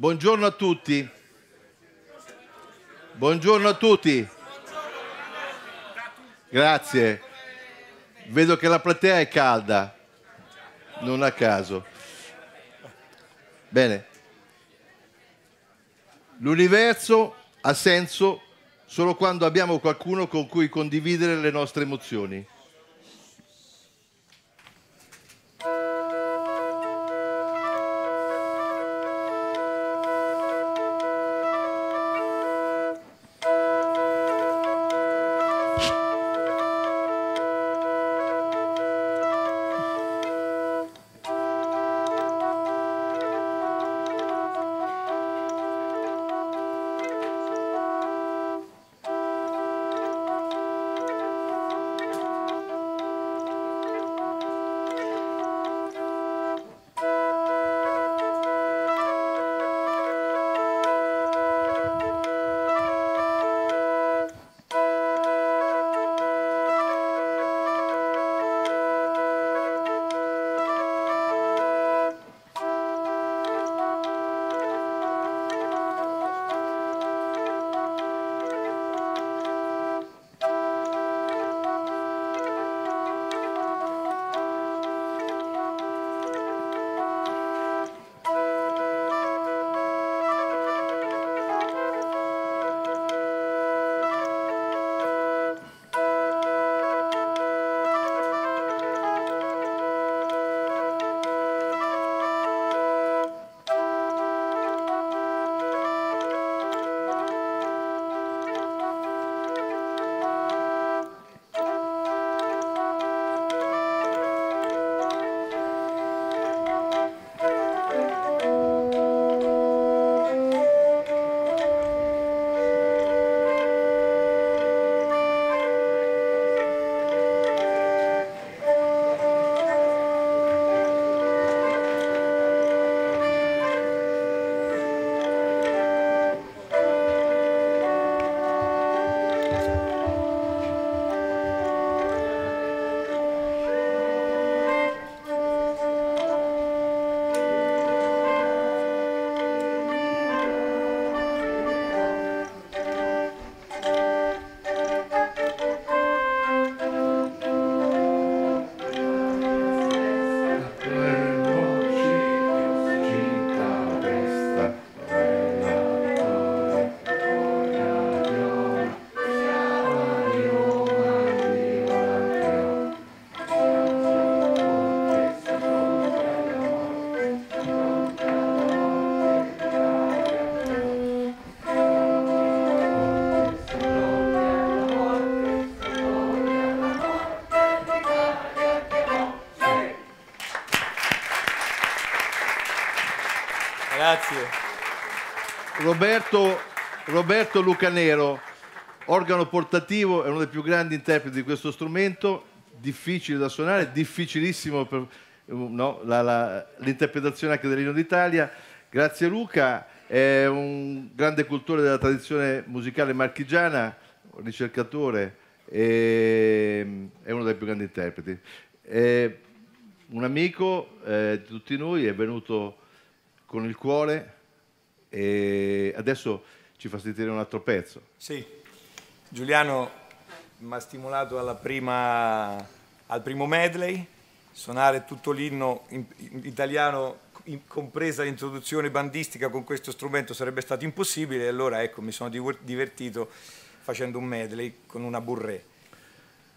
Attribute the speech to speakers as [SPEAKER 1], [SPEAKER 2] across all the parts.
[SPEAKER 1] Buongiorno a tutti. Buongiorno a tutti. Grazie. Vedo che la platea è calda, non a caso. Bene. L'universo ha senso solo quando abbiamo qualcuno con cui condividere le nostre emozioni. Roberto, Roberto Lucanero, organo portativo, è uno dei più grandi interpreti di questo strumento, difficile da suonare, difficilissimo per no, l'interpretazione anche dell'Ino d'Italia. Grazie Luca, è un grande cultore della tradizione musicale marchigiana, ricercatore, e, è uno dei più grandi interpreti. È un amico eh, di tutti noi, è venuto con il cuore e adesso ci fa sentire un altro pezzo.
[SPEAKER 2] Sì, Giuliano mi ha stimolato prima, al primo medley, suonare tutto l'inno in, in italiano in, compresa l'introduzione bandistica con questo strumento sarebbe stato impossibile e allora ecco mi sono divertito facendo un medley con una bourrée.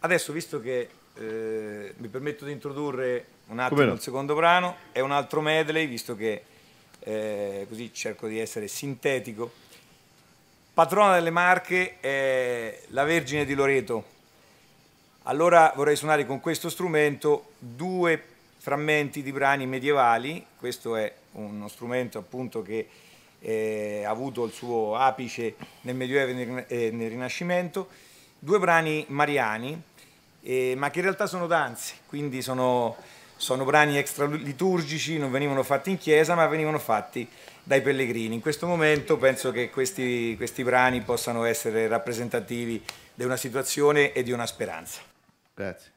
[SPEAKER 2] Adesso visto che eh, mi permetto di introdurre un attimo il secondo brano, è un altro medley visto che eh, così cerco di essere sintetico. Patrona delle Marche è la Vergine di Loreto. Allora vorrei suonare con questo strumento due frammenti di brani medievali, questo è uno strumento appunto che eh, ha avuto il suo apice nel Medioevo e nel eh, Rinascimento, due brani mariani, eh, ma che in realtà sono danze, quindi sono sono brani extra liturgici, non venivano fatti in chiesa ma venivano fatti dai pellegrini. In questo momento penso che questi, questi brani possano essere rappresentativi di una situazione e di una speranza.
[SPEAKER 1] Grazie.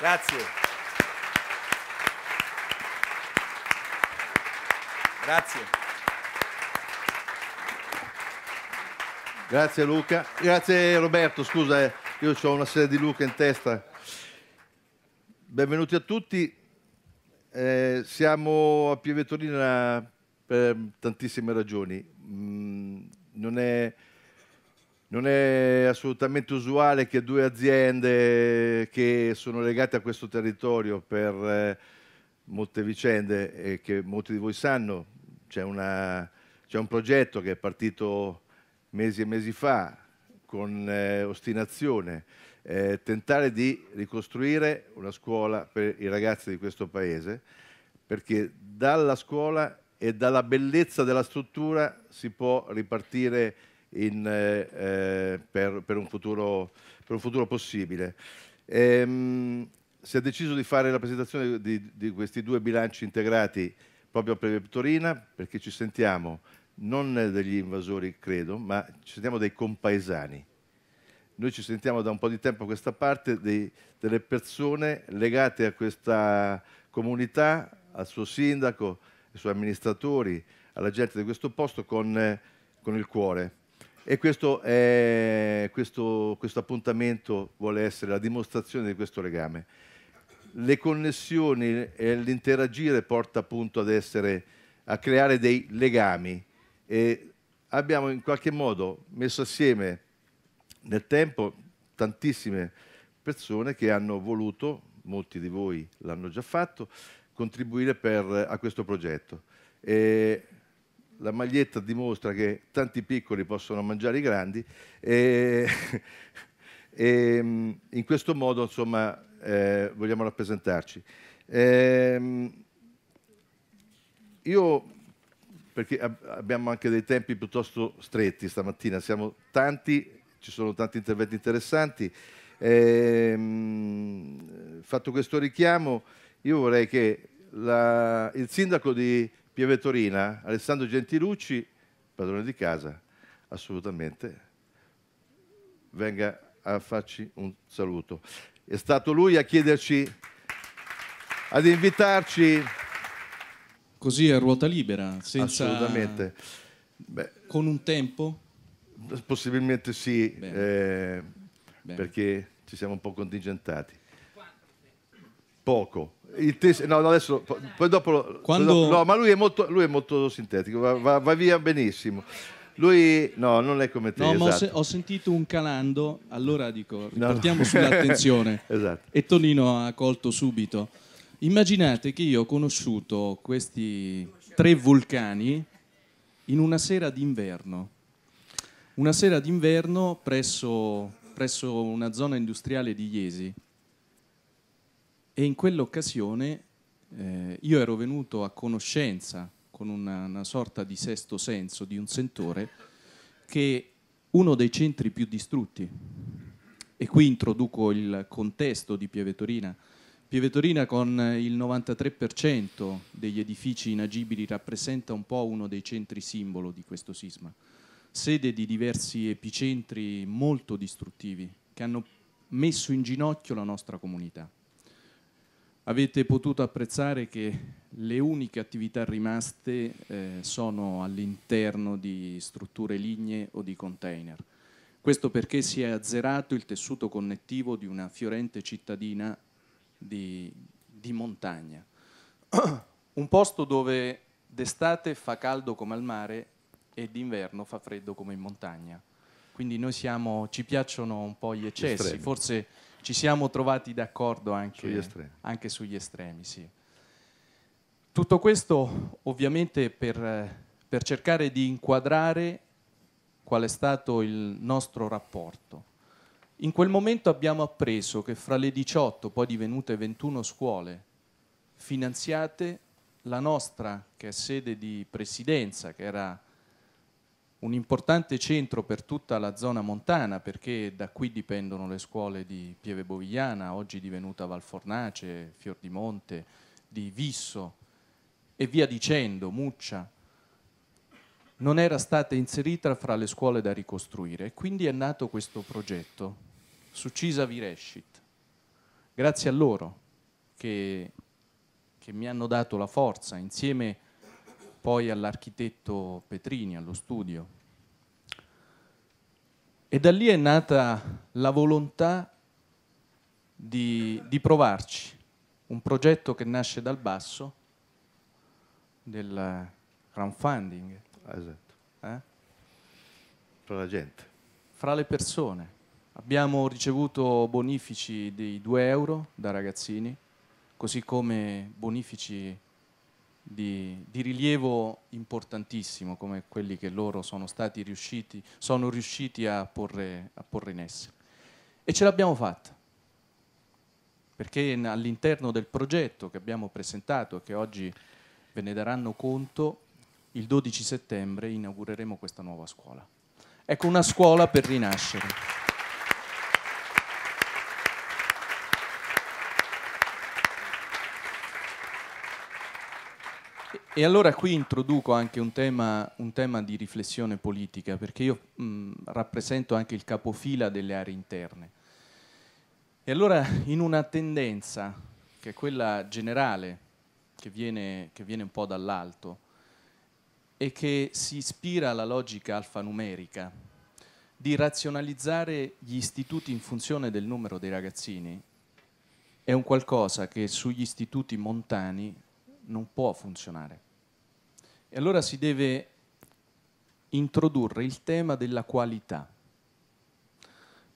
[SPEAKER 1] Grazie. Grazie. Grazie Luca. Grazie Roberto, scusa, eh, io ho una serie di Luca in testa. Benvenuti a tutti. Eh, siamo a Pieve Pievetorina eh, per tantissime ragioni. Mm, non è non è assolutamente usuale che due aziende che sono legate a questo territorio per eh, molte vicende e che molti di voi sanno, c'è, un progetto che è partito mesi e mesi fa con eh, ostinazione, eh, tentare di ricostruire una scuola per i ragazzi di questo paese, perché dalla scuola e dalla bellezza della struttura si può ripartire in, eh, eh, per, per, un futuro, per, un futuro, possibile. Ehm, si è deciso di fare la presentazione di, di questi due bilanci integrati proprio a Preveptorina perché ci sentiamo non degli invasori, credo, ma ci sentiamo dei compaesani noi ci sentiamo da un po' di tempo a questa parte dei, delle persone legate a questa comunità, al suo sindaco, ai suoi amministratori, alla gente di questo posto con, con il cuore. E questo, è, questo, questo appuntamento vuole essere la dimostrazione di questo legame. Le connessioni e l'interagire porta appunto ad essere, a creare dei legami e abbiamo in qualche modo messo assieme nel tempo tantissime persone che hanno voluto, molti di voi l'hanno già fatto, contribuire per, a questo progetto. E la maglietta dimostra che tanti piccoli possono mangiare i grandi e, e mm, in questo modo insomma, eh, vogliamo rappresentarci. Eh, io, perché abbiamo anche dei tempi piuttosto stretti stamattina, siamo tanti, ci sono tanti interventi interessanti, eh, fatto questo richiamo, io vorrei che la, il sindaco di Pieve Torina, Alessandro Gentilucci, padrone di casa, assolutamente venga a farci un saluto. È stato lui a chiederci, ad invitarci. Così a ruota libera, senza... Assolutamente. Beh, con un tempo? Possibilmente sì, eh, perché ci siamo un po' contingentati poco. Tes- no, adesso, poi dopo Quando... poi dopo, no, ma lui è molto, lui è molto sintetico, va, va, va, via benissimo. Lui, no, non è come te. No, esatto. ma ho, esatto. se- ho, sentito un
[SPEAKER 3] calando, allora dico, ripartiamo no, no. sull'attenzione.
[SPEAKER 1] esatto. E Tonino ha colto subito.
[SPEAKER 3] Immaginate che io ho conosciuto questi tre vulcani in una sera d'inverno. Una sera d'inverno presso, presso una zona industriale di Iesi e in quell'occasione eh, io ero venuto a conoscenza con una, una, sorta di sesto senso, di un sentore, che uno dei centri più distrutti, e qui introduco il contesto di Pievetorina, Pievetorina con il 93% degli edifici inagibili rappresenta un po' uno dei centri simbolo di questo sisma, sede di diversi epicentri molto distruttivi che hanno messo in ginocchio la nostra comunità avete potuto apprezzare che le uniche attività rimaste eh, sono all'interno di strutture lignee o di container. Questo perché si è azzerato il tessuto connettivo di una fiorente cittadina di, di montagna. Un posto dove d'estate fa caldo come al mare e d'inverno fa freddo come in montagna. Quindi noi siamo, ci piacciono un po' gli eccessi, Estremi. forse ci siamo trovati d'accordo anche sugli estremi, anche sugli estremi sì. Tutto questo ovviamente per, per cercare di inquadrare qual è stato il nostro rapporto. In quel momento abbiamo appreso che fra le 18, poi divenute 21 scuole finanziate, la nostra, che è sede di presidenza, che era un importante centro per tutta la zona montana, perché da qui dipendono le scuole di Pieve Bovigliana, oggi divenuta Valfornace, Fiordimonte, di Visso e via dicendo, Muccia, non era stata inserita fra le scuole da ricostruire. Quindi è nato questo progetto, Succisa Virescit. Grazie a loro che, che mi hanno dato la forza, insieme a poi all'architetto Petrini, allo studio. E da lì è nata la volontà di, di provarci, un progetto che nasce dal basso, del crowdfunding. Esatto. Eh? Fra la gente. Fra le persone. Abbiamo ricevuto bonifici di 2 euro da ragazzini, così come bonifici di, di, rilievo importantissimo come quelli che loro sono stati riusciti, sono riusciti a porre, a porre in essere. E ce l'abbiamo fatta, perché all'interno del progetto che abbiamo presentato, che oggi ve ne daranno conto, il 12 settembre inaugureremo questa nuova scuola. Ecco una scuola per rinascere. E allora qui introduco anche un tema, un tema di riflessione politica, perché io mh, rappresento anche il capofila delle aree interne. E allora in una tendenza, che è quella generale, che viene, che viene un po' dall'alto, e che si ispira alla logica alfanumerica, di razionalizzare gli istituti in funzione del numero dei ragazzini, è un qualcosa che sugli istituti montani non può funzionare. E allora si deve introdurre il tema della qualità.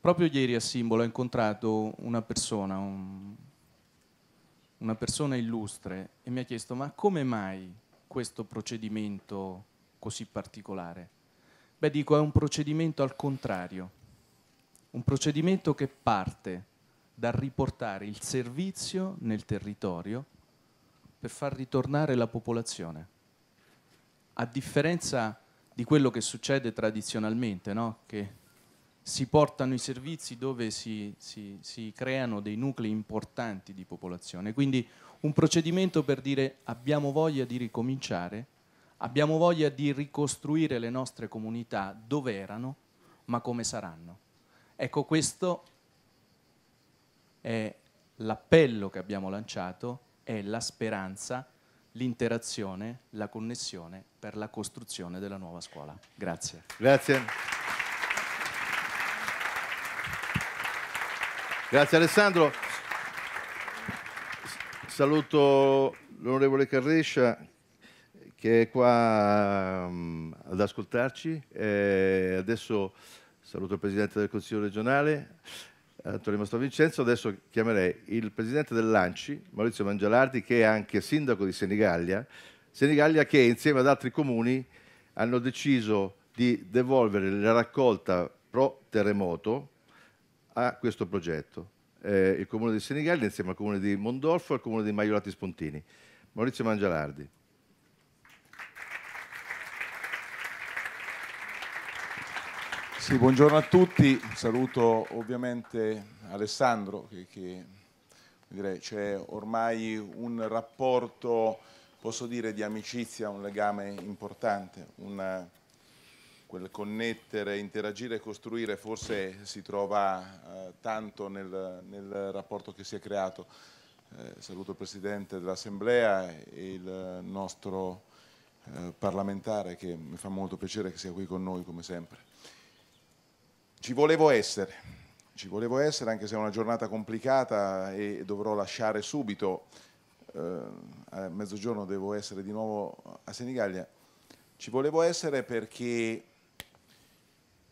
[SPEAKER 3] Proprio ieri a Simbolo ho incontrato una persona, un, una persona illustre, e mi ha chiesto ma come mai questo procedimento così particolare? Beh dico è un procedimento al contrario, un procedimento che parte dal riportare il servizio nel territorio per far ritornare la popolazione a differenza di quello che succede tradizionalmente, no? che si portano i servizi dove si, si, si, creano dei nuclei importanti di popolazione. Quindi un procedimento per dire abbiamo voglia di ricominciare, abbiamo voglia di ricostruire le nostre comunità dove erano, ma come saranno. Ecco questo è l'appello che abbiamo lanciato, è la speranza l'interazione, la connessione per la costruzione
[SPEAKER 1] della nuova scuola. Grazie. Grazie. Grazie Alessandro. Saluto l'onorevole Carrescia che è qua um, ad ascoltarci. Eh, adesso saluto il Presidente del Consiglio regionale. Eh, Antonio Vincenzo, adesso chiamerei il presidente dell'Anci, Maurizio Mangialardi, che è anche sindaco di Senigallia, Senigallia che insieme ad altri comuni hanno deciso di devolvere la raccolta pro terremoto a questo progetto. Eh, il comune di Senigallia insieme al comune di Mondolfo e al comune di Maiolati Spontini. Maurizio Mangialardi. Sì, buongiorno a tutti, saluto
[SPEAKER 4] ovviamente Alessandro che, che direi c'è ormai un rapporto, posso dire, di amicizia, un legame importante, una, quel connettere, interagire e costruire forse si trova eh, tanto nel, nel, rapporto che si è creato. Eh, saluto il Presidente dell'Assemblea e il nostro eh, parlamentare che mi fa molto piacere che sia qui con noi come sempre. Ci volevo essere, ci volevo essere anche se è una giornata complicata e dovrò lasciare subito. Eh, a mezzogiorno devo essere di nuovo a Senigallia. Ci volevo essere perché,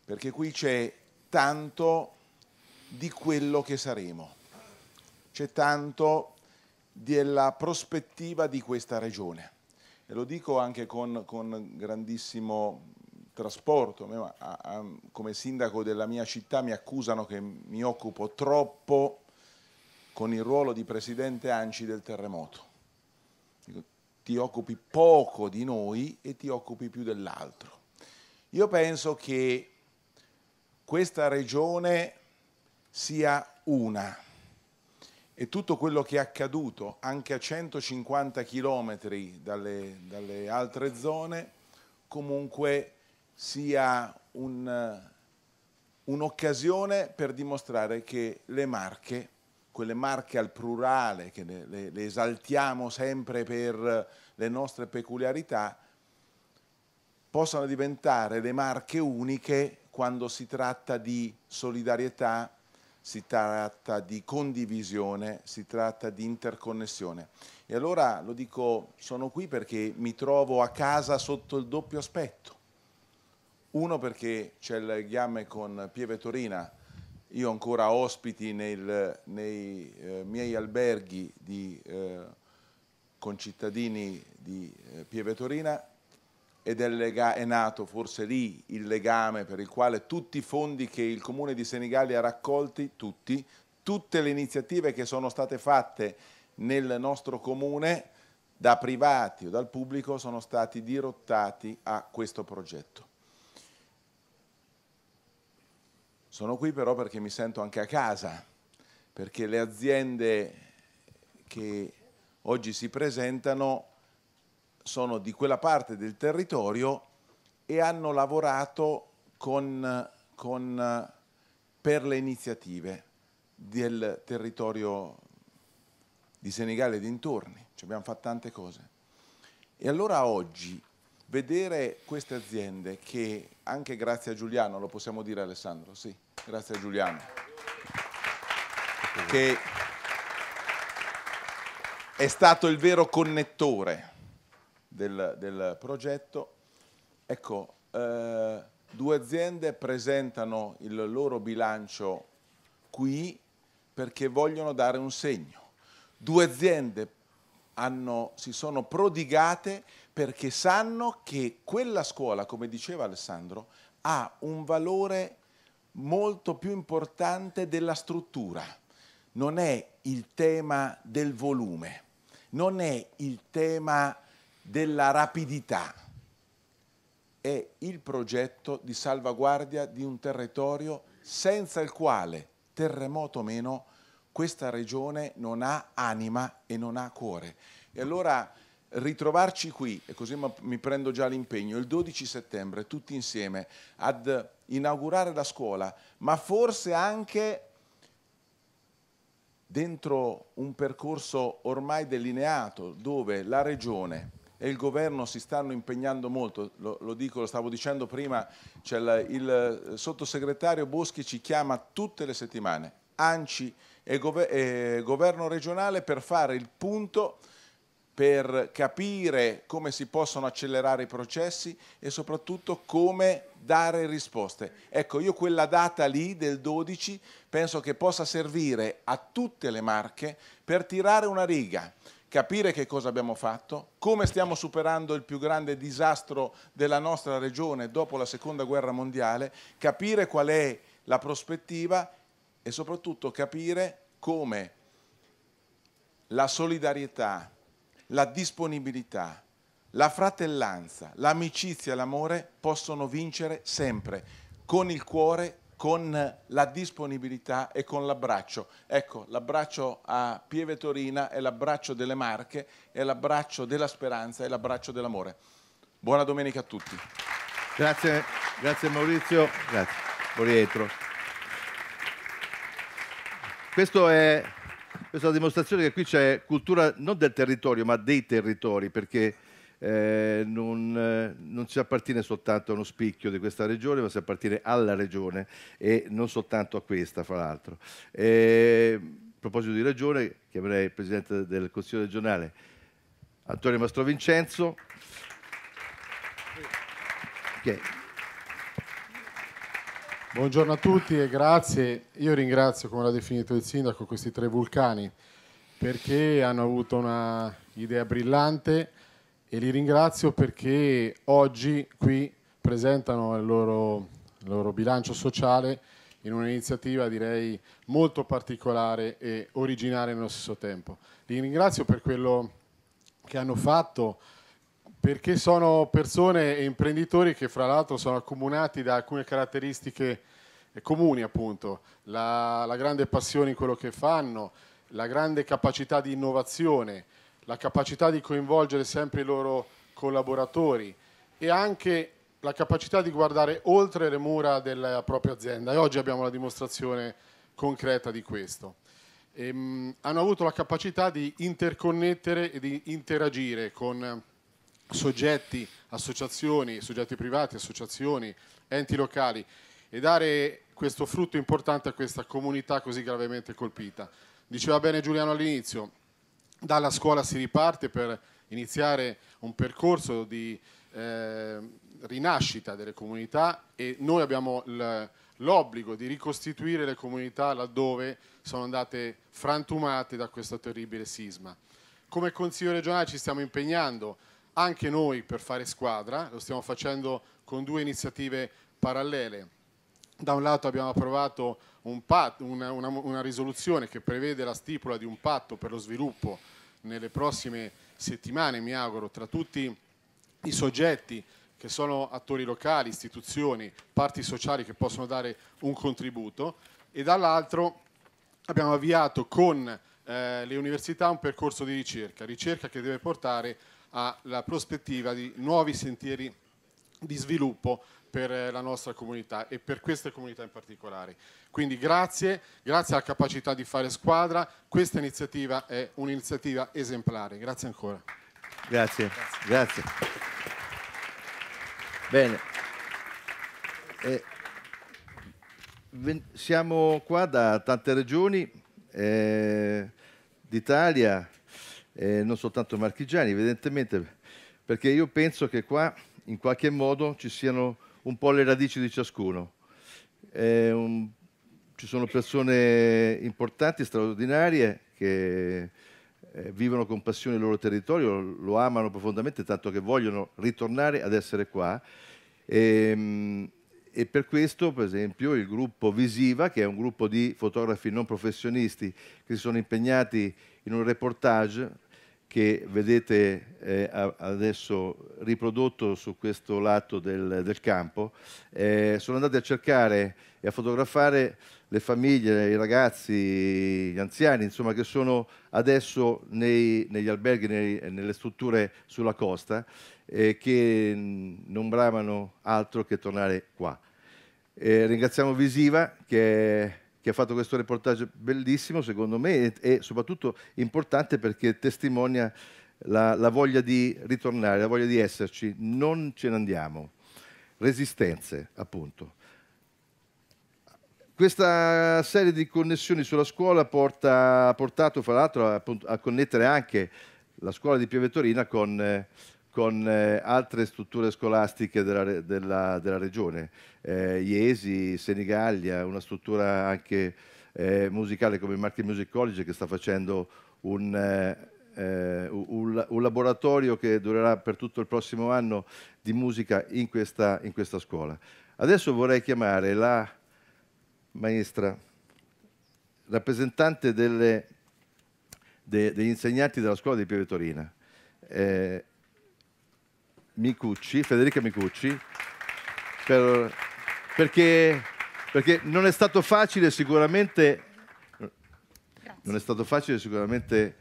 [SPEAKER 4] perché qui c'è tanto di quello che saremo, c'è tanto della prospettiva di questa regione. E lo dico anche con, con grandissimo trasporto, a, a, come sindaco della mia città mi accusano che mi occupo troppo con il ruolo di presidente Anci del terremoto. Ti occupi poco di noi e ti occupi più dell'altro. Io penso che questa regione sia una e tutto quello che è accaduto anche a 150 chilometri dalle, dalle altre zone comunque sia eh, un'occasione per dimostrare che le marche, quelle marche al plurale che le, le, le esaltiamo sempre per eh, le nostre peculiarità, possano diventare le marche uniche quando si tratta di solidarietà, si tratta di condivisione, si tratta di interconnessione. E allora lo dico, sono qui perché mi trovo a casa sotto il doppio aspetto. Uno perché c'è il legame con Pieve Torina, io ancora ospiti nel, nei eh, miei alberghi di eh, concittadini di eh, Pieve Torina ed è, lega- è, nato forse lì il legame per il quale tutti i fondi che il Comune di Senigallia ha raccolti, tutti, tutte le iniziative che sono state fatte nel nostro Comune da privati o dal pubblico sono stati dirottati a questo progetto. Sono qui però perché mi sento anche a casa, perché le aziende che oggi si presentano sono di quella parte del territorio e hanno lavorato con, con, per le iniziative del territorio di Senegale e dintorni, ci abbiamo fatto tante cose. E allora oggi vedere queste aziende che anche grazie a Giuliano, lo possiamo dire Alessandro, sì, grazie a Giuliano, che è stato il vero connettore del, del progetto, ecco, eh, due aziende presentano il loro bilancio qui perché vogliono dare un segno. Due aziende hanno, si sono prodigate perché sanno che quella scuola, come diceva Alessandro, ha un valore molto più importante della struttura. Non è il tema del volume, non è il tema della rapidità, è il progetto di salvaguardia di un territorio senza il quale, terremoto meno, questa regione non ha anima e non ha cuore. E allora ritrovarci qui, e così mi prendo già l'impegno, il 12 settembre tutti insieme ad inaugurare la scuola, ma forse anche dentro un percorso ormai delineato dove la regione e il governo si stanno impegnando molto, lo, lo dico, lo stavo dicendo prima, cioè il, il, eh, sottosegretario Boschi ci chiama tutte le settimane, ANCI e, gover e governo regionale per fare il punto per capire come si possono accelerare i processi e soprattutto come dare risposte. Ecco, io quella data lì del 12 penso che possa servire a tutte le marche per tirare una riga, capire che cosa abbiamo fatto, come stiamo superando il più grande disastro della nostra regione dopo la Seconda Guerra Mondiale, capire qual è la prospettiva e soprattutto capire come la solidarietà la disponibilità, la fratellanza, l'amicizia, l'amore possono vincere sempre, con il cuore, con la disponibilità e con l'abbraccio. Ecco, l'abbraccio a Pieve Torina è l'abbraccio delle Marche, è l'abbraccio della speranza, è l'abbraccio dell'amore. Buona domenica a tutti.
[SPEAKER 1] Grazie, grazie Maurizio, grazie. Buon rientro. Questo è questa è la dimostrazione che qui c'è cultura non del territorio, ma dei territori, perché eh, non, eh, non, si appartiene soltanto a uno spicchio di questa regione, ma si appartiene alla regione e non soltanto a questa, fra l'altro. Eh, a proposito di regione, chiamerei il Presidente del Consiglio regionale, Antonio Mastrovincenzo.
[SPEAKER 5] Okay. Buongiorno a tutti e grazie. Io ringrazio, come l'ha definito il sindaco, questi tre vulcani perché hanno avuto un'idea brillante e li ringrazio perché oggi qui presentano il loro, il loro bilancio sociale in un'iniziativa direi molto particolare e originale nello stesso tempo. Li ringrazio per quello che hanno fatto perché sono persone e imprenditori che fra l'altro sono accomunati da alcune caratteristiche eh, comuni appunto, la, la, grande passione in quello che fanno, la grande capacità di innovazione, la capacità di coinvolgere sempre i loro collaboratori e anche la capacità di guardare oltre le mura della propria azienda e oggi abbiamo la dimostrazione concreta di questo. E, ehm, mh, hanno avuto la capacità di interconnettere e di interagire con soggetti, associazioni, soggetti privati, associazioni, enti locali e dare questo frutto importante a questa comunità così gravemente colpita. Diceva bene Giuliano all'inizio, dalla scuola si riparte per iniziare un percorso di eh, rinascita delle comunità e noi abbiamo l'obbligo di ricostituire le comunità laddove sono andate frantumate da questo terribile sisma. Come Consiglio regionale ci stiamo impegnando, anche noi per fare squadra, lo stiamo facendo con due iniziative parallele. Da un lato abbiamo approvato un patto, una, una, una risoluzione che prevede la stipula di un patto per lo sviluppo nelle prossime settimane, mi auguro, tra tutti i soggetti che sono attori locali, istituzioni, parti sociali che possono dare un contributo e dall'altro abbiamo avviato con eh, le università un percorso di ricerca, ricerca che deve portare alla prospettiva di nuovi sentieri di sviluppo per eh, la nostra comunità e per queste comunità in particolare. Quindi grazie, grazie alla capacità di fare squadra, questa iniziativa è un'iniziativa esemplare. Grazie ancora.
[SPEAKER 1] Grazie, grazie. grazie. Bene. Eh,
[SPEAKER 5] siamo
[SPEAKER 1] qua da tante regioni eh, d'Italia, eh, non soltanto marchigiani, evidentemente, perché io penso che qua in qualche modo ci siano un po' le radici di ciascuno. Eh, un, ci sono persone importanti, straordinarie, che eh, vivono con passione il loro territorio, lo amano profondamente, tanto che vogliono ritornare ad essere qua. E, ehm, e per questo, per esempio, il gruppo Visiva, che è un gruppo di fotografi non professionisti che si sono impegnati in un reportage che vedete eh, adesso riprodotto su questo lato del, del campo, eh, sono andati a cercare e a fotografare le famiglie, i ragazzi, gli anziani, insomma, che sono adesso nei, negli alberghi, nei, nelle strutture sulla costa e eh, che non bramano altro che tornare qua. Eh, ringraziamo Visiva che, che, ha fatto questo reportage bellissimo, secondo me, e, e soprattutto importante perché testimonia la, la voglia di ritornare, la voglia di esserci. Non ce ne andiamo. Resistenze, appunto. Questa serie di connessioni sulla scuola porta, ha portato, fra l'altro, a, a, connettere anche la scuola di Piavetorina con, eh, con eh, altre strutture scolastiche della, della, della regione, eh, Iesi, Senigallia, una struttura anche eh, musicale come il Market Music College che sta facendo un, un, un, laboratorio che durerà per tutto il prossimo anno di musica in questa, in questa scuola. Adesso vorrei chiamare la maestra, rappresentante delle, de, degli insegnanti della scuola di Pievetorina, eh, Micucci, Federica Micucci, per, perché, perché non è stato facile sicuramente non è stato facile sicuramente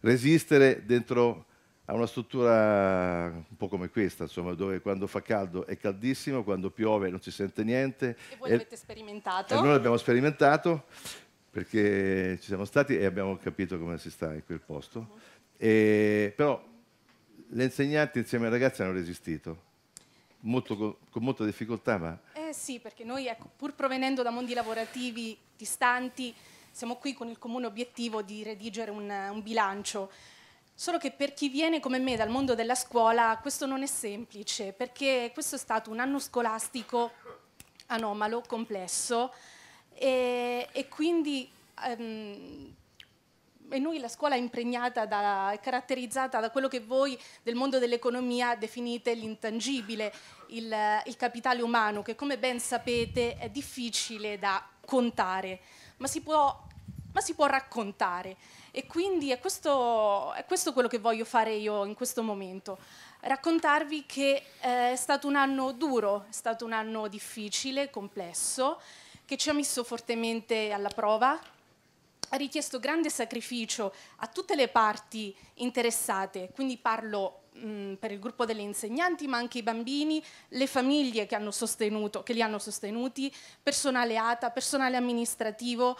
[SPEAKER 1] resistere dentro ha una struttura un po' come questa, insomma, dove quando fa caldo è caldissimo, quando piove non si sente niente. E voi l'avete sperimentato? E noi l'abbiamo sperimentato perché ci siamo stati e abbiamo capito come si sta in quel posto. Uh-huh. E, però le insegnanti insieme ai ragazzi hanno resistito, molto, con, con molta difficoltà, ma...
[SPEAKER 6] Eh sì, perché noi, ecco, pur provenendo da mondi lavorativi distanti, siamo qui con il comune obiettivo di redigere un, un bilancio Solo che per chi viene come me dal mondo della scuola questo non è semplice, perché questo è stato un anno scolastico anomalo, complesso, e, e quindi um, e noi la scuola è impregnata da, è caratterizzata da quello che voi del mondo dell'economia definite l'intangibile, il, il, capitale umano, che come ben sapete è difficile da contare, ma si può, ma si può raccontare. E quindi è questo, è questo quello che voglio fare io in questo momento, raccontarvi che eh, è stato un anno duro, è stato un anno difficile, complesso, che ci ha messo fortemente alla prova, ha richiesto grande sacrificio a tutte le parti interessate, quindi parlo mm, per il gruppo delle insegnanti, ma anche i bambini, le famiglie che, hanno sostenuto, che li hanno sostenuti, personale ATA, personale amministrativo,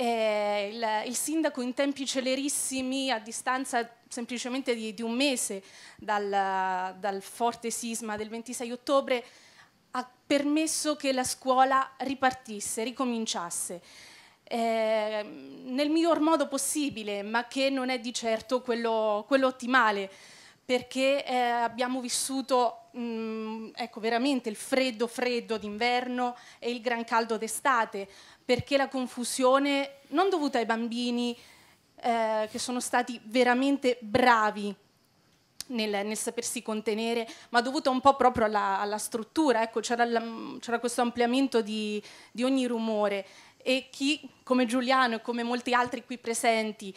[SPEAKER 6] eh, il, il, sindaco in tempi celerissimi, a distanza semplicemente di, di un mese dal, dal, forte sisma del 26 ottobre, ha permesso che la scuola ripartisse, ricominciasse. Eh, nel miglior modo possibile, ma che non è di certo quello, quello ottimale perché eh, abbiamo vissuto mh, mm, ecco, veramente il freddo freddo d'inverno e il gran caldo d'estate, perché la confusione non dovuta ai bambini eh, che sono stati veramente bravi nel, nel, sapersi contenere, ma dovuta un po' proprio alla, alla struttura, ecco, c'era, questo ampliamento di, di ogni rumore e chi come Giuliano e come molti altri qui presenti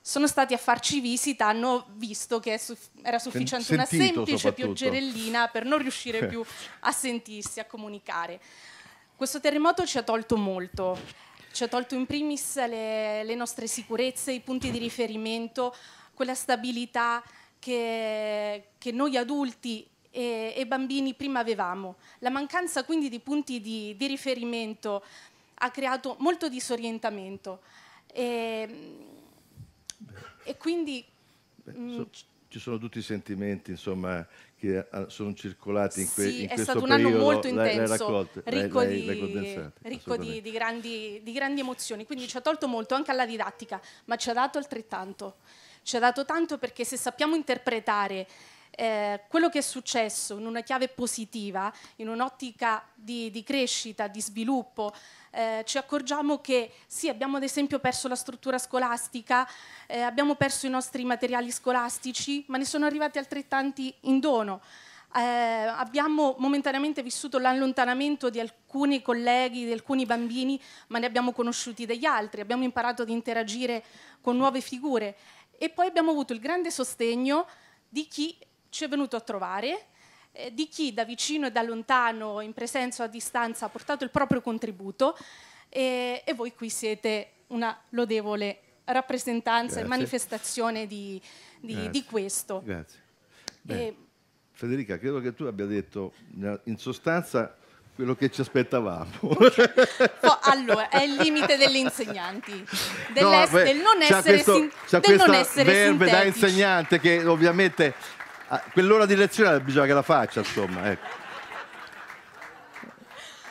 [SPEAKER 6] sono stati a farci visita, hanno visto che era sufficiente una semplice pioggerellina per non riuscire più a sentirsi, a comunicare. Questo terremoto ci ha tolto molto, ci ha tolto in primis le, le nostre sicurezze, i punti di riferimento, quella stabilità che, che noi adulti e, e, bambini prima avevamo. La mancanza quindi di punti di, di riferimento ha creato molto disorientamento. E, ehm, e quindi...
[SPEAKER 1] Beh, mm, so, ci sono tutti i sentimenti, insomma, che ah, sono circolati in, que- sì, in questo periodo. Sì, è stato un anno molto intenso, ricco, di, l'hai ricco di,
[SPEAKER 6] di, grandi, di grandi emozioni, quindi ci ha tolto molto anche alla didattica, ma ci ha dato altrettanto ci ha dato tanto perché se sappiamo interpretare eh, quello che è successo in una chiave positiva, in un'ottica di, di crescita, di sviluppo, eh, ci accorgiamo che sì, abbiamo ad esempio perso la struttura scolastica, eh, abbiamo perso i nostri materiali scolastici, ma ne sono arrivati altrettanti in dono. Eh, abbiamo momentaneamente vissuto l'allontanamento di alcuni colleghi, di alcuni bambini, ma ne abbiamo conosciuti degli altri, abbiamo imparato ad interagire con nuove figure e poi abbiamo avuto il grande sostegno di chi ci è venuto a trovare, eh, di chi da vicino e da lontano, in presenza o a distanza, ha portato il proprio contributo e, e voi qui siete una lodevole rappresentanza Grazie. e manifestazione di, di, di questo. Grazie.
[SPEAKER 1] E, Federica, credo che tu abbia detto in sostanza quello che ci aspettavamo.
[SPEAKER 6] allora, è il limite degli insegnanti, del, no, beh, del non essere, questo, sin- del non essere verbe sintetici. da
[SPEAKER 1] insegnante che ovviamente Ah, quell'ora di lezione eh, bisogna che la faccia, insomma. Ecco.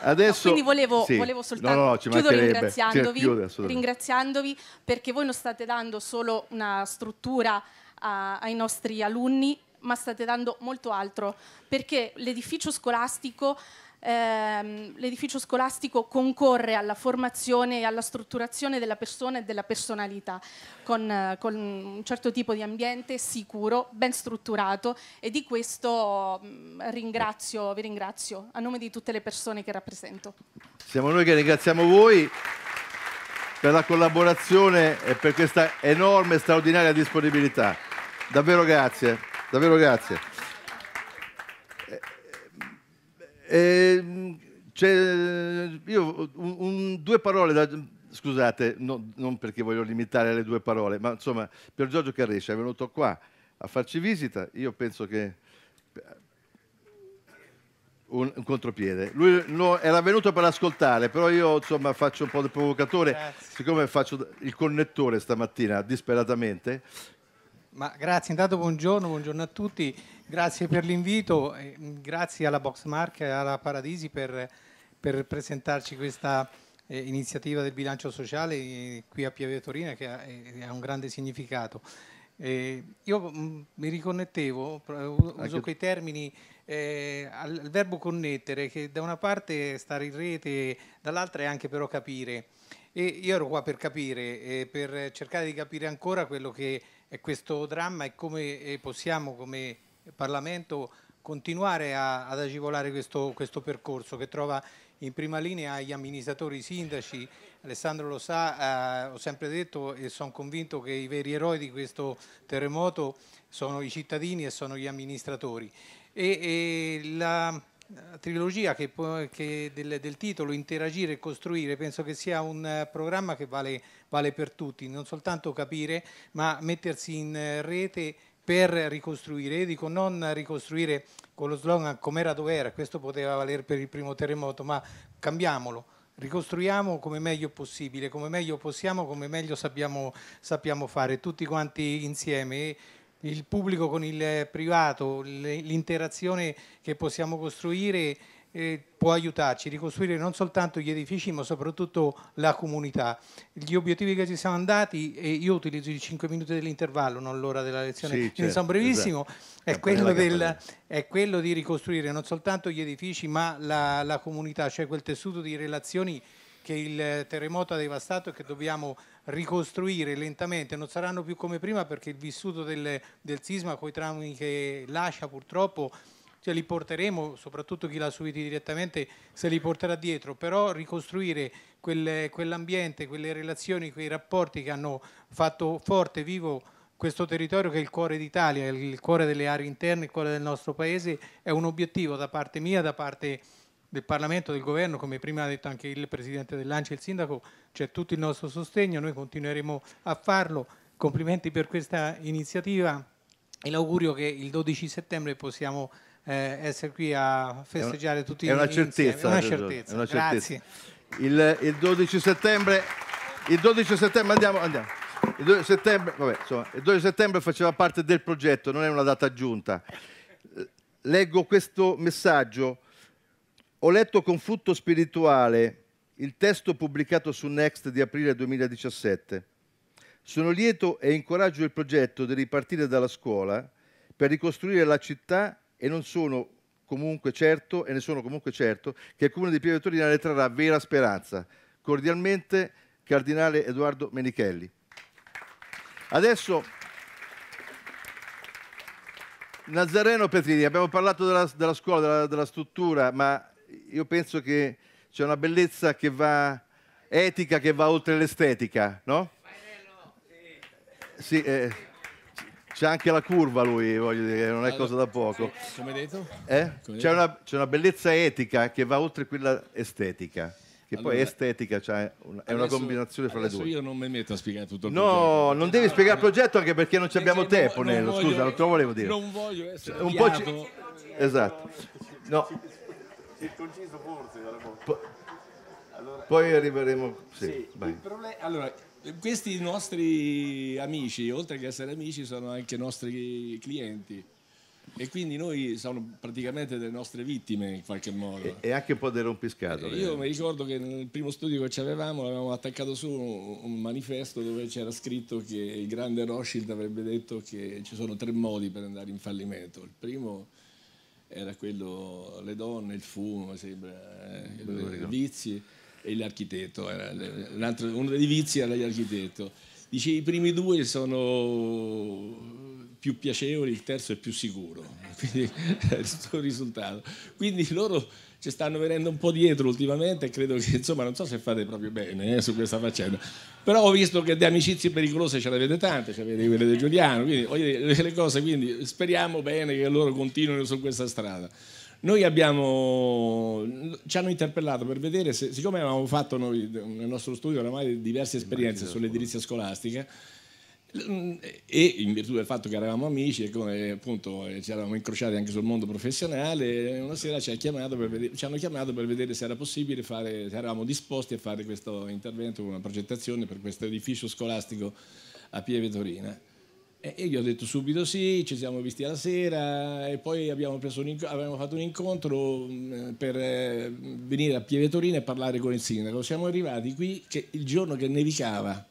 [SPEAKER 1] Adesso, no, quindi volevo, sì. volevo soltanto no, no, chiudo ringraziandovi, chiude,
[SPEAKER 6] ringraziandovi perché voi non state dando solo una struttura a, ai nostri alunni, ma state dando molto altro, perché l'edificio scolastico ehm, l'edificio scolastico concorre alla formazione e alla strutturazione della persona e della personalità con, eh, con un certo tipo di ambiente sicuro, ben strutturato e di questo mh, mm, ringrazio, vi ringrazio a nome di tutte le persone che rappresento.
[SPEAKER 1] Siamo noi che ringraziamo voi per la collaborazione e per questa enorme e straordinaria disponibilità. Davvero grazie, davvero grazie. Eh, io un, un, due parole da, Scusate, no, non perché voglio limitare le due parole, ma insomma, per Giorgio Carresci è venuto qua a farci visita. Io penso che un, un, contropiede. Lui no, era venuto per ascoltare, però io insomma faccio un po' del provocatore, Grazie. siccome faccio il connettore stamattina disperatamente,
[SPEAKER 7] ma grazie, intanto buongiorno, buongiorno a tutti, grazie per l'invito, grazie alla Boxmark e alla Paradisi per, per presentarci questa eh, iniziativa del bilancio sociale eh, qui a Piave Torino che ha, eh, ha un grande significato. Eh, io mm, mi riconnettevo, eh, uso quei termini eh, al, al verbo connettere che da una parte è stare in rete, dall'altra è anche però capire. E io ero qua per capire, eh, per cercare di capire ancora quello che è questo dramma e come possiamo come Parlamento continuare a, ad agevolare questo, questo, percorso che trova in prima linea gli amministratori, i sindaci, Alessandro lo sa, eh, ho sempre detto e sono convinto che i veri eroi di questo terremoto sono i cittadini e sono gli amministratori. E, e la, eh, trilogia che, che del, del, titolo Interagire e costruire penso che sia un eh, programma che vale, vale per tutti, non soltanto capire, ma mettersi in eh, rete per ricostruire. Io dico non ricostruire con lo slogan com'era dov'era, questo poteva valere per il primo terremoto, ma cambiamolo. Ricostruiamo come meglio possibile, come meglio possiamo, come meglio sappiamo, sappiamo fare, tutti quanti insieme il pubblico con il privato, l'interazione che possiamo costruire eh, può aiutarci a ricostruire non soltanto gli edifici ma soprattutto la comunità. Gli obiettivi che ci siamo andati, e io utilizzo i 5 minuti dell'intervallo, non l'ora della lezione, sì, certo, sono brevissimo, esatto. è, quello del, è, quello di ricostruire non soltanto gli edifici ma la, la comunità, cioè quel tessuto di relazioni che il terremoto ha devastato e che dobbiamo ricostruire lentamente, non saranno più come prima perché il vissuto del, del sisma con i traumi che lascia purtroppo cioè li porteremo, soprattutto chi l'ha subito direttamente se li porterà dietro, però ricostruire quel, quell'ambiente, quelle relazioni, quei rapporti che hanno fatto forte, vivo questo territorio che è il cuore d'Italia, il cuore delle aree interne, il cuore del nostro paese, è un obiettivo da parte mia, da parte del Parlamento, del Governo, come prima ha detto anche il Presidente dell'Anci e il Sindaco, c'è tutto il nostro sostegno, noi continueremo a farlo. Complimenti per questa iniziativa e l'augurio che il 12 settembre possiamo eh, essere qui a festeggiare tutti i certezza, È una certezza. È una certezza.
[SPEAKER 1] Il, il, 12 settembre, il 12 settembre andiamo, andiamo. Il 12 settembre, vabbè, insomma, il 12 settembre faceva parte del progetto, non è una data aggiunta. Leggo questo messaggio ho letto con frutto spirituale il testo pubblicato su Next di aprile 2017. Sono lieto e incoraggio il progetto di ripartire dalla scuola per ricostruire la città e non sono comunque certo, e ne sono comunque certo, che il comune di Pieve Torina ne trarrà vera speranza. Cordialmente, Cardinale Edoardo Menichelli. Adesso Nazareno Petrini, abbiamo parlato della, della scuola, della, della struttura, ma io penso che c'è una bellezza che va etica, che va oltre l'estetica, no? Sì, eh, c'è anche la curva lui, voglio dire, non è cosa da poco. Come
[SPEAKER 8] detto? Eh? C'è,
[SPEAKER 1] una, una, bellezza etica che va oltre quella estetica. Che allora, poi estetica cioè, una, è adesso, una combinazione fra le due.
[SPEAKER 8] Io non mi metto a spiegare tutto il no, progetto. No,
[SPEAKER 1] non devi spiegare il progetto anche perché non abbiamo tempo, Nello. Scusa, non te lo volevo dire. Non voglio essere un po' ci... Esatto. No
[SPEAKER 8] il forse dalla bocca. Allora, Poi arriveremo. Sì, sì, problem... allora, questi nostri amici, oltre che essere amici, sono anche nostri clienti. E quindi noi siamo praticamente delle nostre
[SPEAKER 1] vittime in qualche modo. E, e anche un po' dei rompiscatole. Eh, io eh. mi
[SPEAKER 8] ricordo che nel primo studio che avevamo avevamo attaccato su un, un, manifesto dove c'era scritto che il grande Rothschild avrebbe detto che ci sono tre modi per andare in fallimento. Il primo era quello, le donne, il fumo, sembra, eh, i vizi e l'architetto, uno dei vizi era l'architetto. Dice i primi due sono più piacevoli, il terzo è più sicuro, quindi è il risultato. Quindi loro ci stanno venendo un po' dietro ultimamente e credo che insomma non so se fate proprio bene eh, su questa faccenda però ho visto che di amicizie pericolose ce ne avete tante ce ne avete quelle di Giuliano quindi le cose quindi speriamo bene che loro continuino su questa strada noi abbiamo ci hanno interpellato per vedere se, siccome avevamo fatto noi nel nostro studio oramai diverse esperienze sull'edilizia scolastica Mm, e in virtù del fatto che eravamo amici e come, appunto eh, ci eravamo incrociati anche sul mondo professionale, una sera ci, vedere, ci, hanno chiamato per vedere se era possibile fare, se eravamo disposti a fare questo intervento, una progettazione per questo edificio scolastico a Pieve Torina. E io ho detto subito sì, ci siamo visti alla sera e poi abbiamo, un, abbiamo fatto un incontro mm, per eh, venire a Pieve Torina e parlare con il sindaco. Siamo arrivati qui che il giorno che nevicava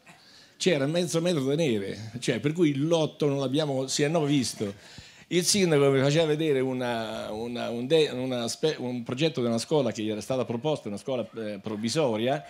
[SPEAKER 8] c'era mezzo metro da neve, cioè, per cui il lotto non l'abbiamo si è visto. Il sindaco mi faceva vedere una, una, un, de, una, un, progetto di una scuola che gli era stata proposta, una scuola eh, provvisoria,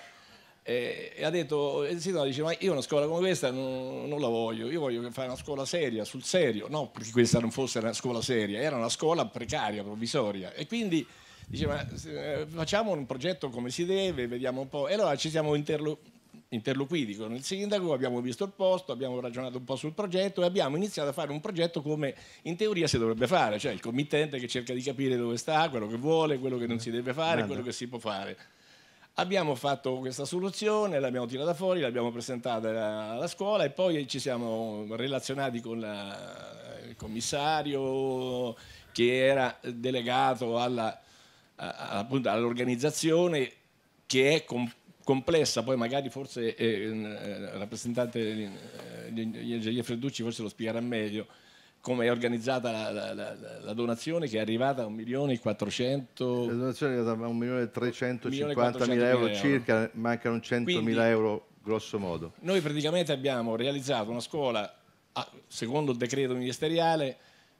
[SPEAKER 8] e, e ha detto, il sindaco dice, ma io una scuola come questa non, non, la voglio, io voglio fare una scuola seria, sul serio, no perché questa non fosse una scuola seria, era una scuola precaria, provvisoria. E quindi diceva, eh, facciamo un progetto come si deve, vediamo un po'. E allora ci siamo interlocuti interloquiti con il sindaco, abbiamo visto il posto, abbiamo ragionato un po' sul progetto e abbiamo iniziato a fare un progetto come in teoria si dovrebbe fare, cioè il committente che cerca di capire dove sta, quello che vuole, quello che non si deve fare, quello che si può fare. Abbiamo fatto questa soluzione, l'abbiamo tirata fuori, l'abbiamo presentata alla scuola e poi ci siamo relazionati con la, il commissario che era delegato all'organizzazione che è comp- complessa, poi magari forse eh, eh il rappresentante Iaia eh, Fredducci forse lo spiegherà meglio come è organizzata la, la, la, la, donazione che è arrivata a 1.400.000 La
[SPEAKER 1] donazione è arrivata a 1.350.000 euro circa, mancano 100.000 euro grosso modo.
[SPEAKER 8] Noi praticamente abbiamo realizzato una scuola a, secondo il decreto ministeriale,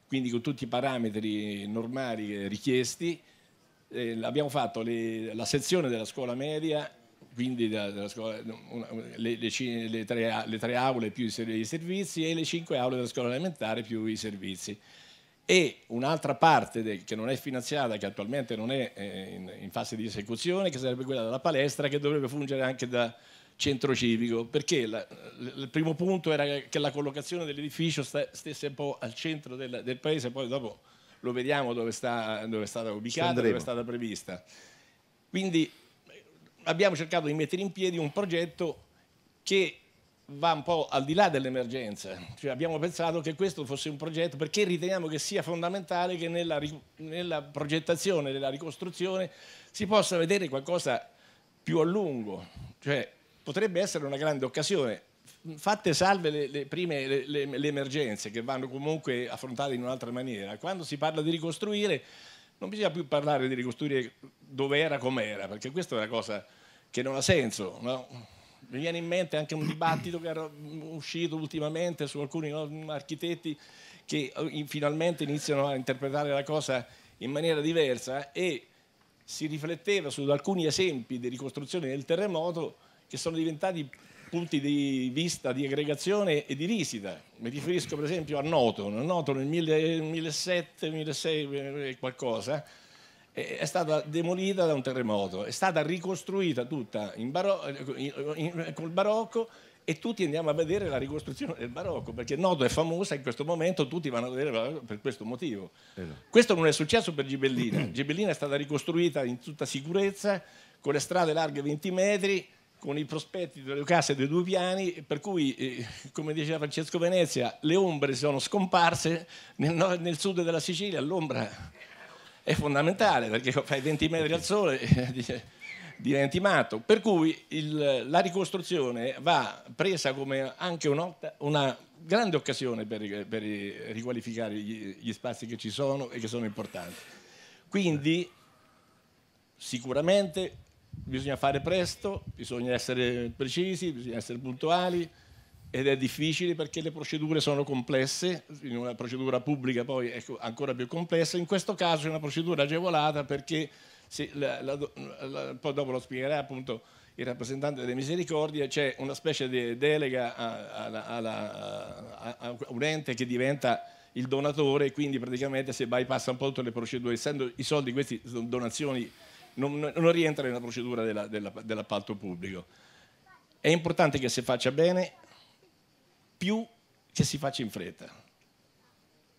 [SPEAKER 8] quindi con tutti i parametri normali richiesti, eh, abbiamo fatto le, la sezione della scuola media quindi scuola, le, le, le, tre, le, tre, aule più i servizi e le cinque aule della scuola elementare più i servizi. E un'altra parte del, che non è finanziata, che attualmente non è eh, in, in, fase di esecuzione, che sarebbe quella della palestra, che dovrebbe fungere anche da centro civico, perché la, il primo punto era che la collocazione dell'edificio stesse un po' al centro del, del paese, poi dopo lo vediamo dove, sta, dove è stata ubicata, dove è stata prevista. Quindi abbiamo cercato di mettere in piedi un progetto che va un po' al di là dell'emergenza. Cioè abbiamo pensato che questo fosse un progetto perché riteniamo che sia fondamentale che nella, nella progettazione della ricostruzione si possa vedere qualcosa più a lungo. Cioè, potrebbe essere una grande occasione. Fatte salve le, le prime le, le, le emergenze che vanno comunque affrontate in un'altra maniera. Quando si parla di ricostruire, non bisogna più parlare di ricostruire dove era, com'era, perché questa è una cosa che non ha senso. No? Mi viene in mente anche un dibattito che era uscito ultimamente su alcuni no, architetti che eh, finalmente iniziano a interpretare la cosa in maniera diversa eh, e si rifletteva su alcuni esempi di ricostruzione del terremoto che sono diventati punti di vista, di aggregazione e di visita. Mi riferisco per esempio a Noto, Noto nel 1007, 1006 eh, qualcosa, è stata demolita da un terremoto, è stata ricostruita tutta barocco, in, in, col barocco e tutti andiamo a vedere la ricostruzione del barocco, perché Noto è famosa in questo momento, tutti vanno a vedere per questo motivo. Eh Questo non è successo per Gibellina, Gibellina è stata ricostruita in tutta sicurezza, con le strade larghe 20 metri, con i prospetti delle case dei due piani, per cui, eh, come diceva Francesco Venezia, le ombre sono scomparse nel, nel sud della Sicilia, l'ombra è fondamentale perché fai 20 metri al sole diventi matto. Per cui il, la ricostruzione va presa come anche una grande occasione per, per riqualificare gli, gli, spazi che ci sono e che sono importanti. Quindi sicuramente bisogna fare presto, bisogna essere precisi, bisogna essere puntuali ed è difficile perché le procedure sono complesse, in una procedura pubblica poi è ancora più complessa, in questo caso è una procedura agevolata perché, se la, la, la, poi dopo lo spiegherà appunto il rappresentante delle misericordie, c'è una specie di delega a, a, a, a, un ente che diventa il donatore, quindi praticamente si bypassa un po' tutte le procedure, essendo i soldi, queste donazioni, non, non rientrano nella procedura della, della, dell'appalto pubblico. È importante che si faccia bene, più che si faccia in fretta.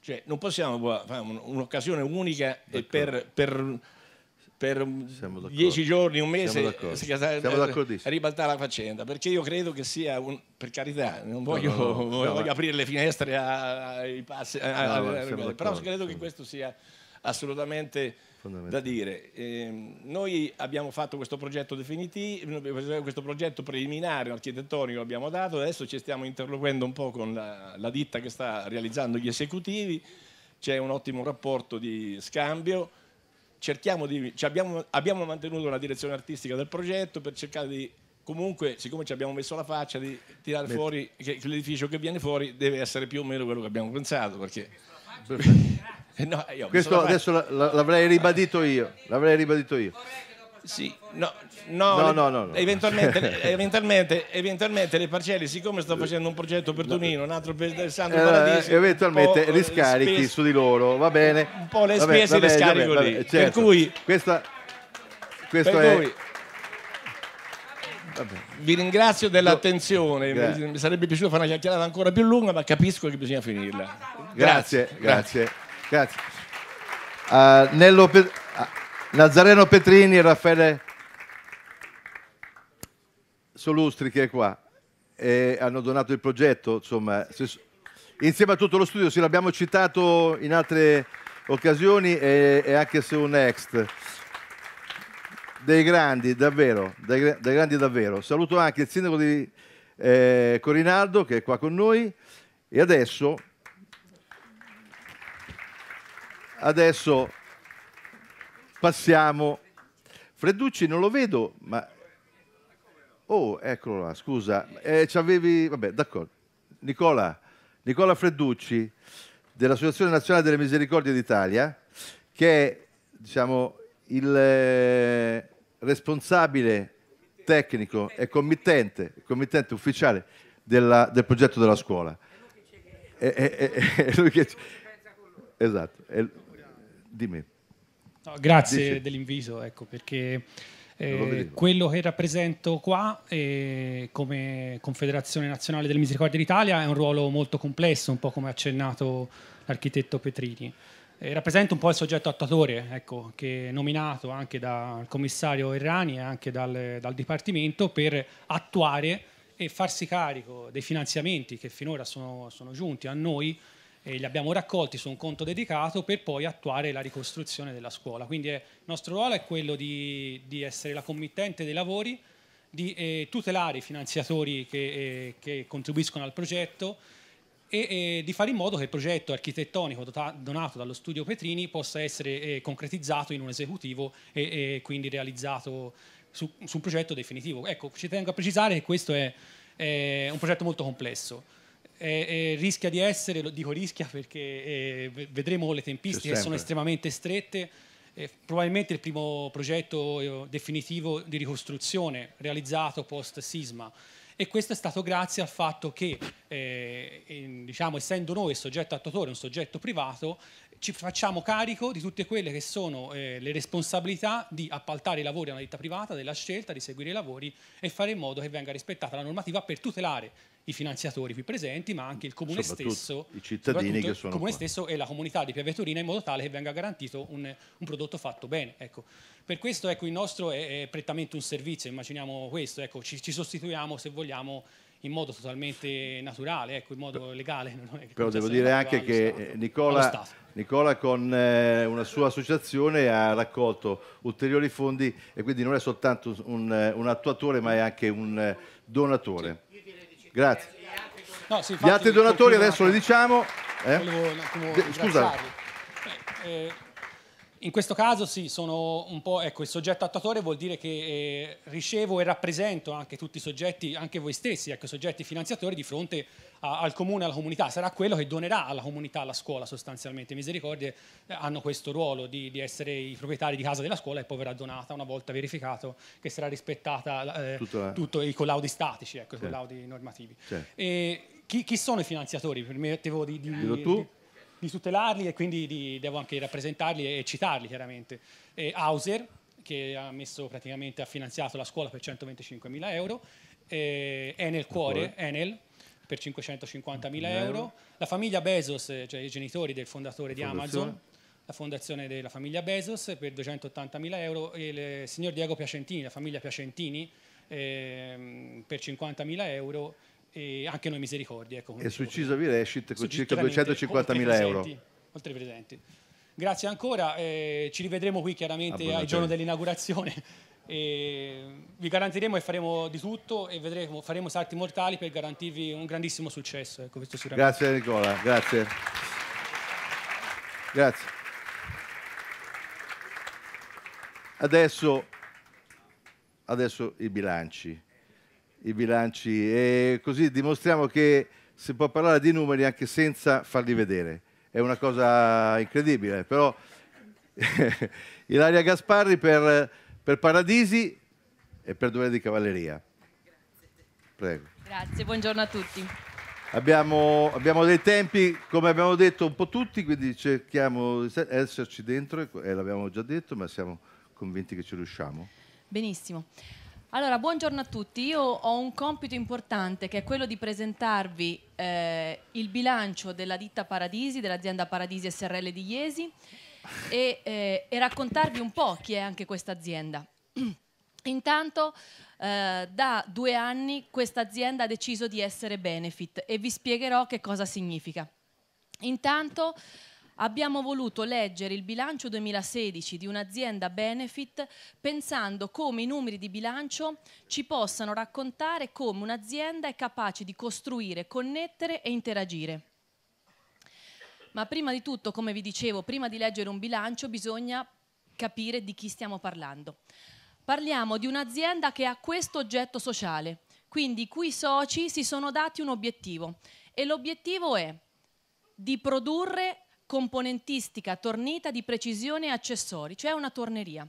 [SPEAKER 8] Cioè, non possiamo boh, fare un'occasione unica e per, per, per dieci giorni, un mese, eh, ribaltare la faccenda, perché io credo che sia, un, per carità, non voglio, no, no, no, voglio eh. aprire le finestre ai passi, a, a, però credo che questo sia assolutamente da dire. Eh, noi abbiamo fatto questo progetto definitivo, questo progetto preliminare architettonico l'abbiamo dato, adesso ci stiamo interloquendo un po' con la, la ditta che sta realizzando gli esecutivi, c'è un ottimo rapporto di scambio. Di, abbiamo, abbiamo mantenuto la direzione artistica del progetto per cercare di comunque, siccome ci abbiamo messo la faccia di tirare Beh. fuori, che l'edificio che viene fuori deve essere più o meno quello che abbiamo pensato. Perché... Eh, no, io Questo adesso
[SPEAKER 1] l'avrei ribadito io. L'avrei ribadito io. Sì, no, no, no, no, Eventualmente,
[SPEAKER 8] eventualmente, eventualmente le parcelle, siccome sto eh, facendo un progetto per Tonino, un altro per Santo eh, Paradiso, eventualmente po', riscarichi su
[SPEAKER 1] di loro, va bene? Un po' le spese le scarico lì. Per certo. cui, questa,
[SPEAKER 9] questo è.
[SPEAKER 1] Vi ringrazio
[SPEAKER 8] dell'attenzione, mi sarebbe piaciuto fare una chiacchierata ancora più lunga, ma capisco che bisogna finirla. grazie.
[SPEAKER 1] grazie. Grazie. Uh, Nello Pe- eh, Nazareno Petrini e Raffaele Solustri che è qua e hanno donato il progetto, insomma, insieme a tutto lo studio, sì, l'abbiamo citato in altre occasioni e, e anche su Next. Dei grandi, davvero, dei, dei grandi davvero. Saluto anche il sindaco di eh, Corinaldo che è qua con noi e adesso Adesso passiamo. Fredducci non lo vedo, ma... Oh, eccolo là, scusa. Eh, ci avevi... Vabbè, d'accordo. Nicola, Nicola Fredducci, dell'Associazione Nazionale delle Misericordie d'Italia, che è, diciamo, il eh, responsabile tecnico e committente, committente ufficiale della, del progetto della scuola. È lui che... Esatto. È, di No, grazie Dici.
[SPEAKER 10] dell'invito, ecco, perché eh, quello che rappresento qua eh, come Confederazione Nazionale delle Misericordie d'Italia è un ruolo molto complesso, un po' come ha accennato l'architetto Petrini. Eh, rappresento un po' il soggetto attuatore, ecco, che è nominato anche dal commissario Errani e anche dal, dal Dipartimento per attuare e farsi carico dei finanziamenti che finora sono, sono giunti a noi e li abbiamo raccolti su un conto dedicato per poi attuare la ricostruzione della scuola. Quindi è, eh, il nostro ruolo è quello di, di, essere la committente dei lavori, di eh, tutelare i finanziatori che, eh, che, contribuiscono al progetto e eh, di fare in modo che il progetto architettonico donato dallo studio Petrini possa essere eh, concretizzato in un esecutivo e, e quindi realizzato su, su, un progetto definitivo. Ecco, ci tengo a precisare che questo è, è un progetto molto complesso eh, eh, rischia di essere, lo dico rischia perché eh, vedremo le tempistiche sono estremamente strette, probabilmente il primo progetto eh, definitivo di ricostruzione realizzato post sisma e questo è stato grazie al fatto che, eh, in, diciamo, essendo noi il soggetto attuatore, un soggetto privato, ci facciamo carico di tutte quelle che sono eh, le responsabilità di appaltare i lavori a una ditta privata, della scelta di seguire i lavori e fare in modo che venga rispettata la normativa per tutelare i finanziatori qui presenti, ma anche il comune stesso, i cittadini che sono il comune qua. stesso e la comunità di Piave Torina in modo tale che venga garantito un, un prodotto fatto bene. Ecco. Per questo ecco, il nostro è, è, prettamente un servizio, immaginiamo questo, ecco, ci, ci sostituiamo se vogliamo in modo totalmente naturale, ecco, in modo legale. Però devo dire anche cioè,
[SPEAKER 1] che eh, Nicola, Nicola, con eh, una sua associazione ha raccolto ulteriori fondi e quindi non è soltanto un, un attuatore ma è anche un eh, donatore. Sì. Grazie.
[SPEAKER 10] No, sì, Gli altri donatori adesso le diciamo.
[SPEAKER 1] Eh? Volevo, no, scusa.
[SPEAKER 10] eh, in questo caso sì, sono un po', ecco, il soggetto attuatore vuol dire che eh, ricevo e rappresento anche tutti i soggetti, anche voi stessi, ecco, soggetti finanziatori di fronte a, al comune, alla comunità, sarà quello che donerà alla comunità, alla scuola sostanzialmente. Misericordie eh, hanno questo ruolo di, di, essere i proprietari di casa della scuola e poi verrà donata una volta verificato che sarà rispettata eh, tutti eh. i collaudi statici, ecco, certo. i collaudi normativi. Certo. E, chi, chi, sono i finanziatori? Permettevo di... di, Dillo tu? di tutelarli e quindi di, devo anche rappresentarli e citarli chiaramente. E Hauser, che ha, messo, ha finanziato la scuola per 125 mila euro, eh, Enel Cuore, Enel, per 550 mila euro, la famiglia Bezos, cioè i genitori del fondatore di Amazon, la fondazione della famiglia Bezos per 280 mila euro, il signor Diego Piacentini, la famiglia Piacentini, eh, per 50 mila euro e anche noi misericordia. Ecco, e suicisa
[SPEAKER 1] vi Rescit con circa 250.000 euro.
[SPEAKER 10] Oltre presenti. Grazie ancora, eh, ci rivedremo qui chiaramente al giorno dell'inaugurazione. E vi garantiremo e faremo di tutto e vedremo, faremo salti mortali per garantirvi un grandissimo successo. Ecco,
[SPEAKER 1] grazie Nicola, grazie. Grazie. Adesso, adesso i bilanci i bilanci e così dimostriamo che si può parlare di numeri anche senza farli vedere. È una cosa incredibile, però Ilaria Gasparri per, per Paradisi e per Dovere di Cavalleria. Prego.
[SPEAKER 11] Grazie, buongiorno a tutti.
[SPEAKER 1] Abbiamo, abbiamo, dei tempi, come abbiamo detto un po' tutti, quindi cerchiamo di esserci dentro, e l'abbiamo già detto, ma siamo convinti che ci riusciamo.
[SPEAKER 11] Benissimo. Allora, buongiorno a tutti. Io ho un compito importante che è quello di presentarvi eh, il bilancio della ditta Paradisi, dell'azienda Paradisi SRL di Iesi e, eh, e raccontarvi un po' chi è anche questa azienda. Intanto, eh, da due anni questa azienda ha deciso di essere benefit e vi spiegherò che cosa significa. Intanto, abbiamo voluto leggere il bilancio 2016 di un'azienda benefit pensando come i numeri di bilancio ci possano raccontare come un'azienda è capace di costruire, connettere e interagire. Ma prima di tutto, come vi dicevo, prima di leggere un bilancio bisogna capire di chi stiamo parlando. Parliamo di un'azienda che ha questo oggetto sociale, quindi i cui soci si sono dati un obiettivo e l'obiettivo è di produrre componentistica tornita di precisione e accessori, cioè una torneria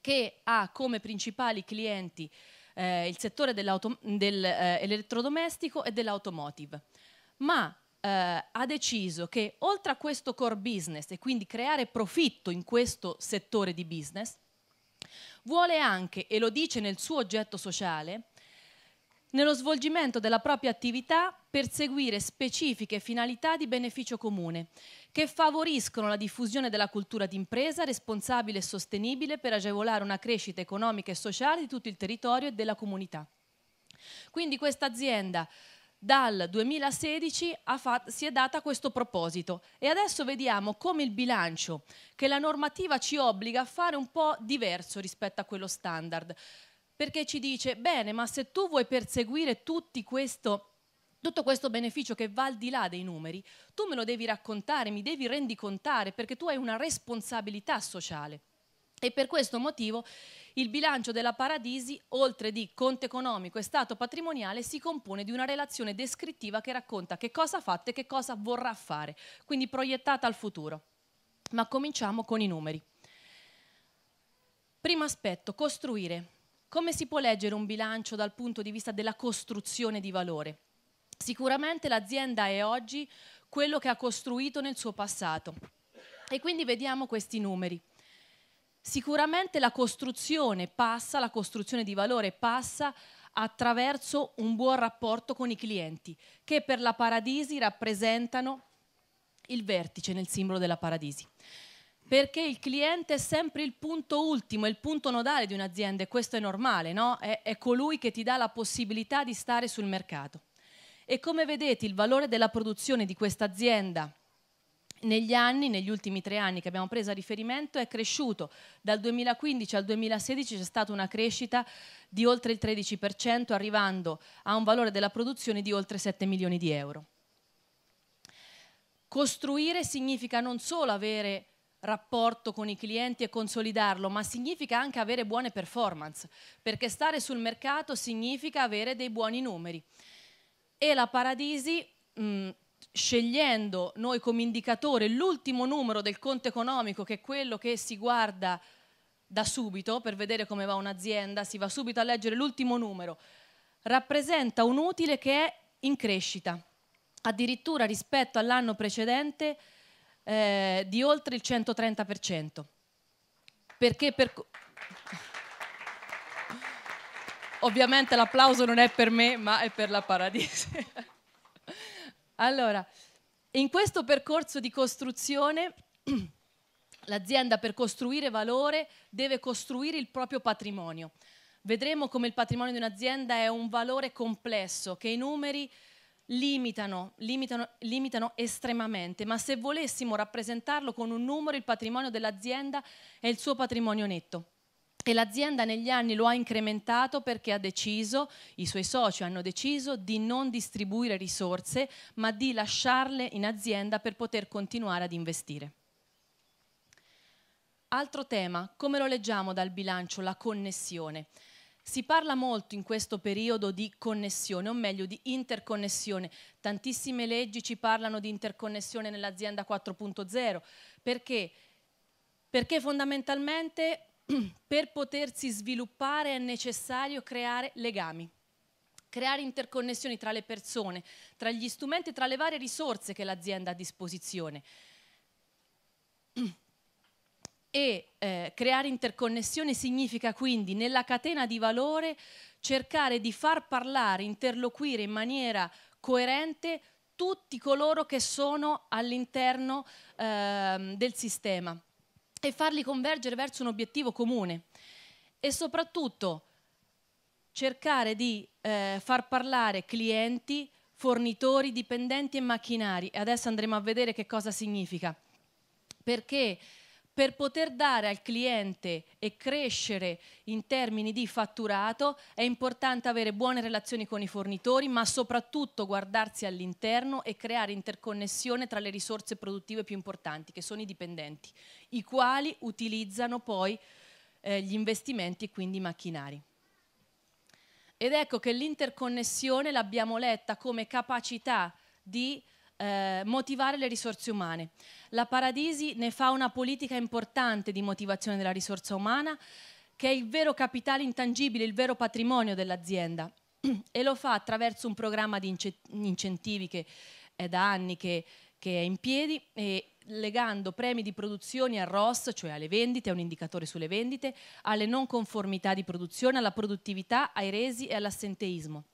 [SPEAKER 11] che ha come principali clienti eh, il settore dell'elettrodomestico eh, e dell'automotive, ma eh, ha deciso che oltre a questo core business e quindi creare profitto in questo settore di business, vuole anche, e lo dice nel suo oggetto sociale, nello svolgimento della propria attività perseguire specifiche finalità di beneficio comune che favoriscono la diffusione della cultura d'impresa responsabile e sostenibile per agevolare una crescita economica e sociale di tutto il territorio e della comunità. Quindi questa azienda dal 2016 fatto, si è data questo proposito e adesso vediamo come il bilancio che la normativa ci obbliga a fare un po' diverso rispetto a quello standard perché ci dice bene ma se tu vuoi perseguire tutti questo tutto questo beneficio che va al di là dei numeri, tu me lo devi raccontare, mi devi rendicontare perché tu hai una responsabilità sociale. E per questo motivo il bilancio della Paradisi, oltre di conto economico e stato patrimoniale, si compone di una relazione descrittiva che racconta che cosa ha fatto e che cosa vorrà fare, quindi proiettata al futuro. Ma cominciamo con i numeri. Primo aspetto, costruire. Come si può leggere un bilancio dal punto di vista della costruzione di valore? Sicuramente l'azienda è oggi quello che ha costruito nel suo passato. E quindi vediamo questi numeri. Sicuramente la costruzione passa, la costruzione di valore passa attraverso un buon rapporto con i clienti, che per la Paradisi rappresentano il vertice nel simbolo della Paradisi. Perché il cliente è sempre il punto ultimo, il punto nodale di un'azienda e questo è normale, no? è, è colui che ti dà la possibilità di stare sul mercato. E come vedete il valore della produzione di questa azienda negli anni, negli ultimi tre anni che abbiamo preso a riferimento, è cresciuto. Dal 2015 al 2016 c'è stata una crescita di oltre il 13%, arrivando a un valore della produzione di oltre 7 milioni di euro. Costruire significa non solo avere rapporto con i clienti e consolidarlo, ma significa anche avere buone performance, perché stare sul mercato significa avere dei buoni numeri e la Paradisi mh, mm, scegliendo noi come indicatore l'ultimo numero del conto economico che è quello che si guarda da subito per vedere come va un'azienda, si va subito a leggere l'ultimo numero, rappresenta un utile che è in crescita, addirittura rispetto all'anno precedente eh, di oltre il 130%. Perché per... Ovviamente l'applauso non è per me, ma è per la Paradise. allora, in questo percorso di costruzione, l'azienda per costruire valore deve costruire il proprio patrimonio. Vedremo come il patrimonio di un'azienda è un valore complesso che i numeri limitano, limitano, limitano estremamente, ma se volessimo rappresentarlo con un numero, il patrimonio dell'azienda è il suo patrimonio netto e l'azienda negli anni lo ha incrementato perché ha deciso, i suoi soci hanno deciso di non distribuire risorse ma di lasciarle in azienda per poter continuare ad investire. Altro tema, come lo leggiamo dal bilancio, la connessione. Si parla molto in questo periodo di connessione, o meglio di interconnessione. Tantissime leggi ci parlano di interconnessione nell'azienda 4.0 perché perché fondamentalmente per potersi sviluppare è necessario creare legami creare interconnessioni tra le persone, tra gli strumenti e tra le varie risorse che l'azienda ha a disposizione e eh, creare interconnessione significa quindi nella catena di valore cercare di far parlare, interloquire in maniera coerente tutti coloro che sono all'interno eh, del sistema e farli convergere verso un obiettivo comune e soprattutto cercare di eh, far parlare clienti, fornitori, dipendenti e macchinari. adesso andremo a vedere che cosa significa. Perché per poter dare al cliente e crescere in termini di fatturato è importante avere buone relazioni con i fornitori, ma soprattutto guardarsi all'interno e creare interconnessione tra le risorse produttive più importanti, che sono i dipendenti, i quali utilizzano poi eh, gli investimenti e quindi i macchinari. Ed ecco che l'interconnessione l'abbiamo letta come capacità di eh, motivare le risorse umane. La Paradisi ne fa una politica importante di motivazione della risorsa umana, che è il vero capitale intangibile, il vero patrimonio dell'azienda. E lo fa attraverso un programma di incentivi che è da anni che, che è in piedi e legando premi di produzione al ROS, cioè alle vendite, è un indicatore sulle vendite, alle non conformità di produzione, alla produttività, ai resi e all'assenteismo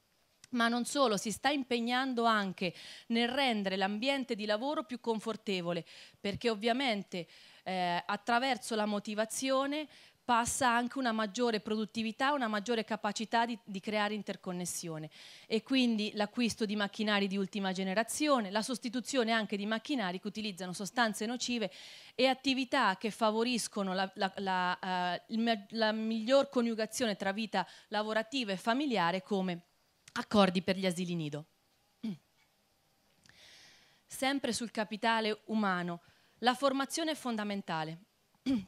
[SPEAKER 11] ma non solo, si sta impegnando anche nel rendere l'ambiente di lavoro più confortevole, perché ovviamente eh, attraverso la motivazione passa anche una maggiore produttività, una maggiore capacità di, di creare interconnessione e quindi l'acquisto di macchinari di ultima generazione, la sostituzione anche di macchinari che utilizzano sostanze nocive e attività che favoriscono la, la, la, uh, la miglior coniugazione tra vita lavorativa e familiare come accordi per gli asili nido. Sempre sul capitale umano, la formazione è fondamentale.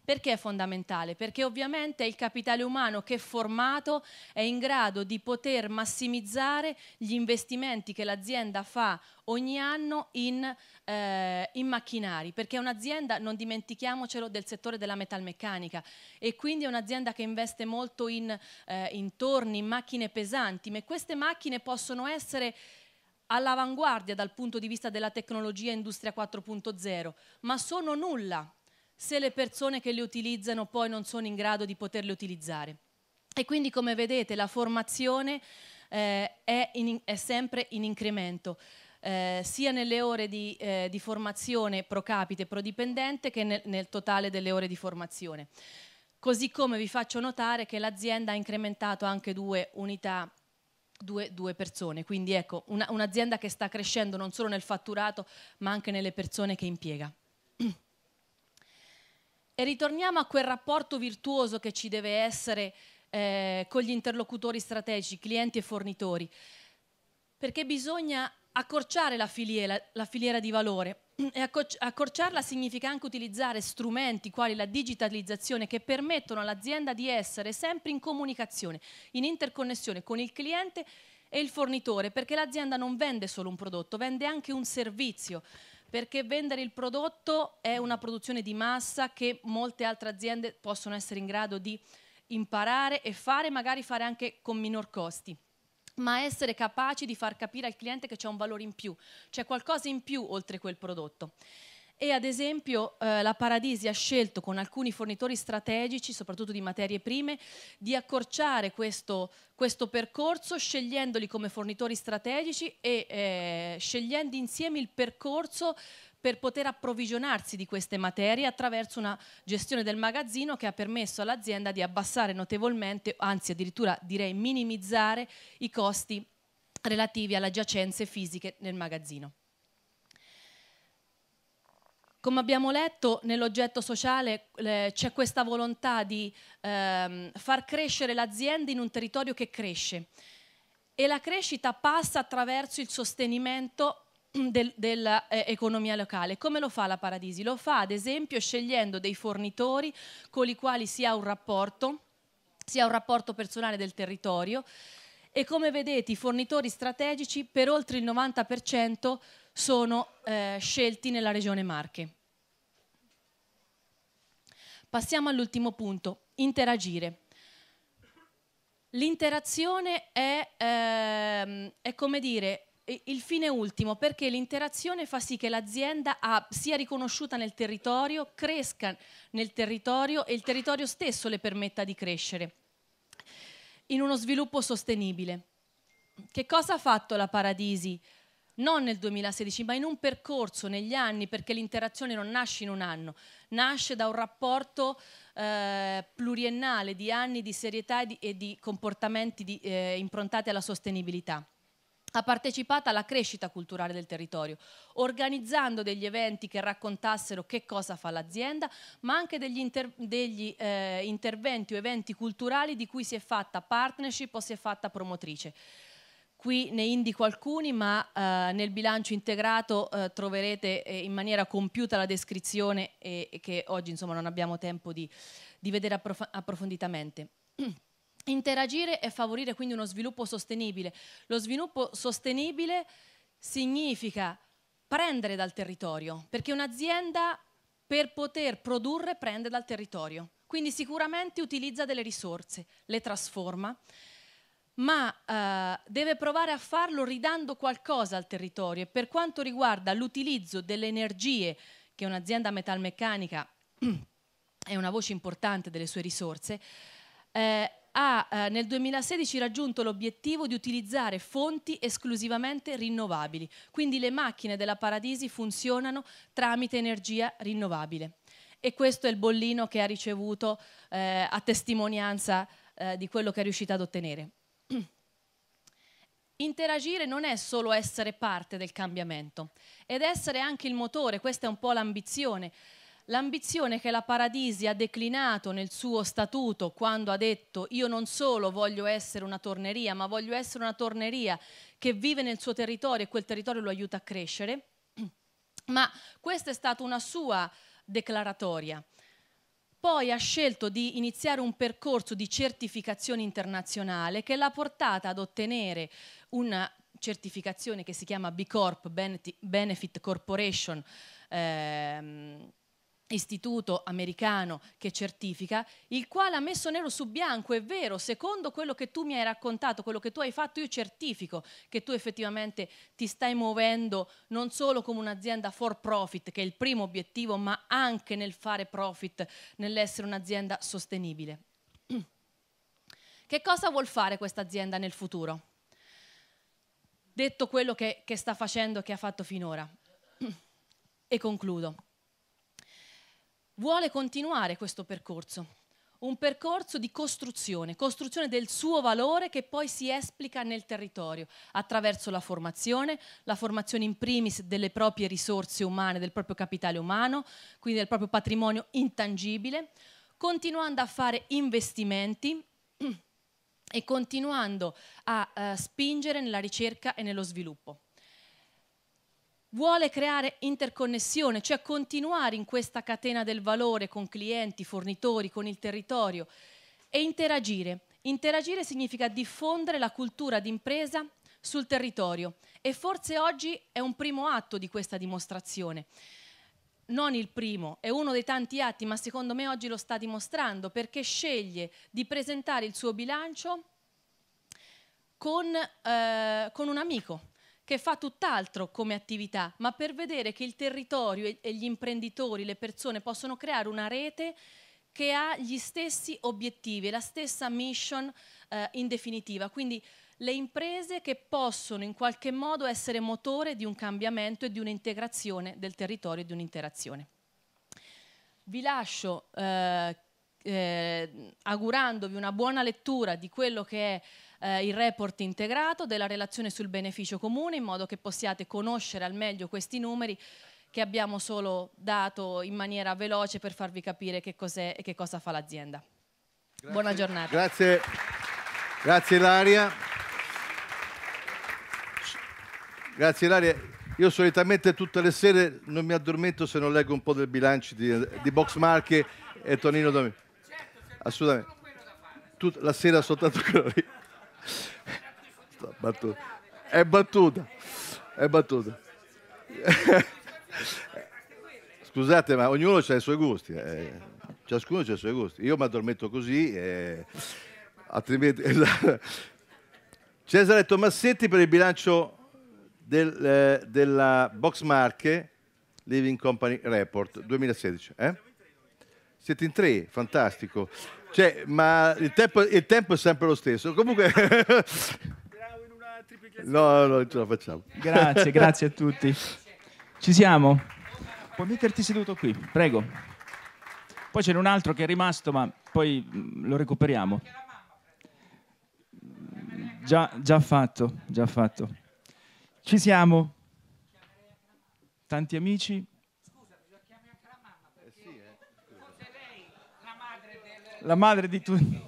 [SPEAKER 11] Perché è fondamentale? Perché ovviamente il capitale umano che è formato è in grado di poter massimizzare gli investimenti che l'azienda fa ogni anno in, eh, in macchinari, perché è un'azienda, non dimentichiamocelo, del settore della metalmeccanica e quindi è un'azienda che investe molto in eh, intorni, in macchine pesanti, ma queste macchine possono essere all'avanguardia dal punto di vista della tecnologia industria 4.0, ma sono nulla se le persone che le utilizzano poi non sono in grado di poterle utilizzare. E quindi come vedete la formazione eh, è, in, è, sempre in incremento, eh, sia nelle ore di, eh, di, formazione pro capite, pro dipendente, che nel, nel totale delle ore di formazione. Così come vi faccio notare che l'azienda ha incrementato anche due unità Due, due, persone. Quindi ecco, una, un'azienda che sta crescendo non solo nel fatturato, ma anche nelle persone che impiega. E ritorniamo a quel rapporto virtuoso che ci deve essere eh, con gli interlocutori strategici, clienti e fornitori, perché bisogna accorciare la filiera, la filiera di valore e accorciarla significa anche utilizzare strumenti quali la digitalizzazione che permettono all'azienda di essere sempre in comunicazione, in interconnessione con il cliente e il fornitore, perché l'azienda non vende solo un prodotto, vende anche un servizio perché vendere il prodotto è una produzione di massa che molte altre aziende possono essere in grado di imparare e fare, magari fare anche con minor costi ma essere capaci di far capire al cliente che c'è un valore in più, c'è qualcosa in più oltre quel prodotto e ad esempio eh, la Paradisi ha scelto con alcuni fornitori strategici, soprattutto di materie prime, di accorciare questo, questo percorso scegliendoli come fornitori strategici e eh, scegliendo insieme il percorso per poter approvvigionarsi di queste materie attraverso una gestione del magazzino che ha permesso all'azienda di abbassare notevolmente, anzi addirittura direi minimizzare i costi relativi alle giacenze fisiche nel magazzino. Come abbiamo letto nell'oggetto sociale eh, c'è questa volontà di ehm, far crescere l'azienda in un territorio che cresce e la crescita passa attraverso il sostenimento del, dell'economia eh, locale. Come lo fa la Paradisi? Lo fa ad esempio scegliendo dei fornitori con i quali si ha un rapporto, si ha un rapporto personale del territorio e come vedete i fornitori strategici per oltre il 90% sono eh, scelti nella regione Marche. Passiamo all'ultimo punto, interagire. L'interazione è, ehm, è come dire il fine ultimo, perché l'interazione fa sì che l'azienda sia riconosciuta nel territorio, cresca nel territorio e il territorio stesso le permetta di crescere in uno sviluppo sostenibile. Che cosa ha fatto la Paradisi non nel 2016, ma in un percorso negli anni, perché l'interazione non nasce in un anno, nasce da un rapporto eh, pluriennale di anni di serietà e di, e di comportamenti di, eh, improntati alla sostenibilità ha partecipato alla crescita culturale del territorio, organizzando degli eventi che raccontassero che cosa fa l'azienda, ma anche degli, inter degli eh, interventi o eventi culturali di cui si è fatta partnership o si è fatta promotrice. Qui ne indico alcuni, ma eh, nel bilancio integrato eh, troverete eh, in maniera compiuta la descrizione e, e che oggi insomma, non abbiamo tempo di, di vedere approf approfonditamente. Interagire e favorire quindi uno sviluppo sostenibile. Lo sviluppo sostenibile significa prendere dal territorio, perché un'azienda per poter produrre prende dal territorio. Quindi sicuramente utilizza delle risorse, le trasforma, ma eh, deve provare a farlo ridando qualcosa al territorio e per quanto riguarda l'utilizzo delle energie che un'azienda metalmeccanica è una voce importante delle sue risorse, eh, ha eh, nel 2016 raggiunto l'obiettivo di utilizzare fonti esclusivamente rinnovabili, quindi le macchine della Paradisi funzionano tramite energia rinnovabile. E questo è il bollino che ha ricevuto eh, a testimonianza eh, di quello che è riuscita ad ottenere. Interagire non è solo essere parte del cambiamento, ed essere anche il motore, questa è un po' l'ambizione. L'ambizione che la Paradisi ha declinato nel suo statuto quando ha detto io non solo voglio essere una torneria, ma voglio essere una torneria che vive nel suo territorio e quel territorio lo aiuta a crescere, ma questa è stata una sua declaratoria. Poi ha scelto di iniziare un percorso di certificazione internazionale che l'ha portata ad ottenere una certificazione che si chiama B Corp, Benefit Corporation, ehm, istituto americano che certifica, il quale ha messo nero su bianco, è vero, secondo quello che tu mi hai raccontato, quello che tu hai fatto, io certifico che tu effettivamente ti stai muovendo non solo come un'azienda for profit, che è il primo obiettivo, ma anche nel fare profit, nell'essere un'azienda sostenibile. Che cosa vuol fare questa azienda nel futuro? Detto quello che, che sta facendo e che ha fatto finora. e concludo vuole continuare questo percorso, un percorso di costruzione, costruzione del suo valore che poi si esplica nel territorio attraverso la formazione, la formazione in primis delle proprie risorse umane, del proprio capitale umano, quindi del proprio patrimonio intangibile, continuando a fare investimenti e continuando a uh, spingere nella ricerca e nello sviluppo vuole creare interconnessione, cioè continuare in questa catena del valore con clienti, fornitori, con il territorio e interagire. Interagire significa diffondere la cultura d'impresa sul territorio e forse oggi è un primo atto di questa dimostrazione. Non il primo, è uno dei tanti atti, ma secondo me oggi lo sta dimostrando perché sceglie di presentare il suo bilancio con, eh, con un amico, che fa tutt'altro come attività, ma per vedere che il territorio e gli imprenditori, le persone possono creare una rete che ha gli stessi obiettivi, la stessa mission eh, in definitiva. Quindi le imprese che possono in qualche modo essere motore di un cambiamento e di un'integrazione del territorio e di un'interazione. Vi lascio eh, eh, augurandovi una buona lettura di quello che è eh, il report integrato della relazione sul beneficio comune in modo che possiate conoscere al meglio questi numeri che abbiamo solo dato in maniera veloce per farvi capire che cos'è e che cosa fa l'azienda. Buona giornata.
[SPEAKER 1] Grazie, grazie Laria. Grazie Laria. Io solitamente tutte le sere non mi addormento se non leggo un po' del bilancio di, di Box Marche e Tonino Domenico. Assolutamente. Tut la sera soltanto quello lì battuta. È battuta. È battuta. Scusate, ma ognuno ha i suoi gusti. Eh. Ciascuno ha i suoi gusti. Io mi addormento così, eh. altrimenti... Cesare Tomassetti per il bilancio del, eh, della Box Marche Living Company Report 2016. Eh? Siete in tre, fantastico. Cioè, ma il tempo, il tempo è sempre lo stesso. Comunque... No, no, ce la facciamo. Grazie, grazie
[SPEAKER 12] a tutti. Ci siamo? Puoi metterti seduto qui, prego. Poi c'è un altro che è rimasto, ma poi mm, lo recuperiamo. Già, già fatto, già fatto. Ci siamo. Tanti amici. la madre di tutti.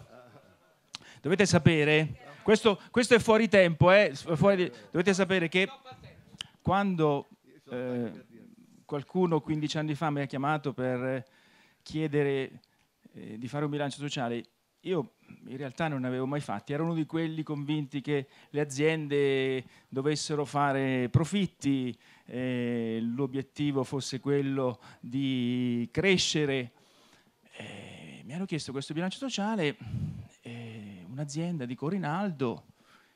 [SPEAKER 12] Dovete sapere, questo, questo, è fuori tempo, eh, fuori di, dovete sapere che quando eh, qualcuno 15 anni fa mi ha chiamato per chiedere eh, di fare un bilancio sociale, io in realtà non ne avevo mai fatti, ero uno di quelli convinti che le aziende dovessero fare profitti, eh, l'obiettivo fosse quello di crescere mi hanno chiesto questo bilancio sociale, eh, un'azienda, di Corinaldo,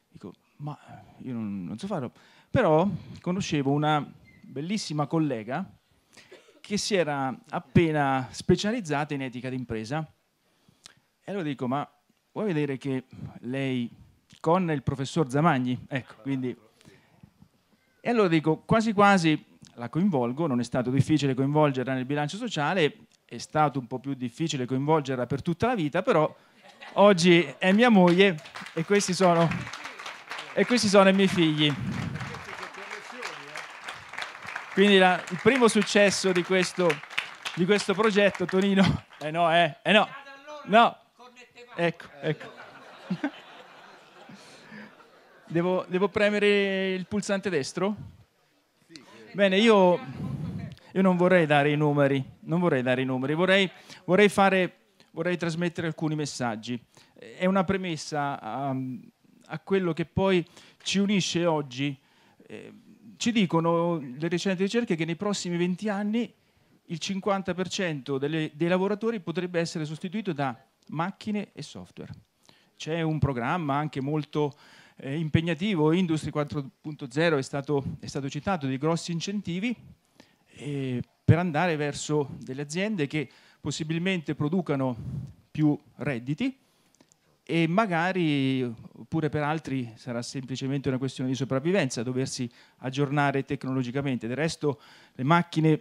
[SPEAKER 12] dico ma eh, io non, non so farlo, però conoscevo una bellissima collega che si era appena specializzata in etica d'impresa. E allora dico, ma vuoi vedere che lei con il professor Zamagni? Ecco, quindi... E allora dico, quasi quasi la coinvolgo, non è stato difficile coinvolgerla nel bilancio sociale, è stato un po' più difficile coinvolgerla per tutta la vita, però oggi è mia moglie e questi sono, e questi sono i miei figli. Quindi la, il primo successo di questo, di questo progetto, Tonino, eh no, eh, eh no, no, ecco, ecco. Devo, devo premere il pulsante destro? Bene, io io non vorrei dare i numeri, non vorrei dare i numeri, vorrei, vorrei, fare, vorrei trasmettere alcuni messaggi. È una premessa a, um, a quello che poi ci unisce oggi. Eh, ci dicono le recenti ricerche che nei prossimi 20 anni il 50% delle, dei lavoratori potrebbe essere sostituito da macchine e software. C'è un programma anche molto eh, impegnativo, Industry 4.0 è stato, è stato citato, di grossi incentivi eh, per andare verso delle aziende che possibilmente producano più redditi e magari, oppure per altri sarà semplicemente una questione di sopravvivenza, doversi aggiornare tecnologicamente. Del resto le macchine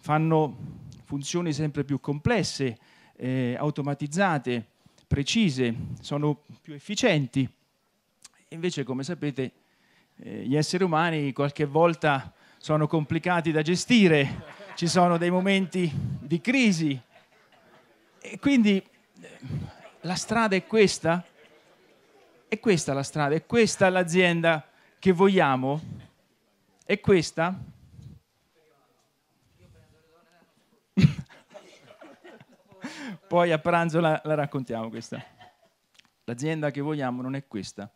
[SPEAKER 12] fanno funzioni sempre più complesse, eh, automatizzate, precise, sono più efficienti. Invece, come sapete, eh, gli esseri umani qualche volta sono complicati da gestire, ci sono dei momenti di crisi. E quindi eh, la strada è questa? È questa la strada, è questa l'azienda che vogliamo? È questa? Poi a pranzo la, la raccontiamo questa. L'azienda che vogliamo non è questa.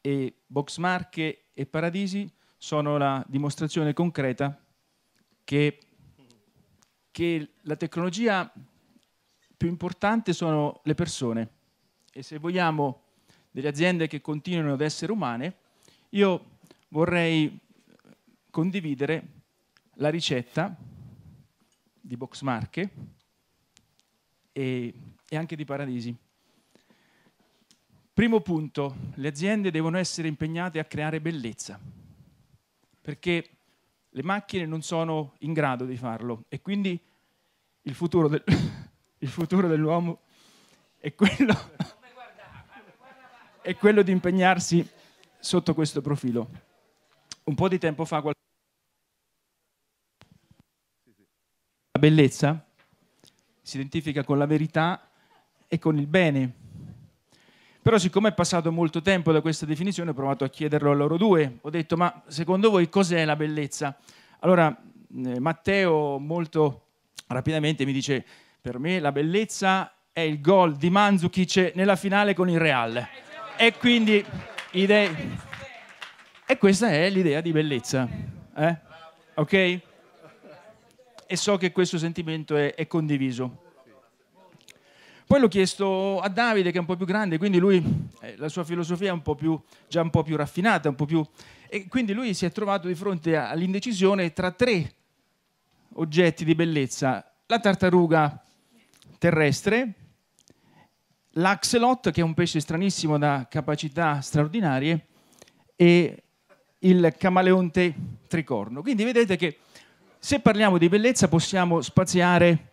[SPEAKER 12] E Box e Paradisi sono la dimostrazione concreta che, che la tecnologia più importante sono le persone e se vogliamo delle aziende che continuano ad essere umane, io vorrei condividere la ricetta di Boxmarche e, e, anche di Paradisi. Primo punto, le aziende devono essere impegnate a creare bellezza perché le macchine non sono in grado di farlo e quindi il futuro, del, il futuro dell'uomo è quello, è quello di impegnarsi sotto questo profilo. Un po' di tempo fa qualcuno... La bellezza si identifica con la verità e con il bene però siccome è passato molto tempo da questa definizione ho provato a chiederlo a loro due. Ho detto ma secondo voi cos'è la bellezza? Allora eh, Matteo molto rapidamente mi dice per me la bellezza è il gol di Mandzukic nella finale con il Real. E quindi idee... E questa è l'idea di bellezza. Eh? Ok? E so che questo sentimento è, è condiviso. Poi l'ho chiesto a Davide, che è un po' più grande, quindi lui, eh, la sua filosofia è un po' più, già un po' più raffinata, un po' più... E quindi lui si è trovato di fronte all'indecisione tra tre oggetti di bellezza. La tartaruga terrestre, l'Axelot, che è un pesce stranissimo da capacità straordinarie, e il camaleonte tricorno. Quindi vedete che se parliamo di bellezza possiamo spaziare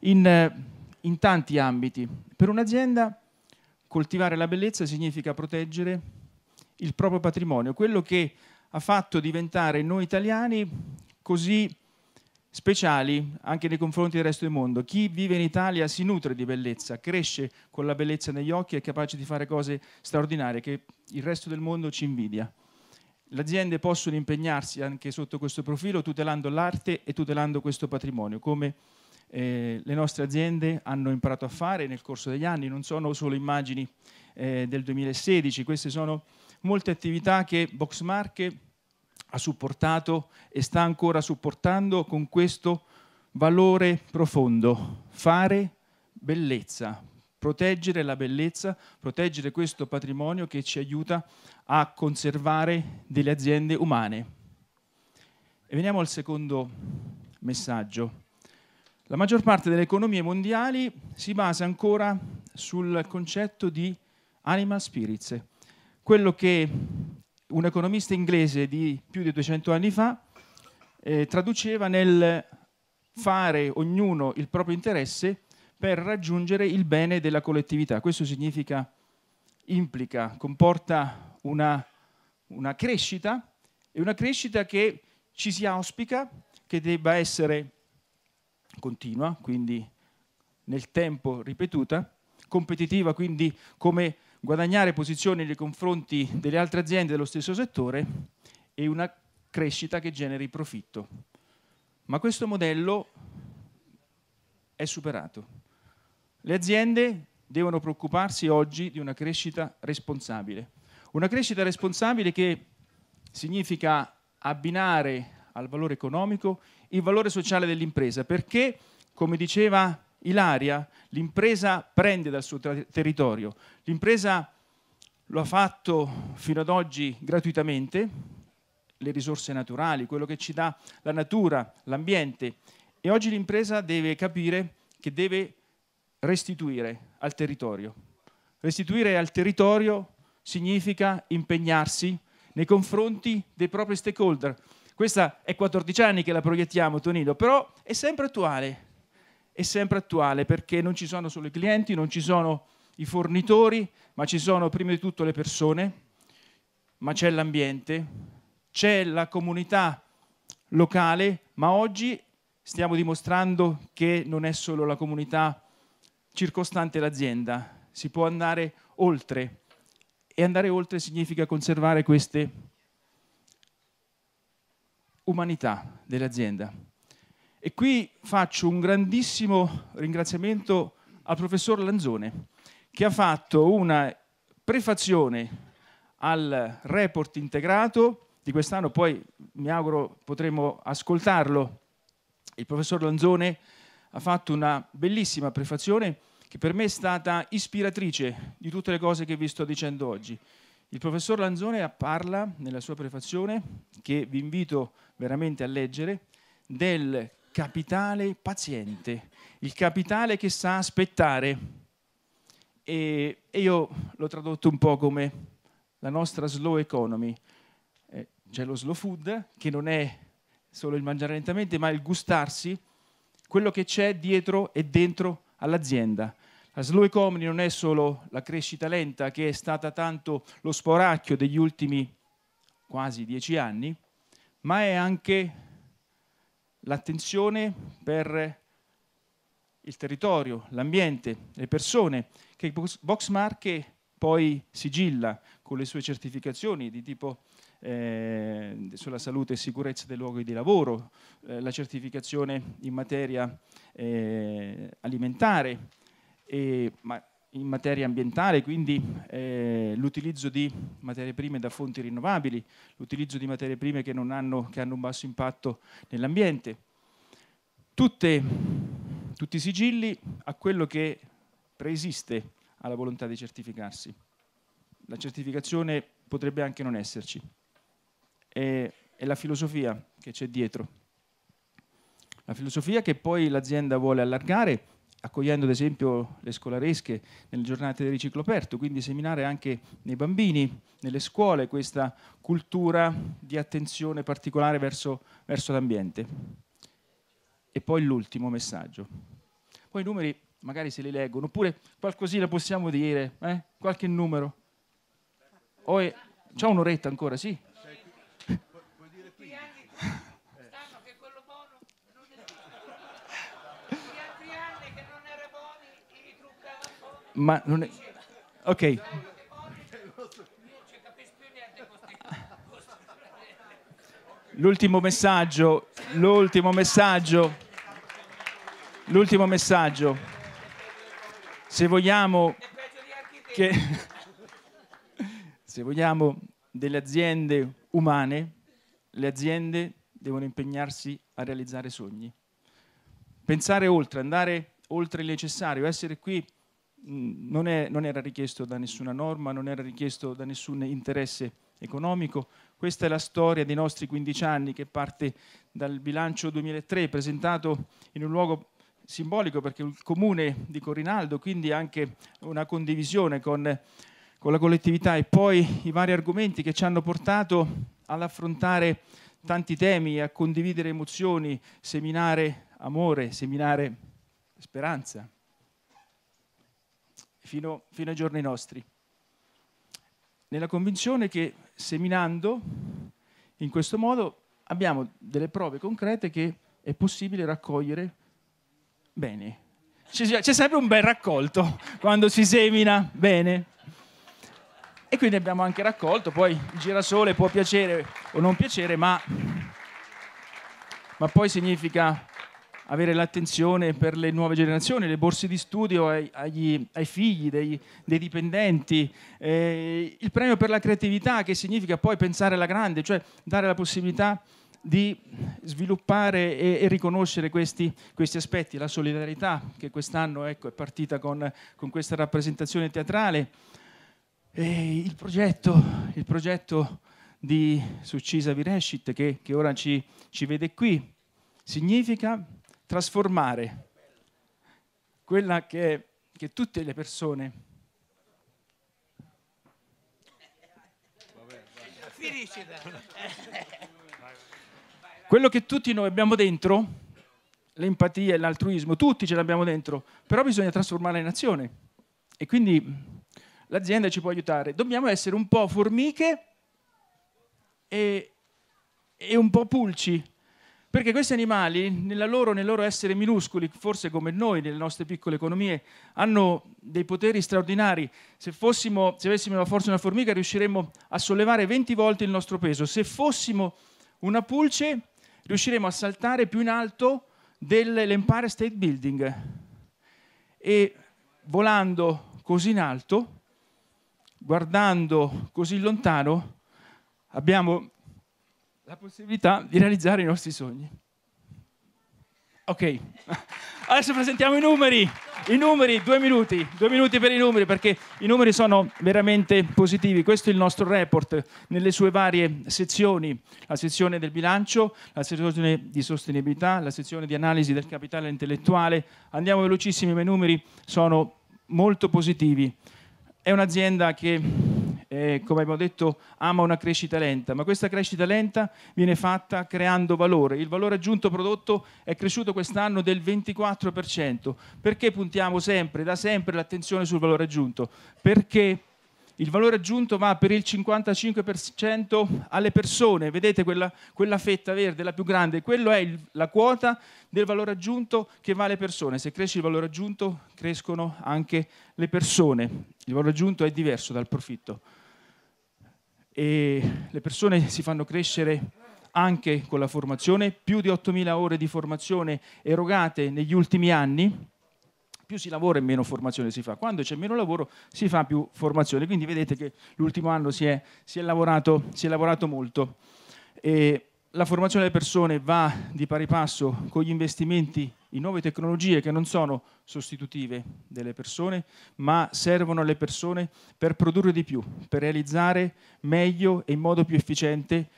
[SPEAKER 12] in eh, in tanti ambiti. Per un'azienda coltivare la bellezza significa proteggere il proprio patrimonio, quello che ha fatto diventare noi italiani così speciali anche nei confronti del resto del mondo. Chi vive in Italia si nutre di bellezza, cresce con la bellezza negli occhi, è capace di fare cose straordinarie che il resto del mondo ci invidia. Le aziende possono impegnarsi anche sotto questo profilo tutelando l'arte e tutelando questo patrimonio, come eh, le nostre aziende hanno imparato a fare nel corso degli anni, non sono solo immagini eh, del 2016, queste sono molte attività che Box ha supportato e sta ancora supportando con questo valore profondo, fare bellezza, proteggere la bellezza, proteggere questo patrimonio che ci aiuta a conservare delle aziende umane. E veniamo al secondo messaggio. La maggior parte delle economie mondiali si basa ancora sul concetto di animal spirits, quello che un economista inglese di più di 200 anni fa eh, traduceva nel fare ognuno il proprio interesse per raggiungere il bene della collettività. Questo significa, implica, comporta una, una crescita e una crescita che ci si auspica che debba essere continua, quindi nel tempo ripetuta, competitiva quindi come guadagnare posizioni nei confronti delle altre aziende dello stesso settore e una crescita che generi profitto. Ma questo modello è superato. Le aziende devono preoccuparsi oggi di una crescita responsabile. Una crescita responsabile che significa abbinare al valore economico il valore sociale dell'impresa, perché, come diceva Ilaria, l'impresa prende dal suo ter territorio, l'impresa lo ha fatto fino ad oggi gratuitamente, le risorse naturali, quello che ci dà la natura, l'ambiente, e oggi l'impresa deve capire che deve restituire al territorio. Restituire al territorio significa impegnarsi nei confronti dei propri stakeholder, questa è 14 anni che la proiettiamo, Tonino, però è sempre attuale. È sempre attuale perché non ci sono solo i clienti, non ci sono i fornitori, ma ci sono prima di tutto le persone, ma c'è l'ambiente, c'è la comunità locale, ma oggi stiamo dimostrando che non è solo la comunità circostante l'azienda, si può andare oltre e andare oltre significa conservare queste umanità dell'azienda. E qui faccio un grandissimo ringraziamento al professor Lanzone, che ha fatto una prefazione al report integrato di quest'anno, poi mi auguro potremo ascoltarlo. Il professor Lanzone ha fatto una bellissima prefazione che per me è stata ispiratrice di tutte le cose che vi sto dicendo oggi. Il professor Lanzone parla nella sua prefazione, che vi invito a veramente a leggere, del capitale paziente, il capitale che sa aspettare. E, e io l'ho tradotto un po' come la nostra slow economy. Eh, c'è lo slow food, che non è solo il mangiare lentamente, ma il gustarsi quello che c'è dietro e dentro all'azienda. La slow economy non è solo la crescita lenta, che è stata tanto lo sporacchio degli ultimi quasi dieci anni, ma è anche l'attenzione per il territorio, l'ambiente, le persone, che Box Marche poi sigilla con le sue certificazioni di tipo eh, sulla salute e sicurezza dei luoghi di lavoro, eh, la certificazione in materia eh, alimentare, ma in materia ambientale, quindi eh, l'utilizzo di materie prime da fonti rinnovabili, l'utilizzo di materie prime che, hanno, che hanno, un basso impatto nell'ambiente. tutti i sigilli a quello che preesiste alla volontà di certificarsi. La certificazione potrebbe anche non esserci. È, è la filosofia che c'è dietro. La filosofia che poi l'azienda vuole allargare accogliendo ad esempio le scolaresche nelle giornate del riciclo aperto, quindi seminare anche nei bambini, nelle scuole, questa cultura di attenzione particolare verso, verso l'ambiente. E poi l'ultimo messaggio. Poi i numeri magari se li leggono, oppure qualcosina possiamo dire, eh? qualche numero. O è... C'è un'oretta ancora, sì? Puoi dire qui. Ma non è... Ok. L'ultimo messaggio, l'ultimo messaggio, l'ultimo messaggio. Se vogliamo che... Se vogliamo delle aziende umane, le aziende devono impegnarsi a realizzare sogni. Pensare oltre, andare oltre il necessario, essere qui Mm, non, è, non, era richiesto da nessuna norma, non era richiesto da nessun interesse economico. Questa è la storia dei nostri 15 anni che parte dal bilancio 2003 presentato in un luogo simbolico perché il comune di Corinaldo, quindi anche una condivisione con, con la collettività e poi i vari argomenti che ci hanno portato ad affrontare tanti temi, a condividere emozioni, seminare amore, seminare speranza fino, fino ai giorni nostri, nella convinzione che seminando in questo modo abbiamo delle prove concrete che è possibile raccogliere bene. C'è, sempre un bel raccolto quando si semina bene. E quindi abbiamo anche raccolto, poi il girasole può piacere o non piacere, ma, ma poi significa avere l'attenzione per le nuove generazioni, le borse di studio ai, agli, ai figli dei, dei dipendenti, eh, il premio per la creatività che significa poi pensare alla grande, cioè dare la possibilità di sviluppare e, e riconoscere questi, questi, aspetti, la solidarietà che quest'anno ecco, è partita con, con, questa rappresentazione teatrale, e il progetto, il progetto di Succisa Virescit che, che ora ci, ci vede qui, significa trasformare quella che, che tutte le persone... Quello che tutti noi abbiamo dentro, l'empatia e l'altruismo, tutti ce l'abbiamo dentro, però bisogna trasformare in azione. E quindi l'azienda ci può aiutare. Dobbiamo essere un po' formiche e, e un po' pulci, perché questi animali, loro, nel loro essere minuscoli, forse come noi nelle nostre piccole economie, hanno dei poteri straordinari. Se, fossimo, se avessimo la forza di una formica riusciremmo a sollevare 20 volte il nostro peso. Se fossimo una pulce riusciremmo a saltare più in alto dell'Empire State Building. E volando così in alto, guardando così lontano, abbiamo
[SPEAKER 13] la possibilità
[SPEAKER 12] di realizzare i nostri sogni. Ok, adesso presentiamo i numeri. I numeri, due minuti, due minuti per i numeri perché i numeri sono veramente positivi. Questo è il nostro report nelle sue varie sezioni, la sezione del bilancio, la sezione di sostenibilità, la sezione di analisi del capitale intellettuale. Andiamo velocissimi, ma i numeri sono molto positivi. È un'azienda che eh, come abbiamo detto, ama una crescita lenta, ma questa crescita lenta viene fatta creando valore. Il valore aggiunto prodotto è cresciuto quest'anno del 24%. Perché puntiamo sempre, da sempre, l'attenzione sul valore aggiunto? Perché il valore aggiunto va per il 55% alle persone, vedete quella, quella, fetta verde, la più grande, quella è il, la quota del valore aggiunto che va alle persone. Se cresce il valore aggiunto crescono anche le persone. Il valore aggiunto è diverso dal profitto e le persone si fanno crescere anche con la formazione, più di 8.000 ore di formazione erogate negli ultimi anni, più si lavora e meno formazione si fa. Quando c'è meno lavoro si fa più formazione, quindi vedete che l'ultimo anno si è, si è, lavorato, si è lavorato, molto. E la formazione delle persone va di pari passo con gli investimenti in nuove tecnologie che non sono sostitutive delle persone, ma servono alle persone per produrre di più, per realizzare meglio e in modo più efficiente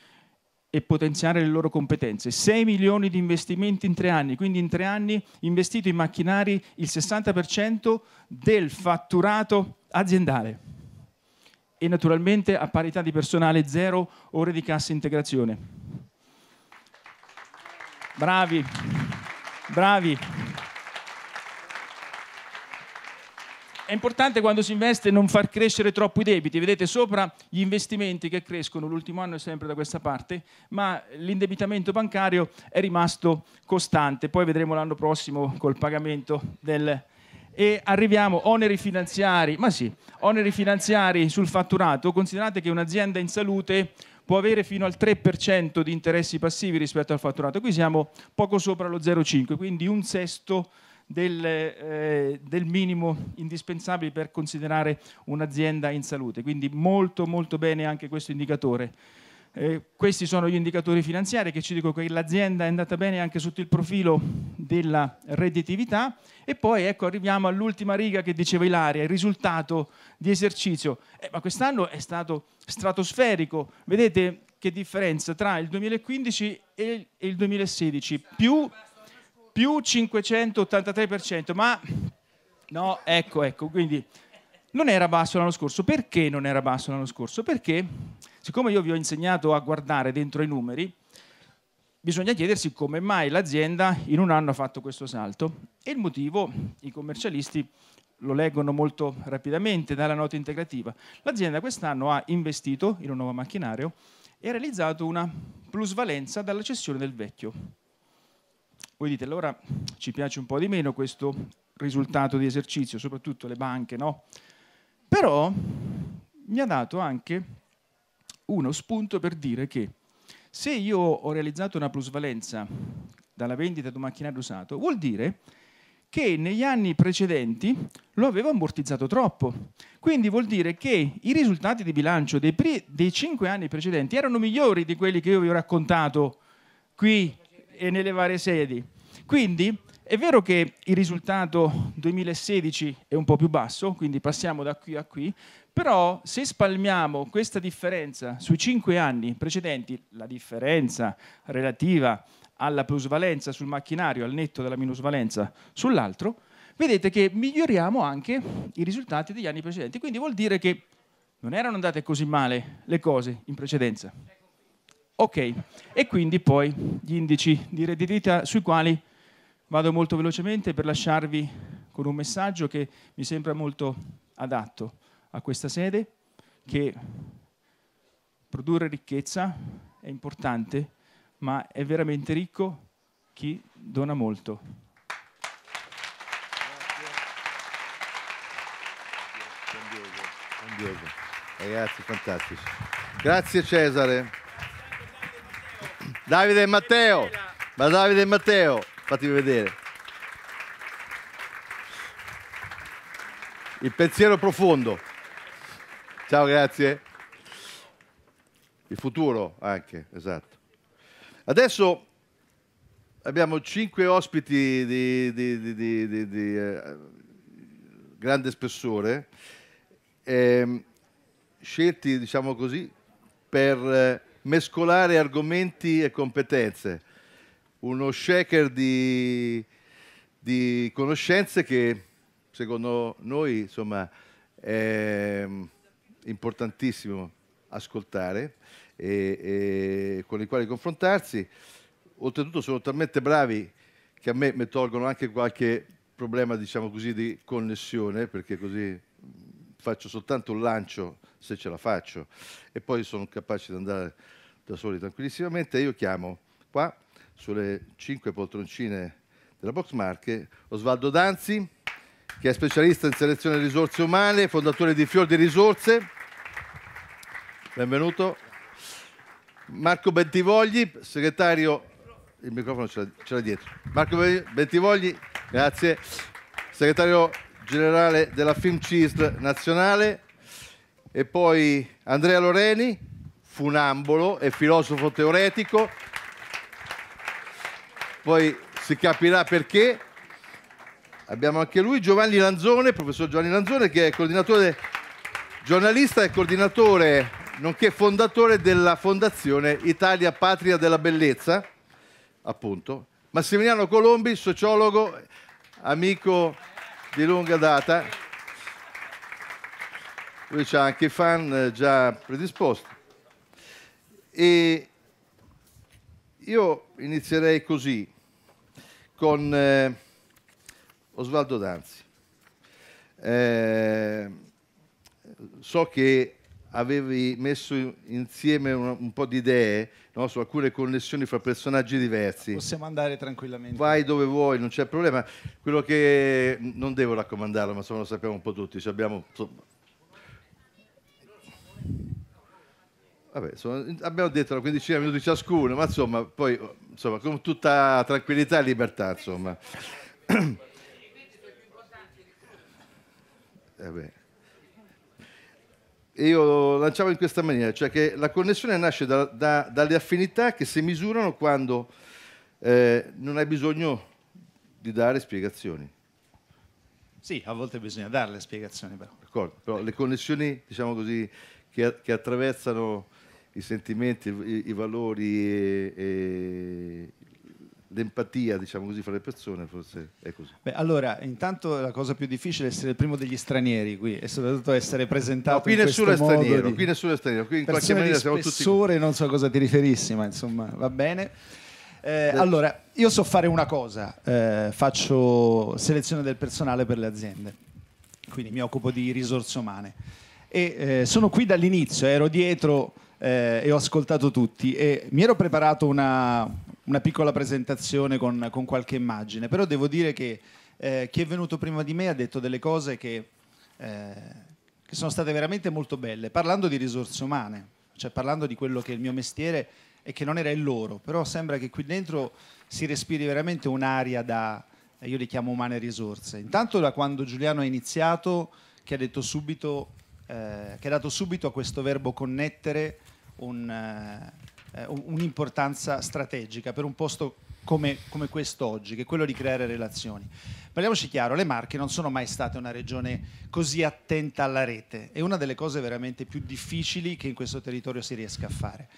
[SPEAKER 12] e potenziare le loro competenze. 6 milioni di investimenti in tre anni, quindi in tre anni investito in macchinari il 60% del fatturato aziendale e naturalmente a parità di personale zero ore di cassa integrazione. Bravi! Bravi. È importante quando si investe non far crescere troppo i debiti, vedete sopra gli investimenti che crescono, l'ultimo anno è sempre da questa parte, ma l'indebitamento bancario è rimasto costante, poi vedremo l'anno prossimo col pagamento del, e arriviamo oneri finanziari, ma sì, oneri finanziari sul fatturato, considerate che un'azienda in salute può avere fino al 3% di interessi passivi rispetto al fatturato. Qui siamo poco sopra lo 0,5, quindi un sesto del, eh, del, minimo indispensabile per considerare un'azienda in salute. Quindi molto molto bene anche questo indicatore. Eh, questi sono gli indicatori finanziari che ci dicono che l'azienda è andata bene anche sotto il profilo della redditività e poi ecco, arriviamo all'ultima riga che diceva Ilaria, il risultato di esercizio. Eh, ma quest'anno è stato stratosferico, vedete che differenza tra il 2015 e il 2016, più, più 583%, ma no, ecco, ecco, quindi non era basso l'anno scorso. Perché non era basso l'anno scorso? Perché Siccome io vi ho insegnato a guardare dentro i numeri, bisogna chiedersi come mai l'azienda in un anno ha fatto questo salto e il motivo i commercialisti lo leggono molto rapidamente dalla nota integrativa. L'azienda quest'anno ha investito in un nuovo macchinario e ha realizzato una plusvalenza dalla cessione del vecchio. Voi dite allora ci piace un po' di meno questo risultato di esercizio, soprattutto le banche, no? Però mi ha dato anche uno spunto per dire che se io ho realizzato una plusvalenza dalla vendita di un macchinario usato, vuol dire che negli anni precedenti lo avevo ammortizzato troppo. Quindi vuol dire che i risultati di bilancio dei, pre- dei cinque anni precedenti erano migliori di quelli che io vi ho raccontato qui e nelle varie sedi. Quindi è vero che il risultato 2016 è un po' più basso, quindi passiamo da qui a qui, però se spalmiamo questa differenza sui cinque anni precedenti, la differenza relativa alla plusvalenza sul macchinario al netto della minusvalenza sull'altro, vedete che miglioriamo anche i risultati degli anni precedenti, quindi vuol dire che non erano andate così male le cose in precedenza. Ok, e quindi poi gli indici di redditività sui quali Vado molto velocemente per lasciarvi con un messaggio che mi sembra molto adatto a questa sede, che produrre ricchezza è importante, ma è veramente ricco chi dona molto.
[SPEAKER 1] Ragazzi, fantastici. Grazie Cesare. Davide e Matteo. Ma Davide e Matteo. Fatemi vedere. Il pensiero profondo. Ciao, grazie. Il futuro anche, esatto. Adesso abbiamo cinque ospiti di, di, di, di eh, grande spessore, eh, scelti, diciamo così, per eh, mescolare argomenti e competenze uno shaker di, di conoscenze che secondo noi insomma, è importantissimo ascoltare e, e con i quali confrontarsi. Oltretutto sono talmente bravi che a me mi tolgono anche qualche problema diciamo così, di connessione perché così faccio soltanto un lancio se ce la faccio e poi sono capace di andare da soli tranquillissimamente. Io chiamo qua sulle cinque poltroncine della Box Marche, Osvaldo Danzi, che è specialista in selezione di risorse umane, fondatore di Fior di Risorse. Benvenuto. Marco Bentivogli, segretario... Il microfono c'era dietro. Marco Bentivogli, grazie. Segretario generale della FilmCISL nazionale. E poi Andrea Loreni, funambolo e filosofo teoretico, poi si capirà perché. Abbiamo anche lui Giovanni Lanzone, professor Giovanni Lanzone, che è coordinatore, giornalista e coordinatore, nonché fondatore della Fondazione Italia Patria della Bellezza, appunto. Massimiliano Colombi, sociologo, amico di lunga data. Lui ha anche i fan eh, già predisposti. E io inizierei così con eh, Osvaldo Danzi. Eh, so che avevi messo insieme un, un po' di idee no, su alcune connessioni fra personaggi diversi. Possiamo andare tranquillamente. Vai dove vuoi, non c'è problema. Quello che non devo raccomandarlo, ma insomma lo sappiamo un po' tutti. Ci abbiamo, insomma... Vabbè, sono, abbiamo detto una quindicina minuti ciascuno, ma insomma, poi oh, insomma, con tutta tranquillità e libertà, insomma. Eh, vabbè. Io lanciavo in questa maniera, cioè che la connessione nasce da, da, dalle affinità che si misurano quando eh, non hai bisogno di dare spiegazioni.
[SPEAKER 14] Sì, a volte bisogna dare le spiegazioni però.
[SPEAKER 1] D'accordo, però le connessioni, diciamo così, che, che attraversano i sentimenti, i, i valori e, e l'empatia, diciamo così, fra le persone, forse è così.
[SPEAKER 14] Beh, allora, intanto la cosa più difficile è essere il primo degli stranieri qui e soprattutto essere presentato no, qui nessuno è straniero, di... qui nessuno è straniero, qui in Persone qualche maniera siamo tutti non so cosa ti riferissi, ma insomma, va bene. Eh, allora, io so fare una cosa, eh, faccio selezione del personale per le aziende, quindi mi occupo di risorse umane e eh, sono qui dall'inizio, ero dietro eh, e ho ascoltato tutti e mi ero preparato una, una piccola presentazione con, con, qualche immagine, però devo dire che eh, chi è venuto prima di me ha detto delle cose che, eh, che sono state veramente molto belle, parlando di risorse umane, cioè parlando di quello che è il mio mestiere e che non era il loro, però sembra che qui dentro si respiri veramente un'aria da, io le chiamo umane risorse. Intanto da quando Giuliano ha iniziato, che ha, subito, eh, che ha dato subito a questo verbo connettere eh, eh, un'importanza strategica per un posto come, come questo oggi, che è quello di creare relazioni. Parliamoci chiaro, le Marche non sono mai state una regione così attenta alla rete, è una delle cose veramente più difficili che in questo territorio si riesca a fare,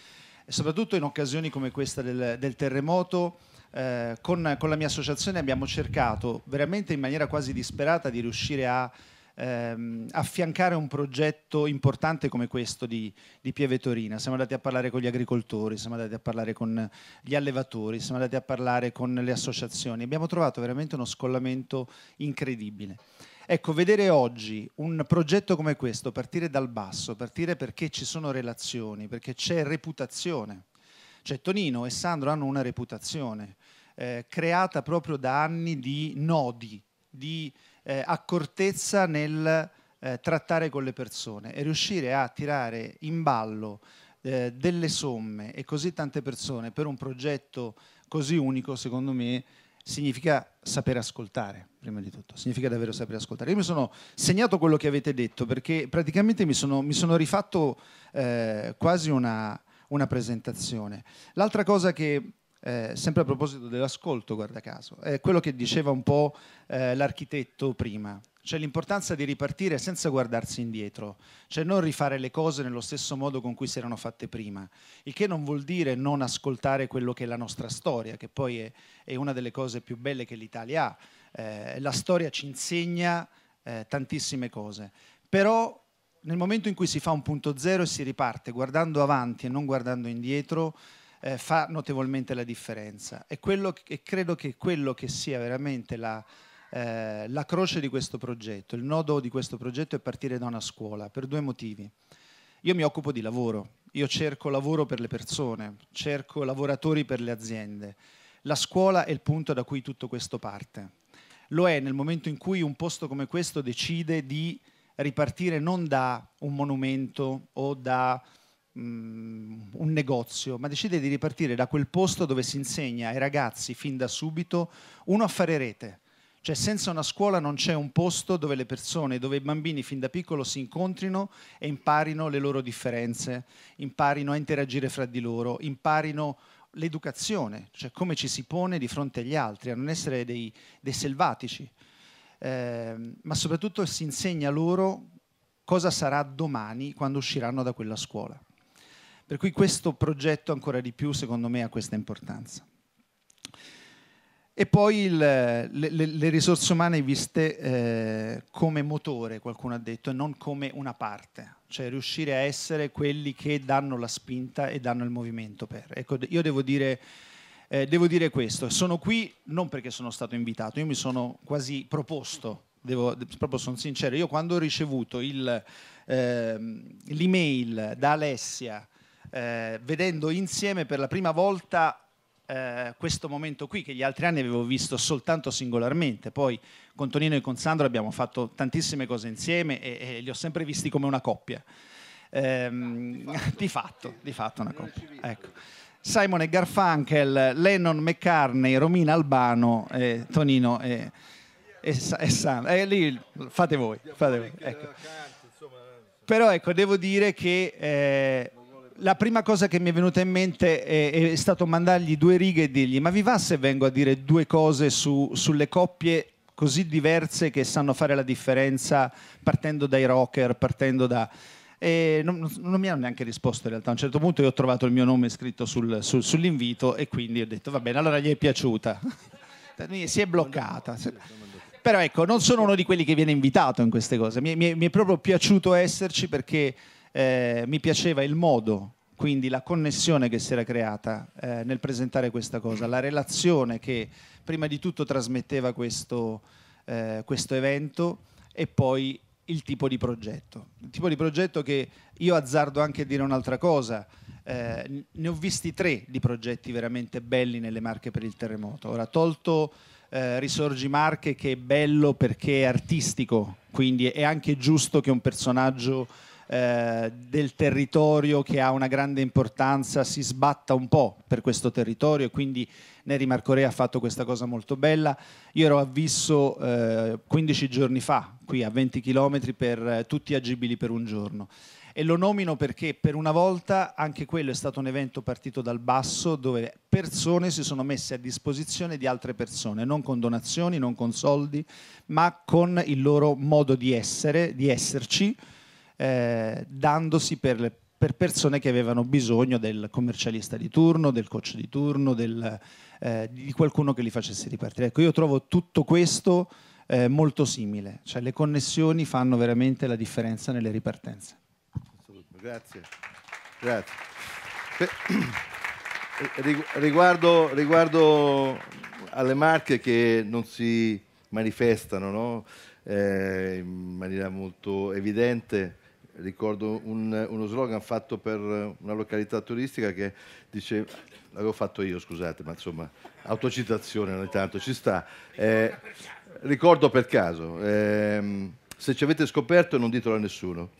[SPEAKER 14] e soprattutto in occasioni come questa del, del terremoto. Eh, con, con la mia associazione abbiamo cercato veramente in maniera quasi disperata di riuscire a ehm, affiancare un progetto importante come questo di, di Pieve Torina. Siamo andati a parlare con gli agricoltori, siamo andati a parlare con gli allevatori, siamo andati a parlare con le associazioni. Abbiamo trovato veramente uno scollamento incredibile. Ecco, vedere oggi un progetto come questo partire dal basso, partire perché ci sono relazioni, perché c'è reputazione. Cioè Tonino e Sandro hanno una reputazione eh, creata proprio da anni di nodi, di eh, accortezza nel eh, trattare con le persone e riuscire a tirare in ballo eh, delle somme e così tante persone per un progetto così unico, secondo me, significa saper ascoltare, prima di tutto, significa davvero saper ascoltare. Io mi sono segnato quello che avete detto perché praticamente mi sono, mi sono rifatto eh, quasi una, una presentazione. L'altra cosa che eh, sempre a proposito dell'ascolto, guarda caso, è quello che diceva un po' eh, l'architetto prima, cioè l'importanza di ripartire senza guardarsi indietro, cioè non rifare le cose nello stesso modo con cui si erano fatte prima, il che non vuol dire non ascoltare quello che è la nostra storia, che poi è, è una delle cose più belle che l'Italia ha. Eh, la storia ci insegna eh, tantissime cose, però nel momento in cui si fa un punto zero e si riparte guardando avanti e non guardando indietro, eh, fa notevolmente la differenza. E, quello, e, credo che quello che sia veramente la, eh, la croce di questo progetto, il nodo di questo progetto è partire da una scuola, per due motivi. Io mi occupo di lavoro, io cerco lavoro per le persone, cerco lavoratori per le aziende. La scuola è il punto da cui tutto questo parte. Lo è nel momento in cui un posto come questo decide di ripartire non da un monumento o da Mm, un negozio, ma decide di ripartire da quel posto dove si insegna ai ragazzi fin da subito uno a fare rete. Cioè senza una scuola non c'è un posto dove le persone, dove i bambini fin da piccolo si incontrino e imparino le loro differenze, imparino a interagire fra di loro, imparino l'educazione, cioè come ci si pone di fronte agli altri, a non essere dei, dei selvatici. Eh, ma soprattutto si insegna loro cosa sarà domani quando usciranno da quella scuola. Per cui questo progetto ancora di più, secondo me, ha questa importanza. E poi il, le, le, le, risorse umane viste eh, come motore, qualcuno ha detto, e non come una parte, cioè riuscire a essere quelli che danno la spinta e danno il movimento per. Ecco, io devo dire, eh, devo dire questo, sono qui non perché sono stato invitato, io mi sono quasi proposto, devo, proprio sono sincero, io quando ho ricevuto il, eh, l'email da Alessia, eh, vedendo insieme per la prima volta eh, questo momento qui, che gli altri anni avevo visto soltanto singolarmente. Poi con Tonino e con Sandro abbiamo fatto tantissime cose insieme e, e li ho sempre visti come una coppia. Eh, di, fatto. di, fatto. di fatto, una coppia. Ecco. Simon e Garfunkel, Lennon McCartney, Romina Albano, eh, Tonino e, e, e Sandro. Eh, lì fate voi. Fate voi ecco. Eh. Però ecco, devo dire che eh, la prima cosa che mi è venuta in mente è, è, stato mandargli due righe e dirgli ma vi va se vengo a dire due cose su, sulle coppie così diverse che sanno fare la differenza partendo dai rocker, partendo da... Non, non, mi hanno neanche risposto in realtà. A un certo punto io ho trovato il mio nome scritto sul, sul, sull'invito e quindi ho detto va bene, allora gli è piaciuta. si è bloccata. Però ecco, non sono uno di quelli che viene invitato in queste cose. Mi, mi, mi è proprio piaciuto esserci perché eh, mi piaceva il modo, quindi la connessione che si era creata eh, nel presentare questa cosa, la relazione che prima di tutto trasmetteva questo, eh, questo evento e poi il tipo di progetto. Il tipo di progetto che io azzardo anche a dire un'altra cosa. Eh, ne ho visti tre di progetti veramente belli nelle Marche per il terremoto. Ora, tolto eh, Risorgi Marche, che è bello perché è artistico, quindi è anche giusto che un personaggio eh, del territorio che ha una grande importanza si sbatta un po' per questo territorio e quindi Neri Marcorea ha fatto questa cosa molto bella. Io ero avviso eh, 15 giorni fa, qui a 20 km per eh, tutti agibili per un giorno. E lo nomino perché per una volta anche quello è stato un evento partito dal basso dove persone si sono messe a disposizione di altre persone, non con donazioni, non con soldi, ma con il loro modo di essere, di esserci, eh, dandosi per, le, per, persone che avevano bisogno del commercialista di turno, del coach di turno, del, eh, di qualcuno che li facesse ripartire. Ecco, io trovo tutto questo eh, molto simile, cioè le connessioni fanno veramente la differenza nelle ripartenze.
[SPEAKER 1] Grazie. Grazie. Riguardo, riguardo, alle marche che non si manifestano no? eh, in maniera molto evidente, ricordo un, uno slogan fatto per una località turistica che dice, l'avevo fatto io scusate, ma insomma, autocitazione ogni tanto ci sta. Eh, ricordo per caso, ehm, se ci avete scoperto non ditelo a nessuno,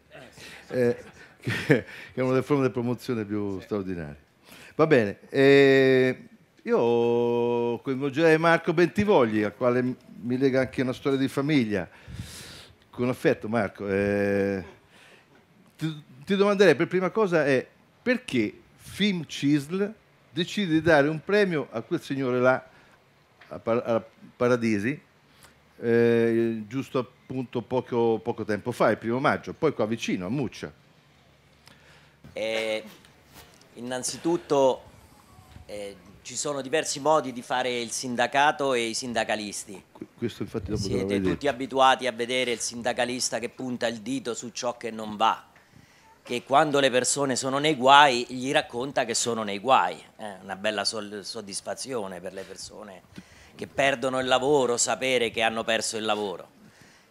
[SPEAKER 1] eh, che è una delle forme di promozione più straordinarie. Va bene, eh, io coinvolgerei Marco Bentivogli, al quale mi lega anche una storia di famiglia. Con affetto Marco. Eh, ti, ti domanderei per prima cosa è perché Film Cisl decide di dare un premio a quel signore là, a, Par- a Paradisi, eh, giusto appunto poco, poco, tempo fa, il primo maggio, poi qua vicino, a Muccia.
[SPEAKER 15] Eh, innanzitutto eh, ci sono diversi modi di fare il sindacato e i sindacalisti.
[SPEAKER 1] Questo infatti dopo Siete tutti
[SPEAKER 15] abituati a vedere il sindacalista che punta il dito su ciò che non va che quando le persone sono nei guai gli racconta che sono nei guai, eh, una bella soddisfazione per le persone che perdono il lavoro, sapere che hanno perso il lavoro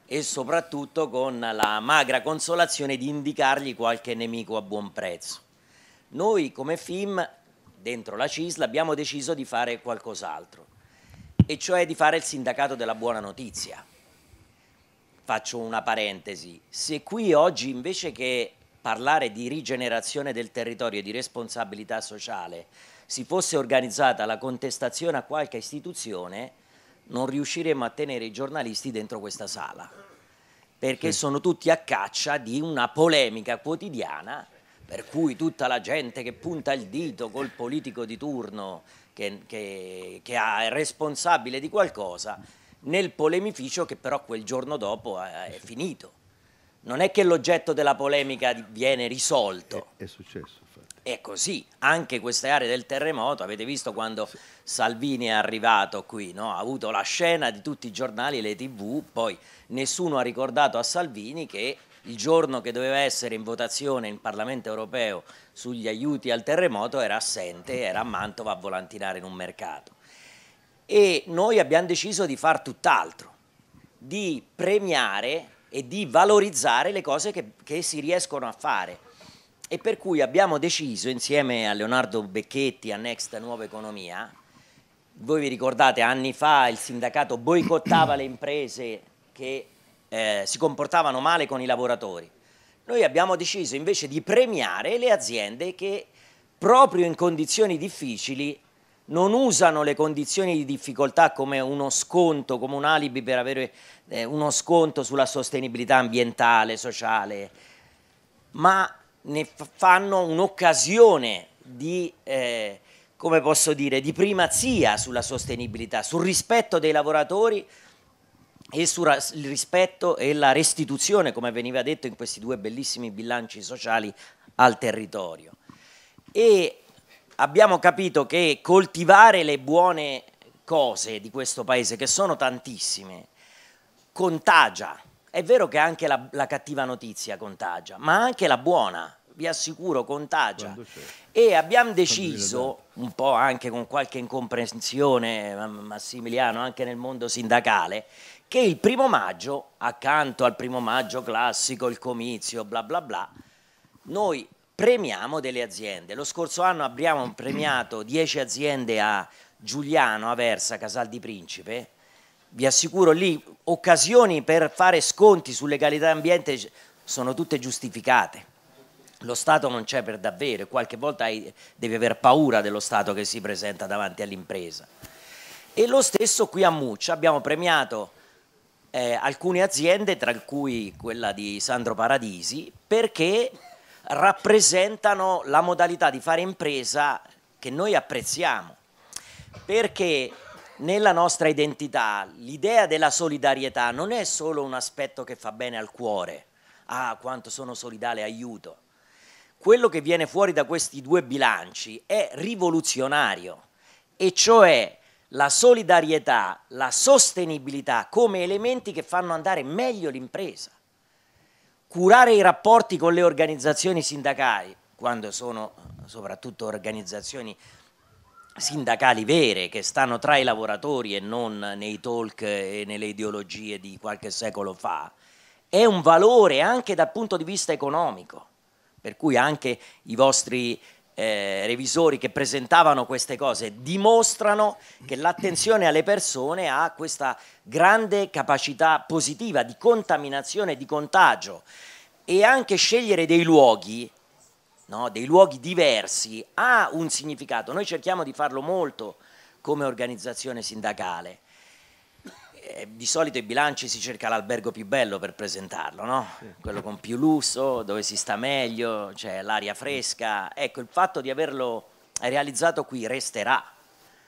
[SPEAKER 15] e soprattutto con la magra consolazione di indicargli qualche nemico a buon prezzo. Noi come FIM, dentro la CISL, abbiamo deciso di fare qualcos'altro, e cioè di fare il sindacato della buona notizia. Faccio una parentesi, se qui oggi invece che parlare di rigenerazione del territorio e di responsabilità sociale si fosse organizzata la contestazione a qualche istituzione, non riusciremmo a tenere i giornalisti dentro questa sala, perché sì. sono tutti a caccia di una polemica quotidiana per cui tutta la gente che punta il dito col politico di turno che, che, che è responsabile di qualcosa nel polemificio che però quel giorno dopo è finito non è che l'oggetto della polemica viene risolto. È, è successo. È così, anche queste aree del terremoto, avete visto quando sì. Salvini è arrivato qui, no? ha avuto la scena di tutti i giornali e le tv, poi nessuno ha ricordato a Salvini che il giorno che doveva essere in votazione in Parlamento europeo sugli aiuti al terremoto era assente, era a Mantova a volantinare in un mercato. E noi abbiamo deciso di far tutt'altro, di premiare e di valorizzare le cose che, che si riescono a fare. E per cui abbiamo deciso insieme a Leonardo Becchetti, a Next Nuova Economia, voi vi ricordate anni fa il sindacato boicottava le imprese che eh, si comportavano male con i lavoratori. Noi abbiamo deciso invece di premiare le aziende che proprio in condizioni difficili non usano le condizioni di difficoltà come uno sconto, come un alibi per avere eh, uno sconto sulla sostenibilità ambientale, sociale, ma ne fanno un'occasione di, eh, come posso dire, di primazia sulla sostenibilità, sul rispetto dei lavoratori e sul rispetto e la restituzione, come veniva detto in questi due bellissimi bilanci sociali, al territorio. E abbiamo capito che coltivare le buone cose di questo paese, che sono tantissime, contagia. È vero che anche la, la cattiva notizia contagia, ma anche la buona, vi assicuro, contagia. E abbiamo deciso, un po' anche con qualche incomprensione, Massimiliano, anche nel mondo sindacale, che il primo maggio, accanto al primo maggio classico, il comizio, bla bla bla, noi premiamo delle aziende. Lo scorso anno abbiamo premiato 10 aziende a Giuliano, Aversa, Casal di Principe. Vi assicuro lì occasioni per fare sconti su legalità e ambiente sono tutte giustificate. Lo Stato non c'è per davvero e qualche volta hai, devi aver paura dello Stato che si presenta davanti all'impresa. E lo stesso qui a Muccia, abbiamo premiato eh, alcune aziende, tra cui quella di Sandro Paradisi, perché rappresentano la modalità di fare impresa che noi apprezziamo, perché nella nostra identità l'idea della solidarietà non è solo un aspetto che fa bene al cuore, ah quanto sono solidale, aiuto. Quello che viene fuori da questi due bilanci è rivoluzionario, e cioè la solidarietà, la sostenibilità come elementi che fanno andare meglio l'impresa. Curare i rapporti con le organizzazioni sindacali, quando sono soprattutto organizzazioni sindacali vere che stanno tra i lavoratori e non nei talk e nelle ideologie di qualche secolo fa, è un valore anche dal punto di vista economico, per cui anche i vostri eh, revisori che presentavano queste cose dimostrano che l'attenzione alle persone ha questa grande capacità positiva di contaminazione, di contagio e anche scegliere dei luoghi no, dei luoghi diversi ha un significato. Noi cerchiamo di farlo molto come organizzazione sindacale. Eh, di solito i bilanci si cerca l'albergo più bello per presentarlo, no? quello con più lusso, dove si sta meglio, c'è cioè l'aria fresca. Ecco, il fatto di averlo realizzato qui resterà,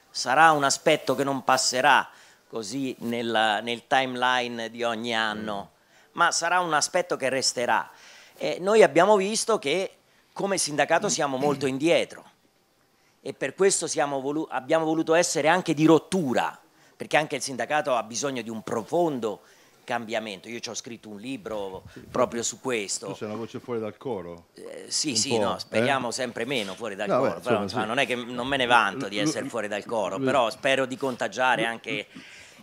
[SPEAKER 15] sarà un aspetto che non passerà così nel, nel timeline di ogni anno, mm. ma sarà un aspetto che resterà. Eh, noi abbiamo visto che come sindacato siamo molto indietro e per questo volu abbiamo voluto essere anche di rottura, perché anche il sindacato ha bisogno di un profondo cambiamento. Io ci ho scritto un libro proprio su questo. Tu sei
[SPEAKER 1] una voce fuori dal coro? Eh, sì, un sì, no, eh? speriamo
[SPEAKER 15] eh? sempre meno fuori dal no, coro. Beh, però, insomma, sì. Non è che non me ne vanto di essere fuori dal coro, però spero di contagiare anche.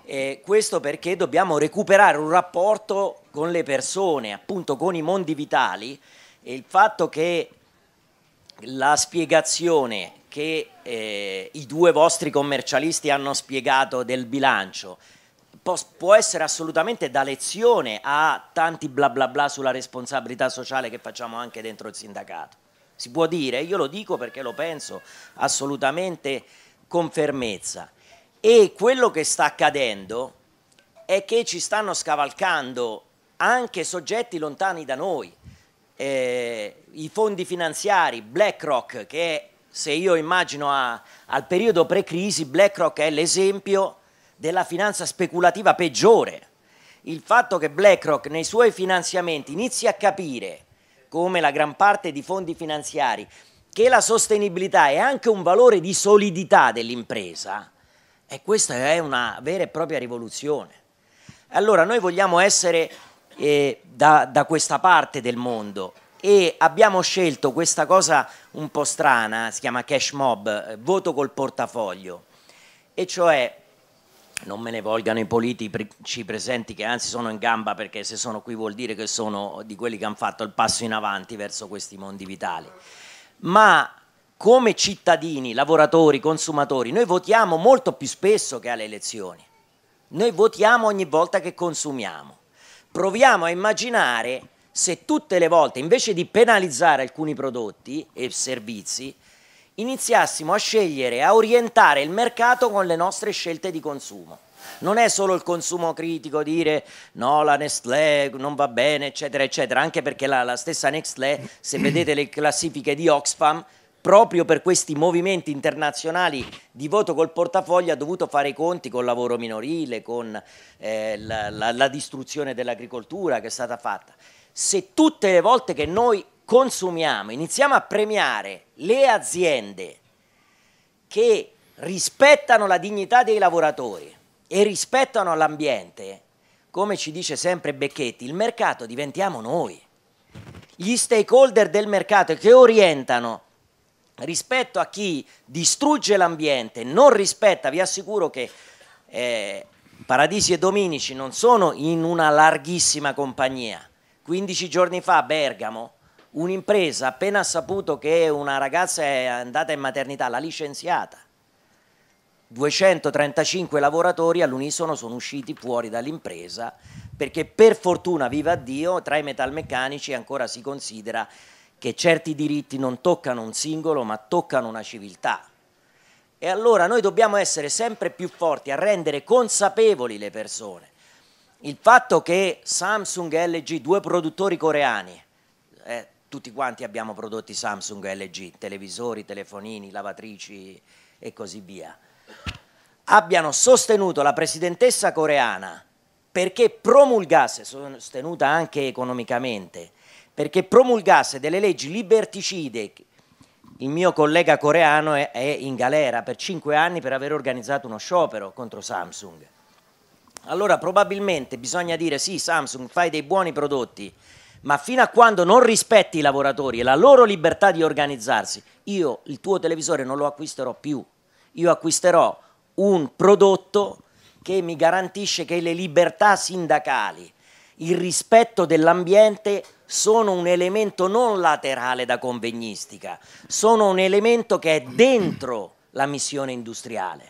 [SPEAKER 15] Eh, questo perché dobbiamo recuperare un rapporto con le persone, appunto con i mondi vitali e il fatto che la spiegazione che eh, i due vostri commercialisti hanno spiegato del bilancio può, essere assolutamente da lezione a tanti bla bla bla sulla responsabilità sociale che facciamo anche dentro il sindacato. Si può dire, io lo dico perché lo penso assolutamente con fermezza. E quello che sta accadendo è che ci stanno scavalcando anche soggetti lontani da noi eh, i fondi finanziari, BlackRock, che se io immagino a, al periodo pre-crisi, BlackRock è l'esempio della finanza speculativa peggiore. Il fatto che BlackRock nei suoi finanziamenti inizi a capire, come la gran parte di fondi finanziari, che la sostenibilità è anche un valore di solidità dell'impresa, e questa è una vera e propria rivoluzione. Allora noi vogliamo essere eh, da, da questa parte del mondo e abbiamo scelto questa cosa un po' strana, si chiama cash mob, eh, voto col portafoglio, e cioè non me ne volgano i politici presenti che anzi sono in gamba perché se sono qui vuol dire che sono di quelli che hanno fatto il passo in avanti verso questi mondi vitali, ma come cittadini, lavoratori, consumatori, noi votiamo molto più spesso che alle elezioni, noi votiamo ogni volta che consumiamo proviamo a immaginare se tutte le volte, invece di penalizzare alcuni prodotti e servizi, iniziassimo a scegliere, a orientare il mercato con le nostre scelte di consumo. Non è solo il consumo critico, dire no, la Nestlé non va bene, eccetera, eccetera, anche perché la, la stessa Nestlé, se vedete le classifiche di Oxfam, proprio per questi movimenti internazionali di voto col portafoglio ha dovuto fare i conti con il lavoro minorile, con eh, la, la, la distruzione dell'agricoltura che è stata fatta. Se tutte le volte che noi consumiamo iniziamo a premiare le aziende che rispettano la dignità dei lavoratori e rispettano l'ambiente, come ci dice sempre Becchetti, il mercato diventiamo noi. Gli stakeholder del mercato che orientano rispetto a chi distrugge l'ambiente, non rispetta, vi assicuro che eh, Paradisi e Dominici non sono in una larghissima compagnia. 15 giorni fa a Bergamo un'impresa appena ha saputo che una ragazza è andata in maternità, l'ha licenziata. 235 lavoratori all'unisono sono usciti fuori dall'impresa perché per fortuna, viva Dio, tra i metalmeccanici ancora si considera che certi diritti non toccano un singolo ma toccano una civiltà. E allora noi dobbiamo essere sempre più forti a rendere consapevoli le persone. Il fatto che Samsung e LG, due produttori coreani, eh, tutti quanti abbiamo prodotti Samsung e LG, televisori, telefonini, lavatrici e così via, abbiano sostenuto la presidentessa coreana perché promulgasse, sostenuta anche economicamente, perché promulgasse delle leggi liberticide. Il mio collega coreano è, in galera per cinque anni per aver organizzato uno sciopero contro Samsung. Allora probabilmente bisogna dire sì Samsung fai dei buoni prodotti, ma fino a quando non rispetti i lavoratori e la loro libertà di organizzarsi, io il tuo televisore non lo acquisterò più, io acquisterò un prodotto che mi garantisce che le libertà sindacali, il rispetto dell'ambiente sono un elemento non laterale da convegnistica, sono un elemento che è dentro la missione industriale.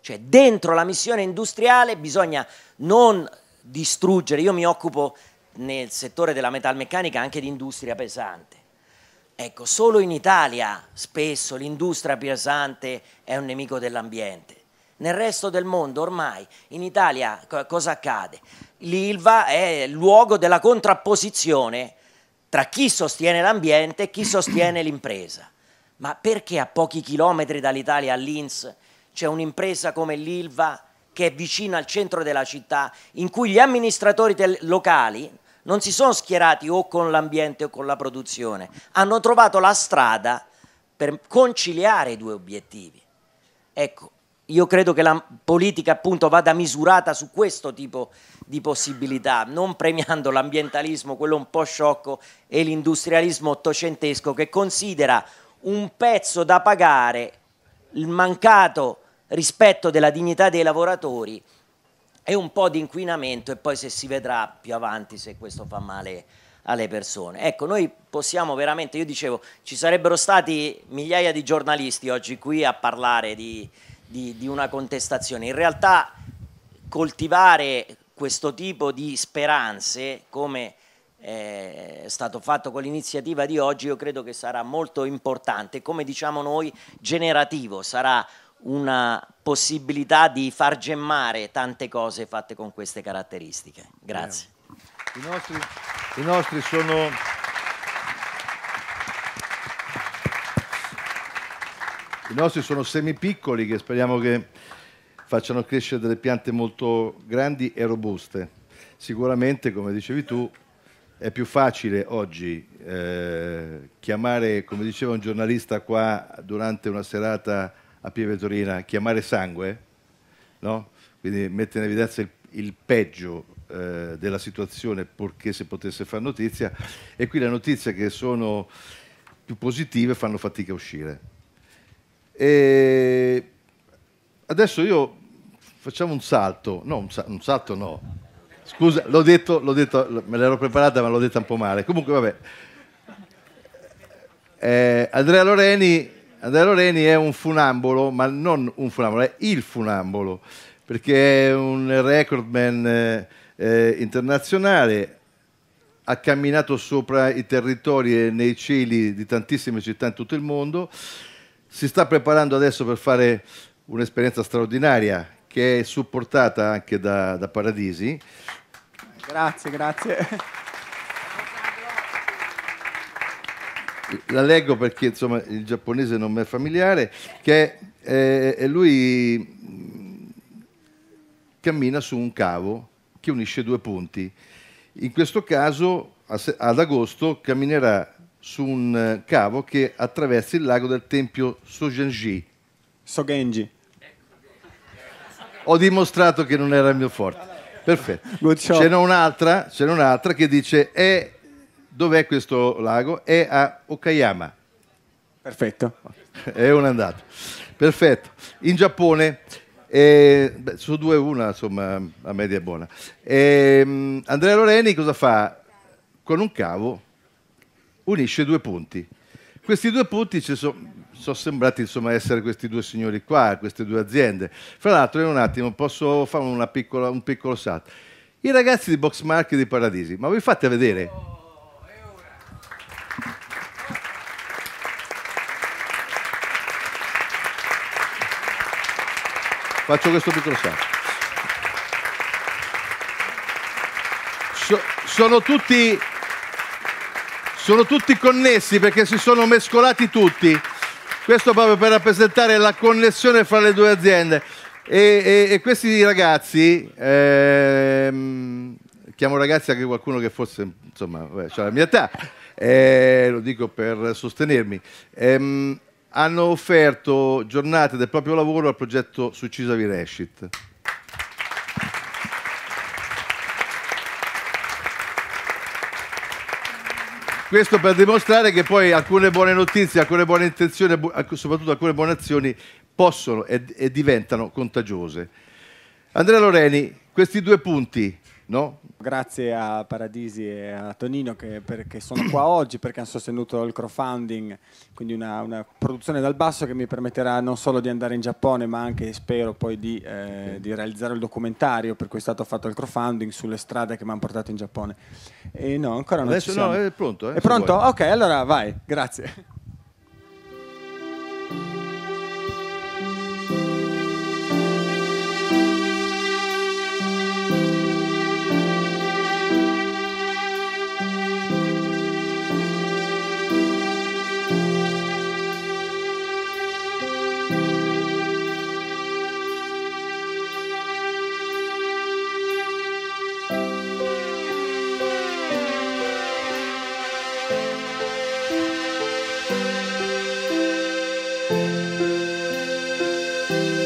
[SPEAKER 15] Cioè dentro la missione industriale bisogna non distruggere, io mi occupo nel settore della metalmeccanica anche di industria pesante. Ecco, solo in Italia spesso l'industria pesante è un nemico dell'ambiente. Nel resto del mondo ormai, in Italia cosa accade? L'ILVA è il luogo della contrapposizione tra chi sostiene l'ambiente e chi sostiene l'impresa. Ma perché a pochi chilometri dall'Italia a Linz, c'è un'impresa come l'Ilva che è vicina al centro della città, in cui gli amministratori locali non si sono schierati o con l'ambiente o con la produzione, hanno trovato la strada per conciliare i due obiettivi. Ecco, io credo che la politica appunto vada misurata su questo tipo di possibilità, non premiando l'ambientalismo, quello un po' sciocco, e l'industrialismo ottocentesco che considera un pezzo da pagare il mancato rispetto della dignità dei lavoratori e un po' di inquinamento e poi se si vedrà più avanti se questo fa male alle persone. Ecco, noi possiamo veramente, io dicevo, ci sarebbero stati migliaia di giornalisti oggi qui a parlare di di, di una contestazione. In realtà coltivare questo tipo di speranze, come eh, è stato fatto con l'iniziativa di oggi, io credo che sarà molto importante, come diciamo noi, generativo, sarà una possibilità di far gemmare tante cose fatte con queste caratteristiche. Grazie.
[SPEAKER 1] I nostri, i nostri sono I nostri sono semipiccoli che speriamo che facciano crescere delle piante molto grandi e robuste. Sicuramente, come dicevi tu, è più facile oggi eh, chiamare, come diceva un giornalista qua durante una serata a Pieve Torina, chiamare sangue, no? quindi mettere in evidenza il, il peggio eh, della situazione purché si potesse fare notizia e qui le notizie che sono più positive fanno fatica a uscire. E adesso io facciamo un salto, no, un, sa- un salto no. Scusa, l'ho detto, l'ho detto, me l'ero preparata ma l'ho detta un po' male. Comunque vabbè. Eh, Andrea, Loreni, Andrea Loreni è un funambolo, ma non un funambolo, è il funambolo, perché è un recordman eh, eh, internazionale, ha camminato sopra i territori e nei cieli di tantissime città in tutto il mondo si sta preparando adesso per fare un'esperienza straordinaria che è supportata anche da, da Paradisi.
[SPEAKER 16] Grazie, grazie.
[SPEAKER 1] La leggo perché insomma il giapponese non mi è familiare, che eh, lui mm, cammina su un cavo che unisce due punti. In questo caso ad agosto camminerà su un eh, cavo che attraversa il lago del tempio Sogenji. Sogenji. Ho dimostrato che non era il mio forte. Perfetto. Ce n'è un'altra, ce un'altra che dice è dov'è questo lago? È a Okayama. Perfetto. è un andato. Perfetto. In Giappone eh, beh, su 2 1 insomma la media è buona. Eh, Andrea Loreni cosa fa? Con un cavo unisce due punti. Questi due punti ci sono sono sembrati insomma, essere questi due signori qua, queste due aziende. Fra l'altro, in un attimo posso fare piccola, un piccolo salto. I ragazzi di Boxmark e di Paradisi, ma vi fate vedere? Oh, Faccio questo piccolo salto. So, sono tutti sono tutti connessi perché si sono mescolati tutti. Questo proprio per rappresentare la connessione fra le due aziende. E, e, e questi ragazzi, ehm, chiamo ragazzi anche qualcuno che fosse, insomma, vabbè, cioè la mia età, eh, lo dico per sostenermi, ehm, hanno offerto giornate del proprio lavoro al progetto Suicisa Virescit. Questo per dimostrare che poi alcune buone notizie, alcune buone intenzioni, soprattutto alcune buone azioni possono e, e diventano contagiose. Andrea Loreni, questi due punti, No? Grazie
[SPEAKER 16] a Paradisi e a Tonino che, perché sono qua oggi, perché hanno sostenuto il crowdfunding, quindi una, una, produzione dal basso che mi permetterà non solo di andare in Giappone, ma anche spero poi di, eh, di realizzare il documentario per cui è stato fatto il crowdfunding sulle strade che mi hanno portato in Giappone. E no, ancora non Adesso no, è pronto. Eh, è pronto? Vuoi. Ok, allora vai, grazie. Thank you.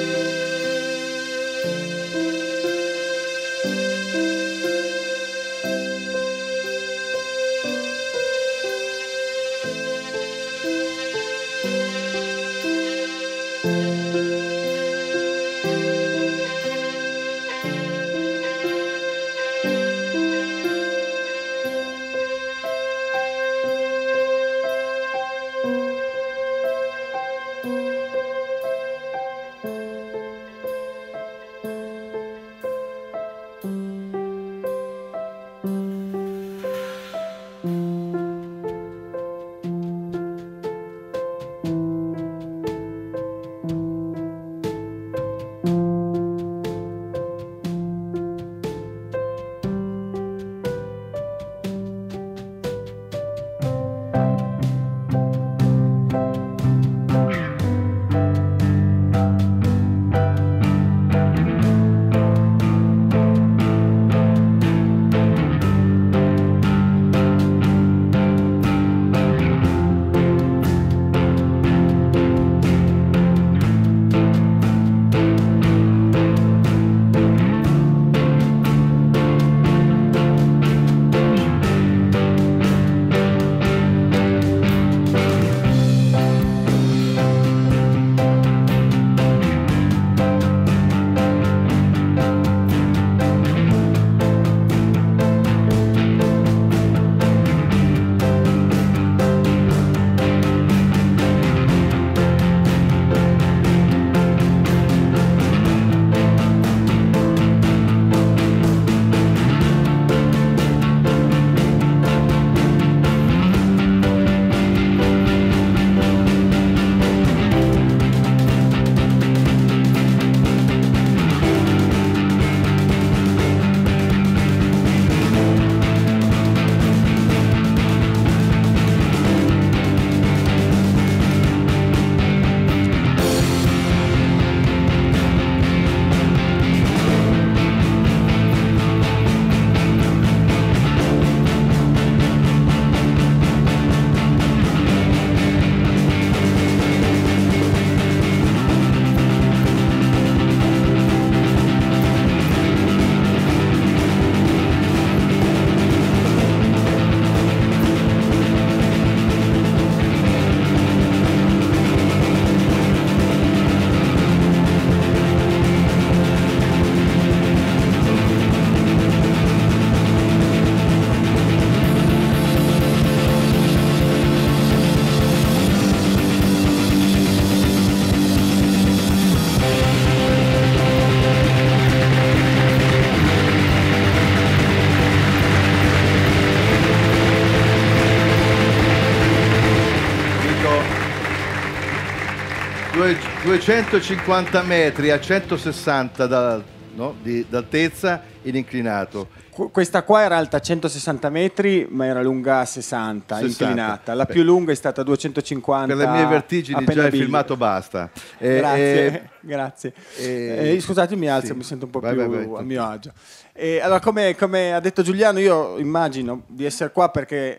[SPEAKER 1] 250 metri a 160 da, no, di, d'altezza in inclinato. questa qua era alta
[SPEAKER 16] 160 metri, ma era lunga 60, 60. inclinata. La Beh. più lunga è stata 250. Per le mie vertigini già il filmato basta. Eh, grazie, eh, grazie. Eh, eh, scusate, mi alzo, sì. mi sento un po' vai, più vai, vai, a mio agio. Eh, allora, come, come, ha detto Giuliano, io immagino di essere qua perché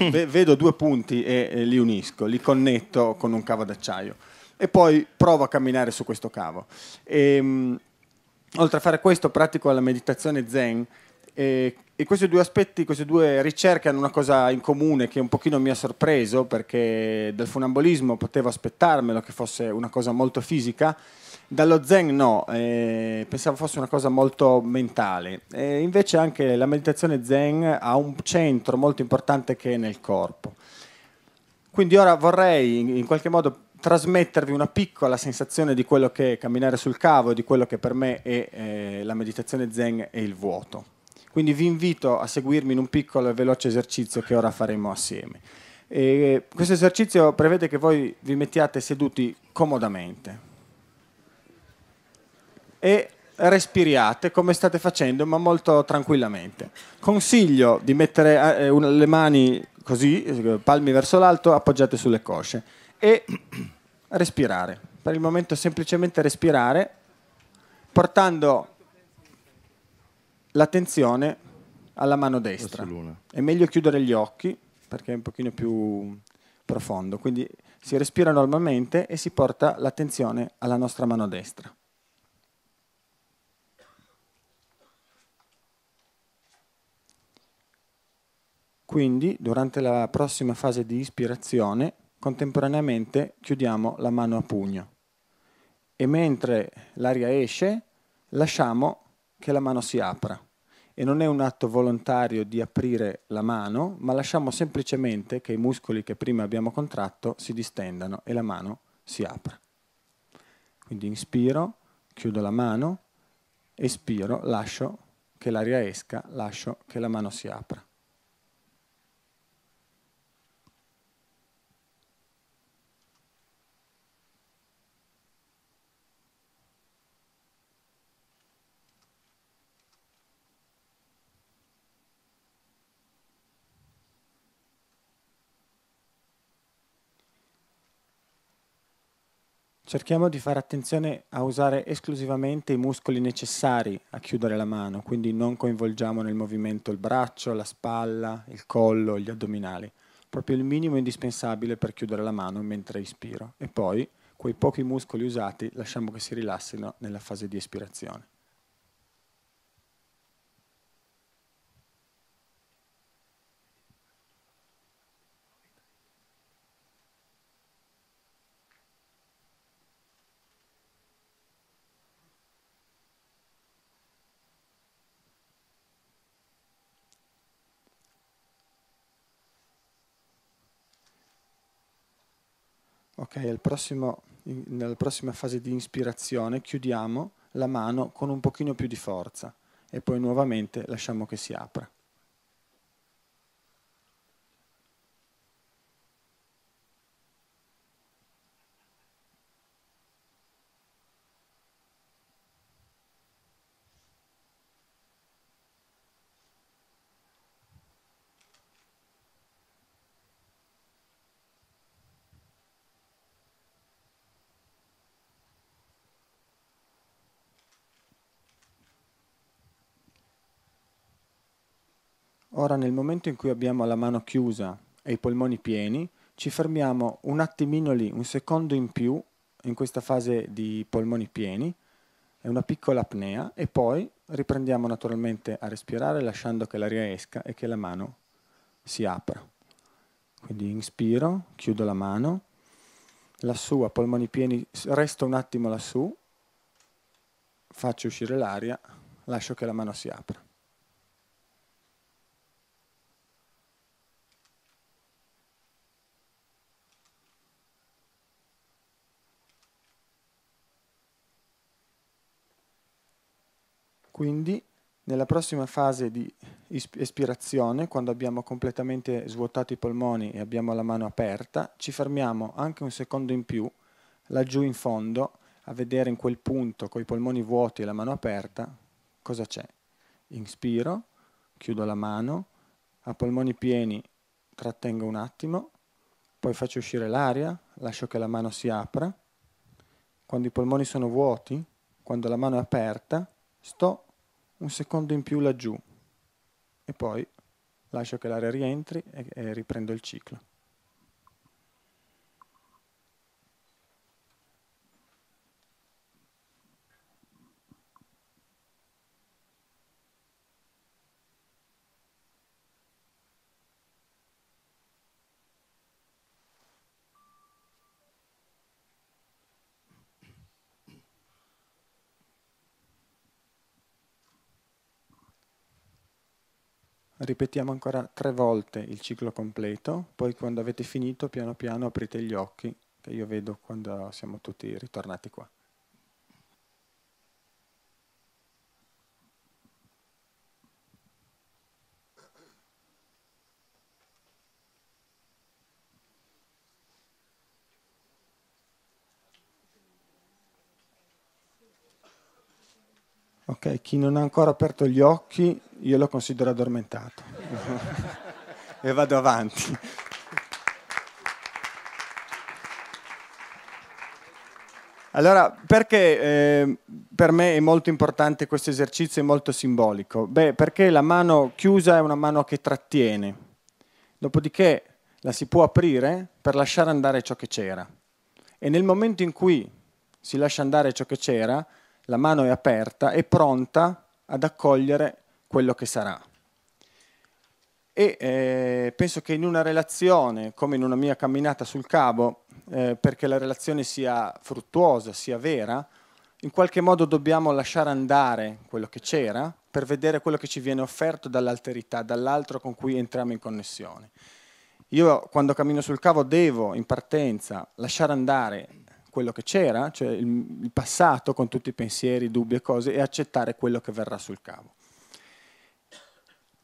[SPEAKER 16] eh, vedo due punti e li unisco, li connetto con un cavo d'acciaio e poi provo a camminare su questo cavo. E, ehm, oltre a fare questo, pratico la meditazione zen. E, e questi due aspetti, queste due ricerche hanno una cosa in comune che un pochino mi ha sorpreso perché dal funambolismo potevo aspettarmelo che fosse una cosa molto fisica, dallo zen no, eh, pensavo fosse una cosa molto mentale. E invece anche la meditazione zen ha un centro molto importante che è nel corpo. Quindi ora vorrei in qualche modo trasmettervi una piccola sensazione di quello che è camminare sul cavo, e di quello che per me è eh, la meditazione zen e il vuoto. Quindi vi invito a seguirmi in un piccolo e veloce esercizio che ora faremo assieme. E questo esercizio prevede che voi vi mettiate seduti comodamente e respiriate come state facendo, ma molto tranquillamente. Consiglio di mettere eh, le mani così, eh, palmi verso l'alto, appoggiate sulle cosce e respirare. Per il momento semplicemente respirare, portando l'attenzione alla mano destra. È meglio chiudere gli occhi perché è un pochino più profondo, quindi si respira normalmente e si porta l'attenzione alla nostra mano destra. Quindi durante la prossima fase di ispirazione contemporaneamente chiudiamo la mano a pugno e mentre l'aria esce lasciamo che la mano si apra. E non è un atto volontario di aprire la mano, ma lasciamo semplicemente che i muscoli che prima abbiamo contratto si distendano e la mano si apra. Quindi inspiro, chiudo la mano, espiro, lascio che l'aria esca, lascio che la mano si apra. Cerchiamo di fare attenzione a usare esclusivamente i muscoli necessari a chiudere la mano, quindi non coinvolgiamo nel movimento il braccio, la spalla, il collo, gli addominali, proprio il minimo indispensabile per chiudere la mano mentre ispiro e poi quei pochi muscoli usati lasciamo che si rilassino nella fase di espirazione. Ok, prossimo, nella prossima fase di inspirazione chiudiamo la mano con un pochino più di forza e poi nuovamente lasciamo che si apra. Ora nel momento in cui abbiamo la mano chiusa e i polmoni pieni, ci fermiamo un attimino lì, un secondo in più, in questa fase di polmoni pieni, è una piccola apnea e poi riprendiamo naturalmente a respirare lasciando che l'aria esca e che la mano si apra. Quindi inspiro, chiudo la mano, lassù a polmoni pieni, resto un attimo lassù, faccio uscire l'aria, lascio che la mano si apra. Quindi nella prossima fase di espirazione, quando abbiamo completamente svuotato i polmoni e abbiamo la mano aperta, ci fermiamo anche un secondo in più laggiù in fondo a vedere in quel punto con i polmoni vuoti e la mano aperta cosa c'è. Inspiro, chiudo la mano, a polmoni pieni trattengo un attimo, poi faccio uscire l'aria, lascio che la mano si apra. Quando i polmoni sono vuoti, quando la mano è aperta, sto un secondo in più laggiù e poi lascio che l'aria rientri e riprendo il ciclo. ripetiamo ancora tre volte il ciclo completo, poi quando avete finito piano piano aprite gli occhi, che io vedo quando siamo tutti ritornati qua. Okay, chi non ha ancora aperto gli occhi, io lo considero addormentato. e vado avanti. Allora, perché eh, per me è molto importante questo esercizio, è molto simbolico? Beh, perché la mano chiusa è una mano che trattiene, dopodiché la si può aprire per lasciare andare ciò che c'era. E nel momento in cui si lascia andare ciò che c'era, la mano è aperta e pronta ad accogliere quello che sarà. E eh, penso che in una relazione, come in una mia camminata sul cavo, eh, perché la relazione sia fruttuosa, sia vera, in qualche modo dobbiamo lasciare andare quello che c'era per vedere quello che ci viene offerto dall'alterità, dall'altro con cui entriamo in connessione. Io quando cammino sul cavo devo in partenza lasciare andare quello che c'era, cioè il, il passato con tutti i pensieri, dubbi e cose, e accettare quello che verrà sul cavo.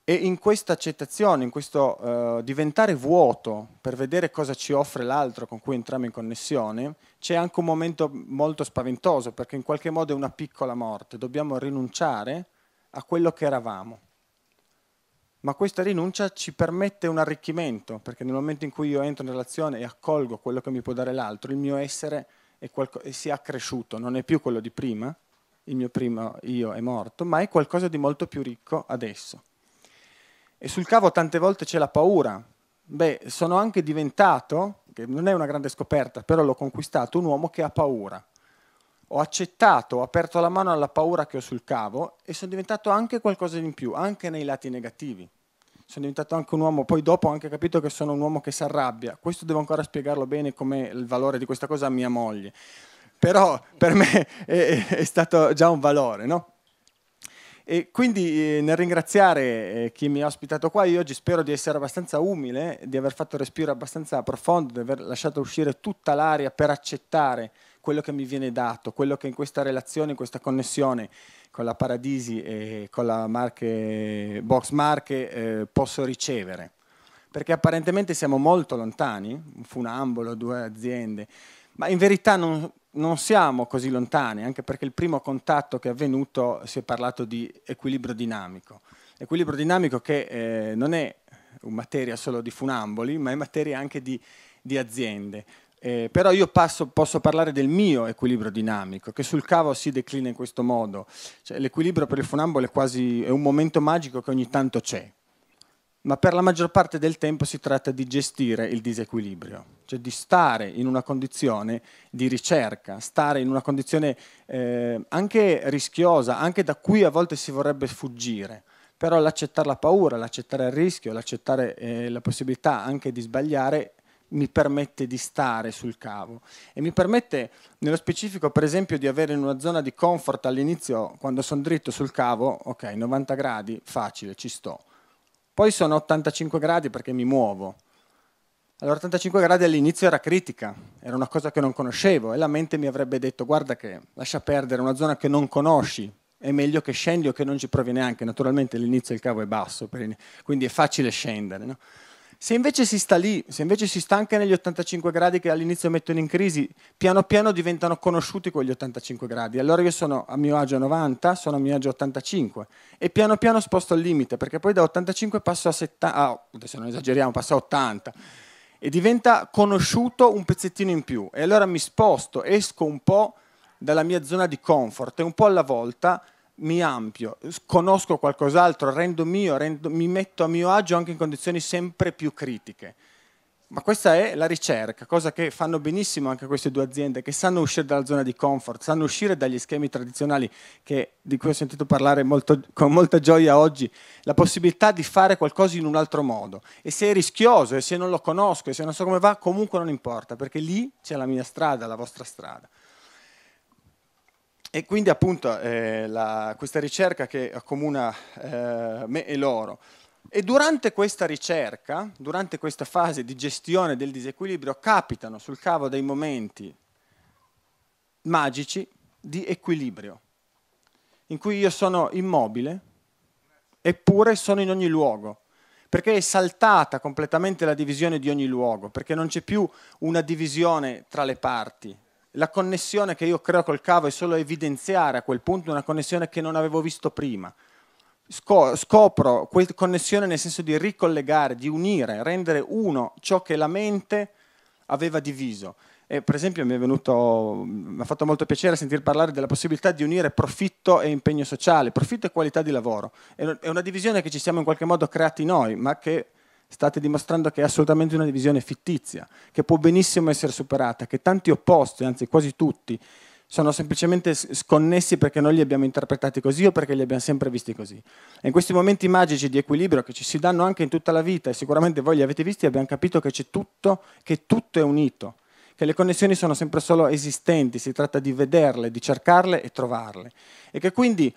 [SPEAKER 16] E in questa accettazione, in questo uh, diventare vuoto per vedere cosa ci offre l'altro con cui entriamo in connessione, c'è anche un momento molto spaventoso, perché in qualche modo è una piccola morte, dobbiamo rinunciare a quello che eravamo. Ma questa rinuncia ci permette un arricchimento, perché nel momento in cui io entro in relazione e accolgo quello che mi può dare l'altro, il mio essere è e si è accresciuto, non è più quello di prima, il mio primo io è morto, ma è qualcosa di molto più ricco adesso. E sul cavo tante volte c'è la paura. Beh, sono anche diventato, che non è una grande scoperta, però l'ho conquistato, un uomo che ha paura. Ho accettato, ho aperto la mano alla paura che ho sul cavo e sono diventato anche qualcosa di in più, anche nei lati negativi sono diventato anche un uomo, poi dopo ho anche capito che sono un uomo che si arrabbia. Questo devo ancora spiegarlo bene come il valore di questa cosa a mia moglie. Però per me è, è stato già un valore, no? E quindi eh, nel ringraziare eh, chi mi ha ospitato qua, io oggi spero di essere abbastanza umile, di aver fatto respiro abbastanza profondo, di aver lasciato uscire tutta l'aria per accettare quello che mi viene dato, quello che in questa relazione, in questa connessione con la Paradisi e con la Marche, Box Marche eh, posso ricevere. Perché apparentemente siamo molto lontani, un funambolo, due aziende, ma in verità non, non siamo così lontani, anche perché il primo contatto che è avvenuto si è parlato di equilibrio dinamico. Equilibrio dinamico che eh, non è un materia solo di funamboli, ma è materia anche di, di aziende. Eh, però io passo, posso parlare del mio equilibrio dinamico, che sul cavo si declina in questo modo. Cioè, l'equilibrio per il funambolo è quasi è un momento magico che ogni tanto c'è, ma per la maggior parte del tempo si tratta di gestire il disequilibrio, cioè di stare in una condizione di ricerca, stare in una condizione eh, anche rischiosa, anche da cui a volte si vorrebbe fuggire però l'accettare la paura, l'accettare il rischio, l'accettare eh, la possibilità anche di sbagliare mi permette di stare sul cavo e mi permette nello specifico per esempio di avere in una zona di comfort all'inizio quando sono dritto sul cavo, ok 90 gradi, facile, ci sto. Poi sono 85 gradi perché mi muovo. Allora 85 gradi all'inizio era critica, era una cosa che non conoscevo e la mente mi avrebbe detto guarda che lascia perdere una zona che non conosci, è meglio che scendi o che non ci provi neanche, naturalmente all'inizio il cavo è basso, quindi è facile scendere. No? Se invece si sta lì, se invece si sta anche negli 85 gradi che all'inizio mettono in crisi, piano piano diventano conosciuti quegli 85 gradi. Allora io sono a mio agio 90, sono a mio agio 85 e piano piano sposto il limite, perché poi da 85 passo a 70, ah, adesso non esageriamo, passo a 80 e diventa conosciuto un pezzettino in più. E allora mi sposto, esco un po' dalla mia zona di comfort e un po' alla volta mi ampio, conosco qualcos'altro, rendo mio, rendo, mi metto a mio agio anche in condizioni sempre più critiche. Ma questa è la ricerca, cosa che fanno benissimo anche queste due aziende, che sanno uscire dalla zona di comfort, sanno uscire dagli schemi tradizionali, che, di cui ho sentito parlare molto, con molta gioia oggi, la possibilità di fare qualcosa in un altro modo. E se è rischioso, e se non lo conosco, e se non so come va, comunque non importa, perché lì c'è la mia strada, la vostra strada. E quindi appunto eh, la, questa ricerca che accomuna eh, me e loro. E durante questa ricerca, durante questa fase di gestione del disequilibrio, capitano sul cavo dei momenti magici di equilibrio, in cui io sono immobile, eppure sono in ogni luogo, perché è saltata completamente la divisione di ogni luogo, perché non c'è più una divisione tra le parti, la connessione che io creo col cavo è solo evidenziare a quel punto una connessione che non avevo visto prima. Scopro questa connessione nel senso di ricollegare, di unire, rendere uno ciò che la mente aveva diviso. E per esempio mi, venuto, mi ha fatto molto piacere sentire parlare della possibilità di unire profitto e impegno sociale, profitto e qualità di lavoro. È una divisione che ci siamo in qualche modo creati noi, ma che state dimostrando che è assolutamente una divisione fittizia, che può benissimo essere superata, che tanti opposti, anzi quasi tutti, sono semplicemente sconnessi perché noi li abbiamo interpretati così o perché li abbiamo sempre visti così. E in questi momenti magici di equilibrio che ci si danno anche in tutta la vita, e sicuramente voi li avete visti, abbiamo capito che c'è tutto, che tutto è unito, che le connessioni sono sempre solo esistenti, si tratta di vederle, di cercarle e trovarle. E che quindi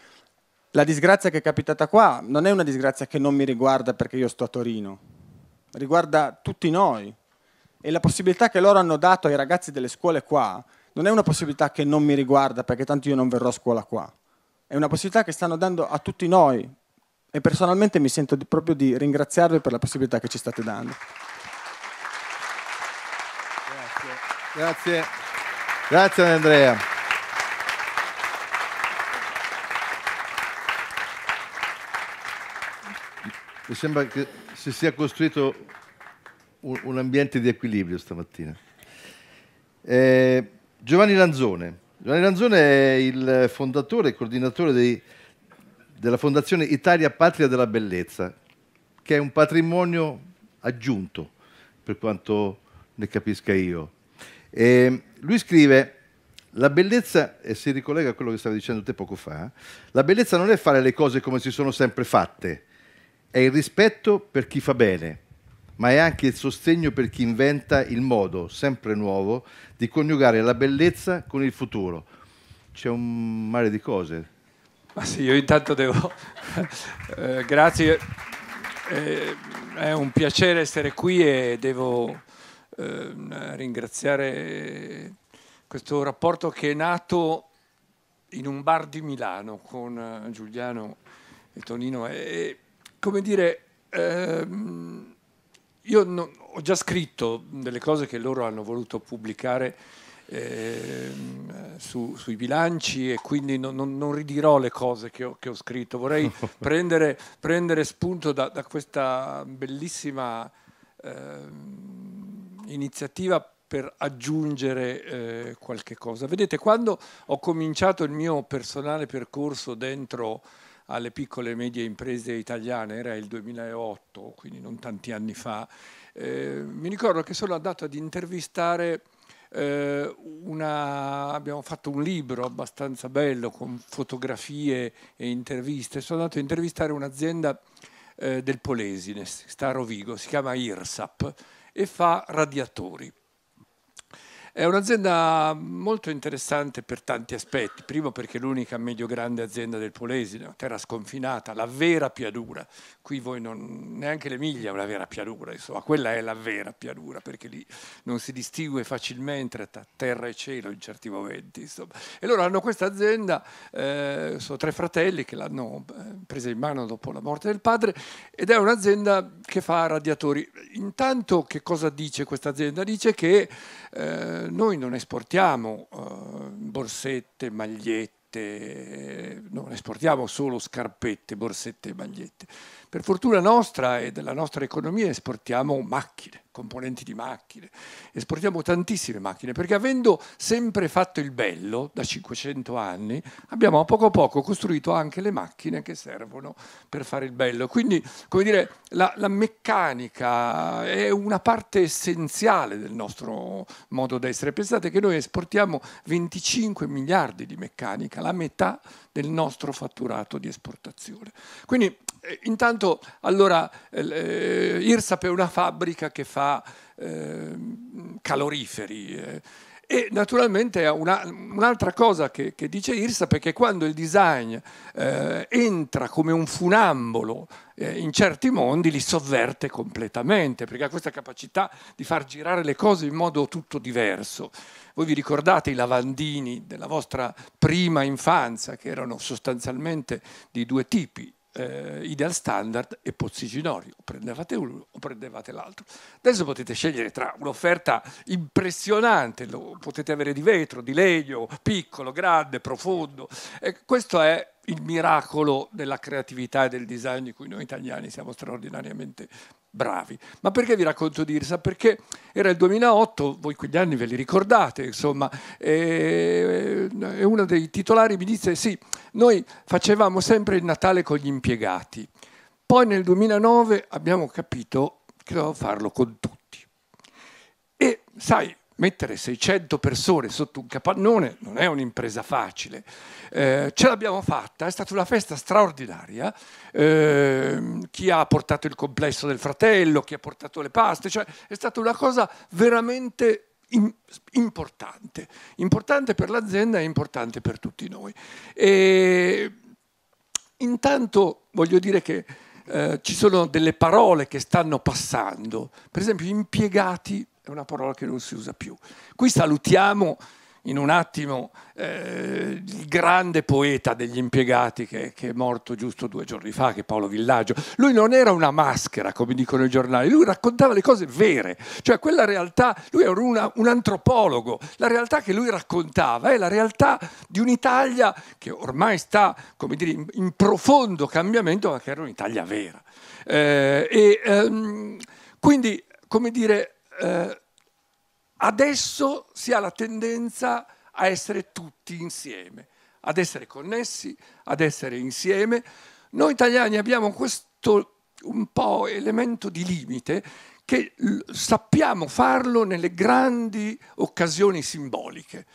[SPEAKER 16] la disgrazia che è capitata qua non è una disgrazia che non mi riguarda perché io sto a Torino, riguarda tutti noi. E la possibilità che loro hanno dato ai ragazzi delle scuole qua non è una possibilità che non mi riguarda perché tanto io non verrò a scuola qua. È una possibilità che stanno dando a tutti noi e personalmente mi sento di, proprio di ringraziarvi per la possibilità che ci state dando.
[SPEAKER 1] Grazie, grazie, grazie Andrea. Mi sembra che si sia costruito un, un ambiente di equilibrio stamattina. Eh, Giovanni Lanzone. Giovanni Lanzone è il fondatore e coordinatore dei, della Fondazione Italia Patria della Bellezza, che è un patrimonio aggiunto, per quanto ne capisca io. E lui scrive, la bellezza, e si ricollega a quello che stavi dicendo te poco fa, la bellezza non è fare le cose come si sono sempre fatte, è il rispetto per chi fa bene, ma è anche il sostegno per chi inventa il modo, sempre nuovo, di coniugare la bellezza con il futuro. C'è un mare di cose.
[SPEAKER 13] Ma sì, io intanto devo... eh, grazie, eh, è un piacere essere qui e devo eh, ringraziare questo rapporto che è nato in un bar di Milano con eh, Giuliano e Tonino. E, come dire, ehm, io no, ho già scritto delle cose che loro hanno voluto pubblicare ehm, su, sui bilanci e quindi non, non, non ridirò le cose che ho, che ho scritto. Vorrei prendere, prendere, spunto da, da questa bellissima ehm, iniziativa per aggiungere eh, qualche cosa. Vedete, quando ho cominciato il mio personale percorso dentro alle piccole e medie imprese italiane, era il 2008, quindi non tanti anni fa, eh, mi ricordo che sono andato ad intervistare eh, una, abbiamo fatto un libro abbastanza bello con fotografie e interviste. Sono andato ad intervistare un'azienda eh, del Polesine, sta a Rovigo, si chiama IRSAP e fa radiatori. È un'azienda molto interessante per tanti aspetti. Primo perché è l'unica medio-grande azienda del Polesi, una terra sconfinata, la vera pianura. Qui voi non, neanche l'Emilia è una vera pianura, insomma, quella è la vera pianura perché lì non si distingue facilmente tra terra e cielo in certi momenti. Insomma. E loro hanno questa azienda, eh, sono tre fratelli che l'hanno eh, presa in mano dopo la morte del padre ed è un'azienda che fa radiatori. Intanto che cosa dice questa azienda? Dice che eh, noi non esportiamo eh, borsette, magliette, eh, non esportiamo solo scarpette, borsette e magliette. Per fortuna nostra e della nostra economia esportiamo macchine, componenti di macchine, esportiamo tantissime macchine, perché avendo sempre fatto il bello da 500 anni, abbiamo a poco a poco costruito anche le macchine che servono per fare il bello. Quindi, come dire, la, la meccanica è una parte essenziale del nostro modo d'essere. Pensate che noi esportiamo 25 miliardi di meccanica, la metà del nostro fatturato di esportazione. Quindi eh, intanto allora eh, eh IRSAP è una fabbrica che fa eh, caloriferi eh, e naturalmente un'altra cosa che, che, dice IRSAP è che quando il design eh, entra come un funambolo in certi mondi li sovverte completamente perché ha questa capacità di far girare le cose in modo tutto diverso. Voi vi ricordate i lavandini della vostra prima infanzia che erano sostanzialmente di due tipi, eh, Ideal Standard e Pozziginori, o prendevate uno o prendevate l'altro. Adesso potete scegliere tra un'offerta impressionante, lo potete avere di vetro, di legno, piccolo, grande, profondo. E questo è il miracolo della creatività e del design di cui noi italiani siamo straordinariamente bravi. Ma perché vi racconto di Irsa? Perché era il 2008, voi quegli anni ve li ricordate, insomma, e, e uno dei titolari mi disse sì, noi facevamo sempre il Natale con gli impiegati, poi nel 2009 abbiamo capito che dovevamo farlo con tutti. E sai, Mettere 600 persone sotto un capannone non è un'impresa facile. Eh, ce l'abbiamo fatta, è stata una festa straordinaria. Eh, chi ha portato il complesso del fratello, chi ha portato le paste, cioè è stata una cosa veramente importante, importante per l'azienda e importante per tutti noi. E intanto voglio dire che eh, ci sono delle parole che stanno passando, per esempio impiegati è una parola che non si usa più. Qui salutiamo in un attimo eh, il grande poeta degli impiegati che, che, è morto giusto due giorni fa, che è Paolo Villaggio. Lui non era una maschera, come dicono i giornali, lui raccontava le cose vere, cioè quella realtà, lui era una, un antropologo, la realtà che lui raccontava è la realtà di un'Italia che ormai sta, come dire, in, in profondo cambiamento, ma che era un'Italia vera. Eh, e ehm, quindi, come dire, eh, adesso si ha la tendenza a essere tutti insieme, ad essere connessi, ad essere insieme. Noi italiani abbiamo questo un po' elemento di limite che sappiamo farlo nelle grandi occasioni simboliche.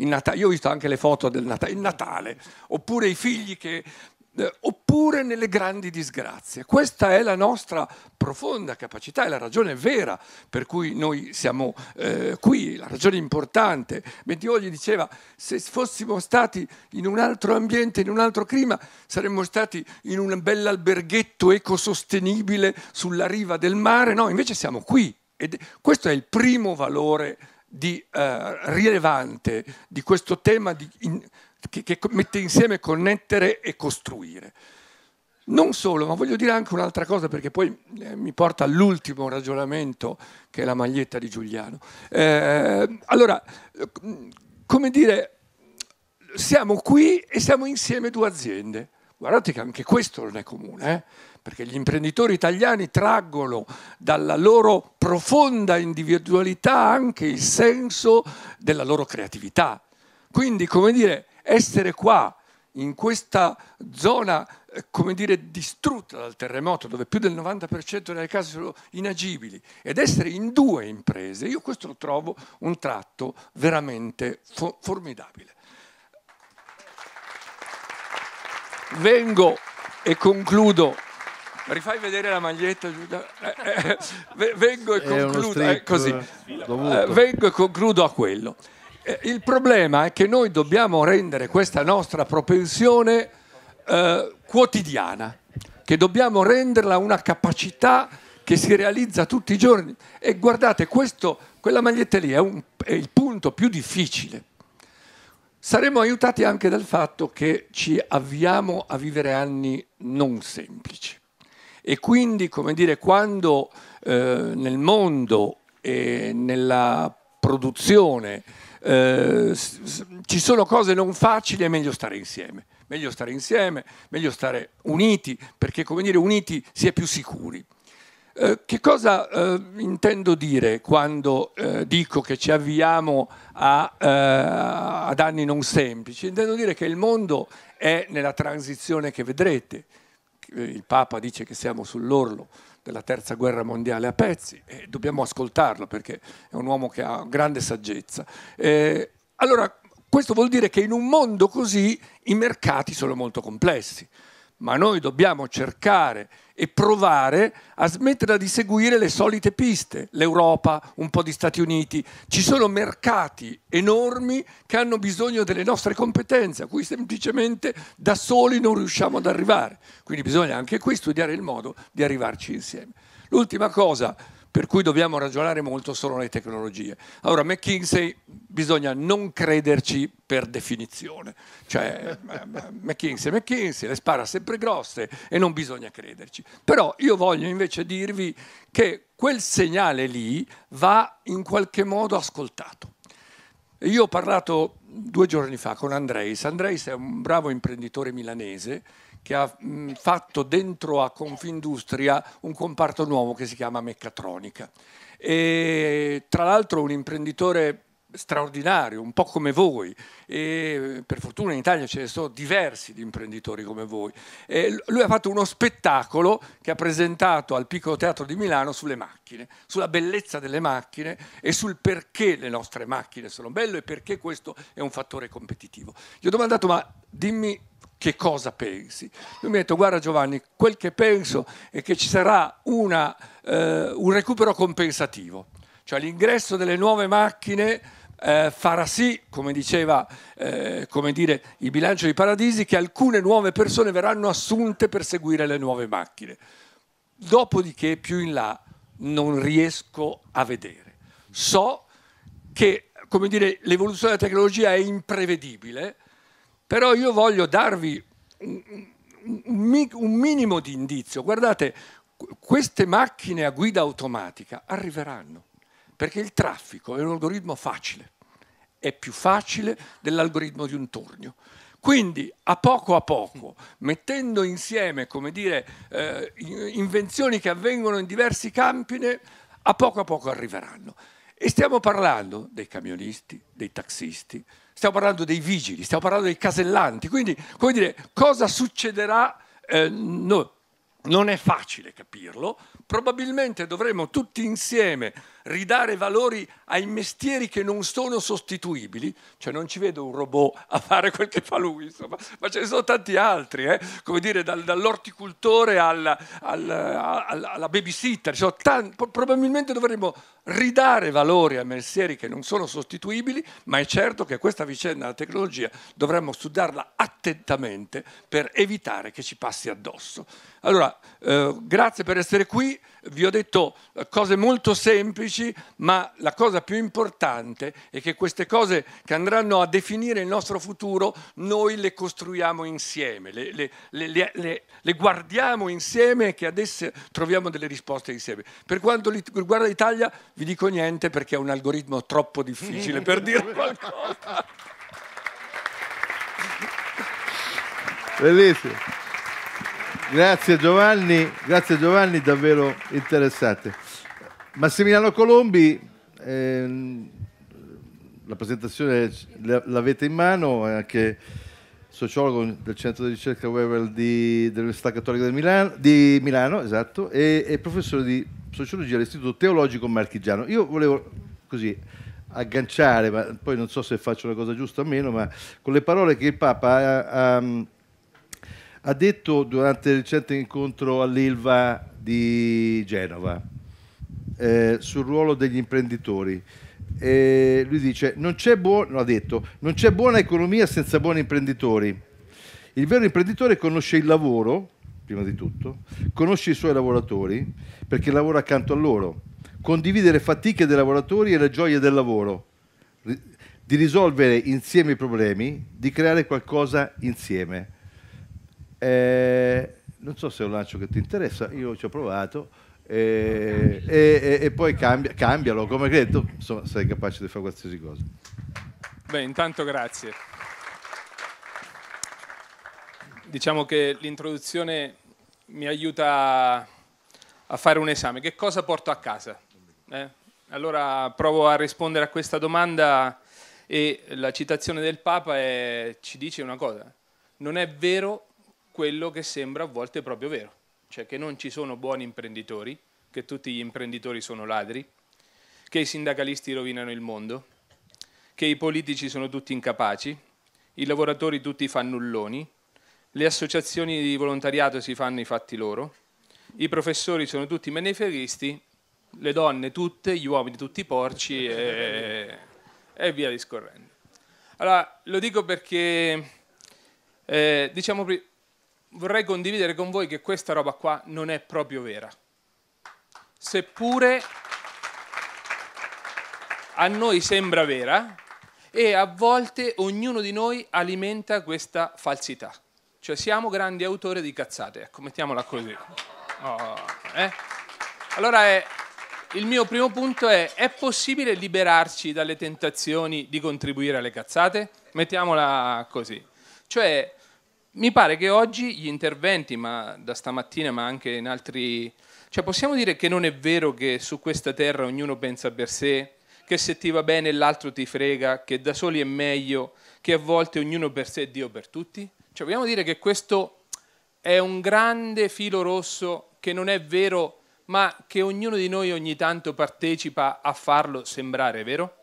[SPEAKER 13] Natale, io ho visto anche le foto del Natale, il Natale, oppure i figli che eh, oppure nelle grandi disgrazie. Questa è la nostra profonda capacità, è la ragione vera per cui noi siamo eh, qui, la ragione importante. gli diceva, se fossimo stati in un altro ambiente, in un altro clima, saremmo stati in un bell'alberghetto ecosostenibile sulla riva del mare, no, invece siamo qui. Ed questo è il primo valore di, eh, rilevante di questo tema di... In, che, che mette insieme connettere e costruire. Non solo, ma voglio dire anche un'altra cosa perché poi eh, mi porta all'ultimo ragionamento che è la maglietta di Giuliano. Eh, allora, come dire, siamo qui e siamo insieme due aziende. Guardate che anche questo non è comune, eh? perché gli imprenditori italiani traggono dalla loro profonda individualità anche il senso della loro creatività. Quindi, come dire, essere qua, in questa zona, eh, come dire, distrutta dal terremoto, dove più del 90% delle case sono inagibili, ed essere in due imprese, io questo lo trovo un tratto veramente fo- formidabile. Vengo e concludo. Rifai vedere la maglietta, Giulia? Eh, eh, vengo e concludo, è così. Dovuto. vengo e concludo a quello. Eh, il problema è che noi dobbiamo rendere questa nostra propensione eh, quotidiana, che dobbiamo renderla una capacità che si realizza tutti i giorni. E guardate, questo, quella maglietta lì è, un, è il punto più difficile. Saremo aiutati anche dal fatto che ci avviamo a vivere anni non semplici. E quindi, come dire, quando eh, nel mondo e nella produzione eh, ci sono cose non facili, è meglio stare insieme, meglio stare insieme, meglio stare uniti, perché come dire uniti si è più sicuri. Eh, che cosa eh, intendo dire quando eh, dico che ci avviamo a, eh, ad anni non semplici? Intendo dire che il mondo è nella transizione che vedrete. Il Papa dice che siamo sull'orlo della terza guerra mondiale a pezzi e dobbiamo ascoltarlo perché è un uomo che ha grande saggezza. Eh, allora, questo vuol dire che in un mondo così i mercati sono molto complessi, ma noi dobbiamo cercare e provare a smetterla di seguire le solite piste, l'Europa, un po' di Stati Uniti. Ci sono mercati enormi che hanno bisogno delle nostre competenze, a cui semplicemente da soli non riusciamo ad arrivare. Quindi bisogna anche qui studiare il modo di arrivarci insieme. L'ultima cosa, per cui dobbiamo ragionare molto solo sulle tecnologie. Allora, McKinsey bisogna non crederci per definizione, cioè McKinsey, McKinsey le spara sempre grosse e non bisogna crederci. Però io voglio invece dirvi che quel segnale lì va in qualche modo ascoltato. Io ho parlato due giorni fa con Andreis, Andreis è un bravo imprenditore milanese che ha mh, mm, fatto dentro a Confindustria un comparto nuovo che si chiama meccatronica. E, tra l'altro un imprenditore straordinario, un po' come voi, e per fortuna in Italia ce ne sono diversi di imprenditori come voi. E lui ha fatto uno spettacolo che ha presentato al Piccolo Teatro di Milano sulle macchine, sulla bellezza delle macchine e sul perché le nostre macchine sono belle e perché questo è un fattore competitivo. Gli ho domandato, ma dimmi che cosa pensi. Lui mi ha detto, guarda Giovanni, quel che penso è che ci sarà una, eh, un recupero compensativo, cioè l'ingresso delle nuove macchine eh, farà sì, come diceva eh, come dire, il bilancio dei Paradisi, che alcune nuove persone verranno assunte per seguire le nuove macchine. Dopodiché più in là non riesco a vedere. So che dire, l'evoluzione della tecnologia è imprevedibile, però io voglio darvi un, un, minimo di indizio. Guardate, queste macchine a guida automatica arriveranno, perché il traffico è un algoritmo facile, è più facile dell'algoritmo di un tornio. Quindi a poco a poco, mettendo insieme come dire, eh, invenzioni che avvengono in diversi campi, a poco a poco arriveranno. E stiamo parlando dei camionisti, dei taxisti, stiamo parlando dei vigili, stiamo parlando dei casellanti, quindi come dire, cosa succederà? Eh, no, non è facile capirlo, probabilmente dovremo tutti insieme ridare valori ai mestieri che non sono sostituibili, cioè non ci vedo un robot a fare quel che fa lui, insomma, ma ce ne sono tanti altri, eh? come dire dal, dall'orticultore alla, alla, alla, alla babysitter, cioè, tanti, probabilmente dovremmo ridare valori ai mestieri che non sono sostituibili, ma è certo che questa vicenda della tecnologia dovremmo studiarla attentamente per evitare che ci passi addosso. Allora, eh, grazie per essere qui vi ho detto eh, cose molto semplici, ma la cosa più importante è che queste cose che andranno a definire il nostro futuro, noi le costruiamo insieme, le, le, le, le guardiamo insieme e che adesso troviamo delle risposte insieme. Per quanto riguarda l'Italia, vi dico niente perché è un algoritmo troppo difficile per dire
[SPEAKER 9] qualcosa.
[SPEAKER 1] Bellissimo. Grazie Giovanni, grazie Giovanni, davvero interessante. Massimiliano Colombi, eh, la presentazione l'avete in mano, è anche sociologo del centro di ricerca Weber di, dell'Università Cattolica di Milano, di Milano esatto, e, e, professore di sociologia all'Istituto Teologico Marchigiano. Io volevo così agganciare, ma poi non so se faccio la cosa giusta o meno, ma con le parole che il Papa ha, ha ha detto durante il recente incontro all'Ilva di Genova eh, sul ruolo degli imprenditori. Eh, lui dice, non c'è, buon, detto, non c'è buona economia senza buoni imprenditori. Il vero imprenditore conosce il lavoro, prima di tutto, conosce i suoi lavoratori perché lavora accanto a loro, condivide le fatiche dei lavoratori e le gioie del lavoro, di risolvere insieme i problemi, di creare qualcosa insieme. Eh, non so se è un lancio che ti interessa, io ci ho provato. Eh, e, e, poi cambia, cambialo, come hai detto, insomma, sei capace di fare qualsiasi cosa.
[SPEAKER 17] Beh, intanto grazie. Diciamo che l'introduzione mi aiuta a fare un esame. Che cosa porto a casa? Eh? Allora provo a rispondere a questa domanda e la citazione del Papa è, ci dice una cosa. Non è vero quello che sembra a volte proprio vero, cioè che non ci sono buoni imprenditori, che tutti gli imprenditori sono ladri, che i sindacalisti rovinano il mondo, che i politici sono tutti incapaci, i lavoratori tutti fannulloni, le associazioni di volontariato si fanno i fatti loro, i professori sono tutti menefreghisti, le donne tutte, gli uomini tutti porci e, e via discorrendo. Allora, lo dico perché, eh, diciamo, vorrei condividere con voi che questa roba qua non è proprio vera. Seppure a noi sembra vera e a volte ognuno di noi alimenta questa falsità. Cioè siamo grandi autori di cazzate, ecco, mettiamola così. Oh, eh? Allora è, il mio primo punto è, è possibile liberarci dalle tentazioni di contribuire alle cazzate? Mettiamola così. Cioè mi pare che oggi gli interventi, ma da stamattina, ma anche in altri... Cioè possiamo dire che non è vero che su questa terra ognuno pensa per sé, che se ti va bene l'altro ti frega, che da soli è meglio, che a volte ognuno per sé e Dio per tutti? Cioè vogliamo dire che questo è un grande filo rosso che non è vero, ma che ognuno di noi ogni tanto partecipa a farlo sembrare vero?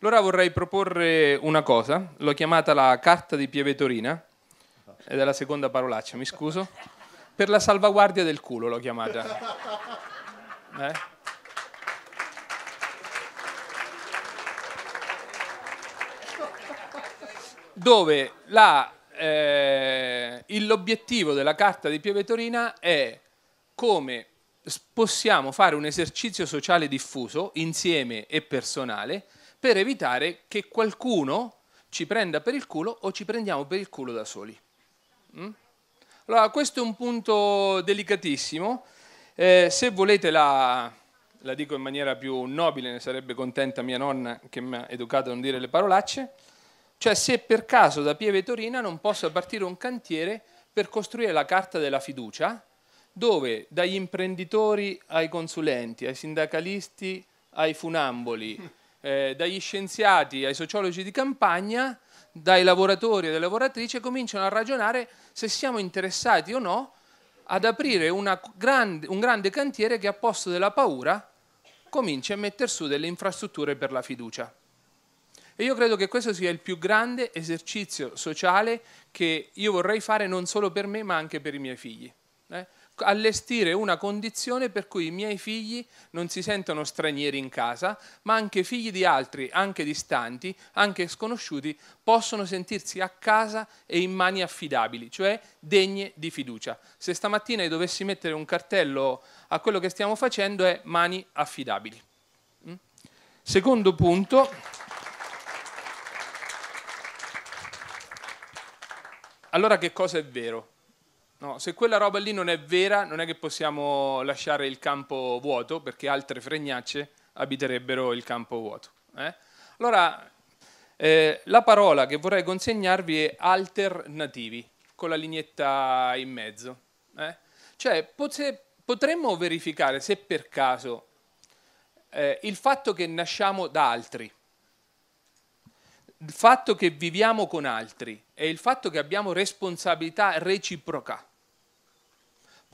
[SPEAKER 17] Allora vorrei proporre una cosa, l'ho chiamata la carta di Pieve Torina. Ed è la seconda parolaccia, mi scuso. Per la salvaguardia del culo l'ho chiamata. Eh? Dove la, eh, l'obiettivo della carta di Pieve Torina è come possiamo fare un esercizio sociale diffuso, insieme e personale, per evitare che qualcuno ci prenda per il culo o ci prendiamo per il culo da soli. Mm? Allora, questo è un punto delicatissimo. Eh, se volete la, la dico in maniera più nobile, ne sarebbe contenta mia nonna che mi ha educato a non dire le parolacce, cioè se per caso da Pieve Torina non possa partire un cantiere per costruire la carta della fiducia, dove dagli imprenditori ai consulenti, ai sindacalisti ai funamboli, eh, dagli scienziati ai sociologi di campagna dai lavoratori e dalle lavoratrici cominciano a ragionare se siamo interessati o no ad aprire grande, un grande cantiere che a posto della paura cominci a mettere su delle infrastrutture per la fiducia. E io credo che questo sia il più grande esercizio sociale che io vorrei fare non solo per me ma anche per i miei figli. Eh? allestire una condizione per cui i miei figli non si sentono stranieri in casa, ma anche figli di altri, anche distanti, anche sconosciuti, possono sentirsi a casa e in mani affidabili, cioè degne di fiducia. Se stamattina io dovessi mettere un cartello a quello che stiamo facendo è mani affidabili. Mm? Secondo punto, allora che cosa è vero? No, se quella roba lì non è vera, non è che possiamo lasciare il campo vuoto, perché altre fregnacce abiterebbero il campo vuoto. Eh? Allora, eh, la parola che vorrei consegnarvi è alternativi, con la lignetta in mezzo. Eh? Cioè, potremmo verificare se per caso eh, il fatto che nasciamo da altri, il fatto che viviamo con altri e il fatto che abbiamo responsabilità reciproca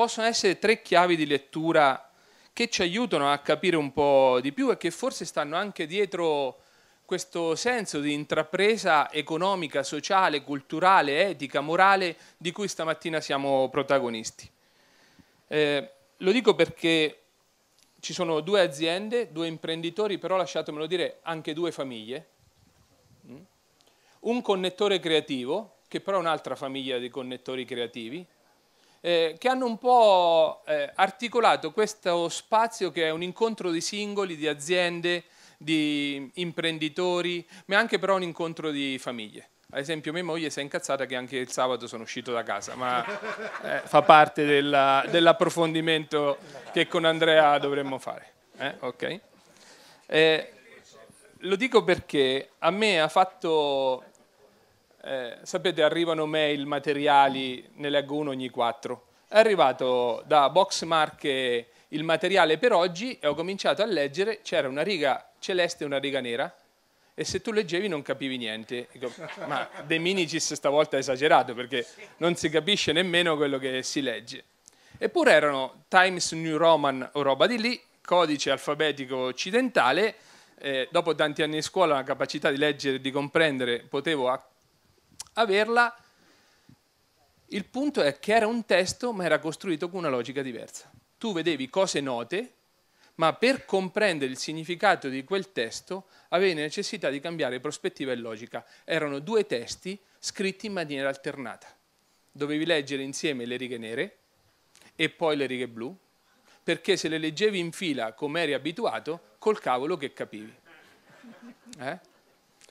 [SPEAKER 17] possono essere tre chiavi di lettura che ci aiutano a capire un po' di più e che forse stanno anche dietro questo senso di intrapresa economica, sociale, culturale, etica, morale di cui stamattina siamo protagonisti. Eh, lo dico perché ci sono due aziende, due imprenditori, però lasciatemelo dire anche due famiglie. Mm? Un connettore creativo, che però è un'altra famiglia di connettori creativi, eh, che hanno un po' eh, articolato questo spazio che è un incontro di singoli, di aziende, di imprenditori, ma anche però un incontro di famiglie. Ad esempio mia moglie si è incazzata che anche il sabato sono uscito da casa, ma eh, fa parte della, dell'approfondimento che con Andrea dovremmo fare. Eh, okay. Eh, lo dico perché a me ha fatto eh, sapete arrivano mail materiali, ne leggo uno ogni quattro, è arrivato da Boxmark il materiale per oggi e ho cominciato a leggere, c'era una riga celeste e una riga nera e se tu leggevi non capivi niente. Ma De Minicis stavolta è esagerato perché non si capisce nemmeno quello che si legge. Eppure erano Times New Roman o roba di lì, codice alfabetico occidentale, eh, dopo tanti anni di scuola la capacità di leggere e di comprendere potevo averla. Il punto è che era un testo, ma era costruito con una logica diversa. Tu vedevi cose note, ma per comprendere il significato di quel testo avevi necessità di cambiare prospettiva e logica. Erano due testi scritti in maniera alternata. Dovevi leggere insieme le righe nere e poi le righe blu, perché se le leggevi in fila come eri abituato, col cavolo che capivi. Eh?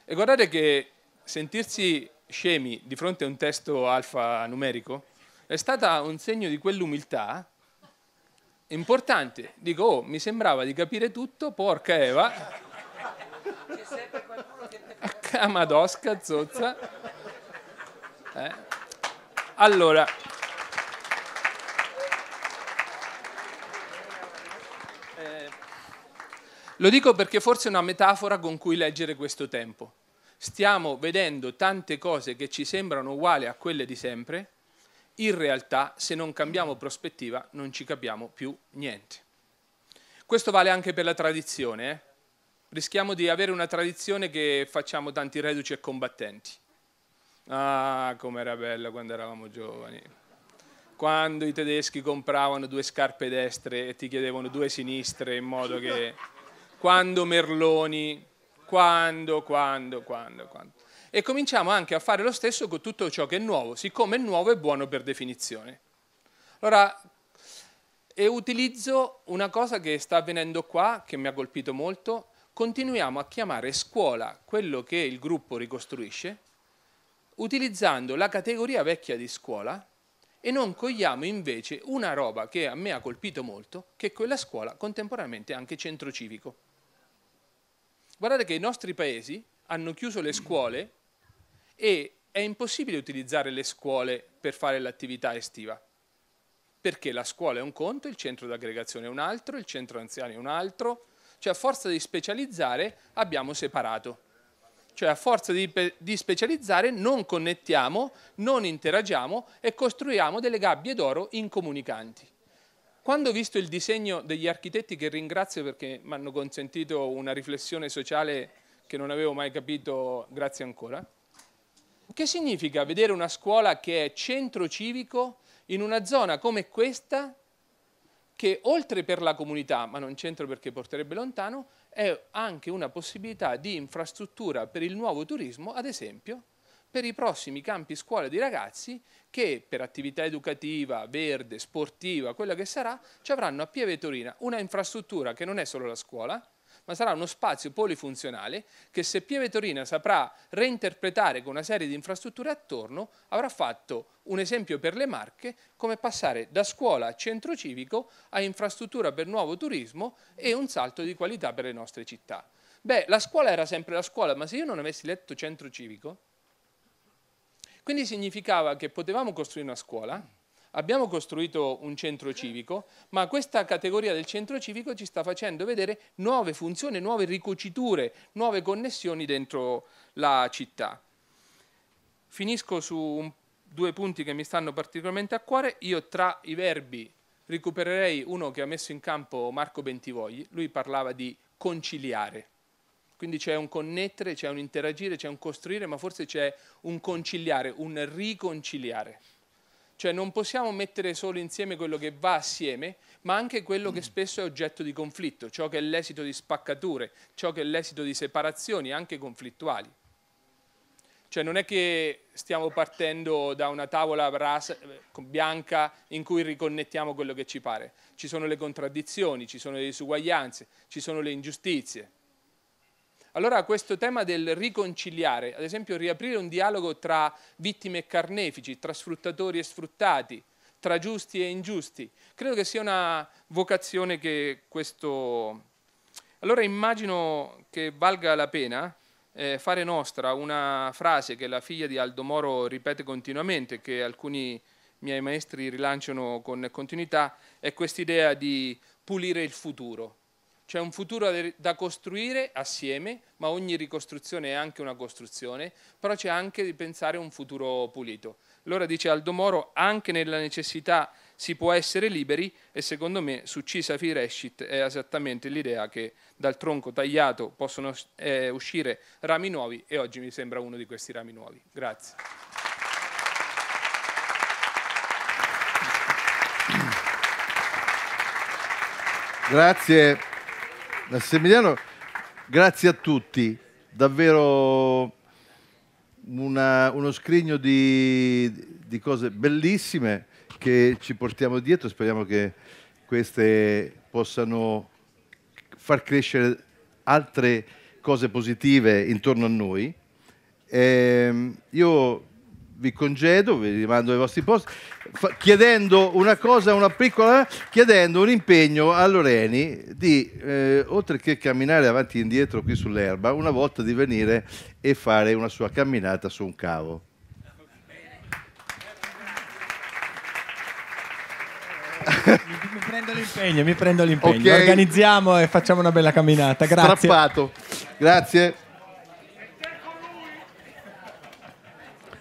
[SPEAKER 17] E guardate che sentirsi scemi di fronte a un testo alfanumerico è stata un segno di quell'umiltà importante. Dico, oh, mi sembrava di capire tutto, porca Eva. C'è sempre zozza. Eh. Allora... Eh, lo dico perché forse è una metafora con cui leggere questo tempo stiamo vedendo tante cose che ci sembrano uguali a quelle di sempre, in realtà se non cambiamo prospettiva non ci capiamo più niente. Questo vale anche per la tradizione. Eh? Rischiamo di avere una tradizione che facciamo tanti reduci e combattenti. Ah, com'era bello quando eravamo giovani. Quando i tedeschi compravano due scarpe destre e ti chiedevano due sinistre in modo che... Quando Merloni quando, quando, quando, quando. E cominciamo anche a fare lo stesso con tutto ciò che è nuovo, siccome è nuovo è buono per definizione. Allora, e utilizzo una cosa che sta avvenendo qua, che mi ha colpito molto, continuiamo a chiamare scuola quello che il gruppo ricostruisce, utilizzando la categoria vecchia di scuola e non cogliamo invece una roba che a me ha colpito molto, che è quella scuola contemporaneamente anche centro civico. Guardate che i nostri paesi hanno chiuso le scuole e è impossibile utilizzare le scuole per fare l'attività estiva, perché la scuola è un conto, il centro d'aggregazione è un altro, il centro anziani è un altro, cioè a forza di specializzare abbiamo separato. Cioè a forza di, di specializzare non connettiamo, non interagiamo e costruiamo delle gabbie d'oro incomunicanti. Quando ho visto il disegno degli architetti, che ringrazio perché mi hanno consentito una riflessione sociale che non avevo mai capito, grazie ancora, che significa vedere una scuola che è centro civico in una zona come questa, che oltre per la comunità, ma non centro perché porterebbe lontano, è anche una possibilità di infrastruttura per il nuovo turismo, ad esempio, per i prossimi campi scuola di ragazzi che per attività educativa, verde, sportiva, quello che sarà, ci avranno a Pieve Torina una infrastruttura che non è solo la scuola, ma sarà uno spazio polifunzionale che se Pieve Torina saprà reinterpretare con una serie di infrastrutture attorno, avrà fatto un esempio per le Marche come passare da scuola a centro civico a infrastruttura per nuovo turismo e un salto di qualità per le nostre città. Beh, la scuola era sempre la scuola, ma se io non avessi letto centro civico, quindi significava che potevamo costruire una scuola, abbiamo costruito un centro civico, ma questa categoria del centro civico ci sta facendo vedere nuove funzioni, nuove ricuciture, nuove connessioni dentro la città. Finisco su un, due punti che mi stanno particolarmente a cuore. Io tra i verbi recupererei uno che ha messo in campo Marco Bentivogli, lui parlava di conciliare. Quindi c'è un connettere, c'è un interagire, c'è un costruire, ma forse c'è un conciliare, un riconciliare. Cioè non possiamo mettere solo insieme quello che va assieme, ma anche quello che mm. spesso è oggetto di conflitto, ciò che è l'esito di spaccature, ciò che è l'esito di separazioni, anche conflittuali. Cioè non è che stiamo partendo da una tavola rasa, eh, bianca in cui riconnettiamo quello che ci pare. Ci sono le contraddizioni, ci sono le disuguaglianze, ci sono le ingiustizie. Allora questo tema del riconciliare, ad esempio riaprire un dialogo tra vittime e carnefici, tra sfruttatori e sfruttati, tra giusti e ingiusti, credo che sia una vocazione che questo... Allora immagino che valga la pena eh, fare nostra una frase che la figlia di Aldo Moro ripete continuamente, che alcuni miei maestri rilanciano con continuità, è quest'idea di pulire il futuro c'è un futuro da costruire assieme, ma ogni ricostruzione è anche una costruzione, però c'è anche di pensare a un futuro pulito. Allora dice Aldo Moro, anche nella necessità si può essere liberi e secondo me su Cisa Fireshit è esattamente l'idea che dal tronco tagliato possono eh, uscire rami nuovi e oggi mi sembra uno di questi rami nuovi. Grazie.
[SPEAKER 1] Grazie Massimiliano, grazie a tutti, davvero una, uno scrigno di, di cose bellissime che ci portiamo dietro, speriamo che queste possano far crescere altre cose positive intorno a noi. E ehm, io vi congedo, vi rimando ai vostri posti, fa, chiedendo una cosa, una piccola, chiedendo un impegno a Loreni di, eh, oltre che camminare avanti e indietro qui sull'erba, una volta di venire e fare una sua camminata su un cavo. mi prendo l'impegno, mi prendo l'impegno. Okay. Organizziamo
[SPEAKER 16] e facciamo una bella camminata. Grazie. Strappato.
[SPEAKER 1] Grazie.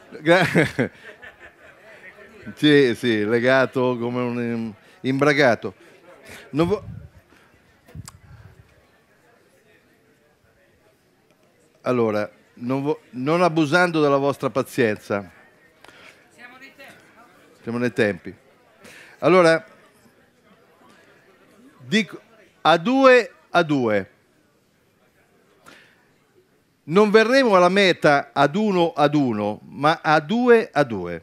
[SPEAKER 1] sì, sì, legato come un imbragato. Vo... Allora, non, vo... non, abusando della vostra pazienza. Siamo nei tempi. Siamo nei tempi. Allora, dico a due a due. Non verremo alla meta ad uno ad uno, ma a due a due.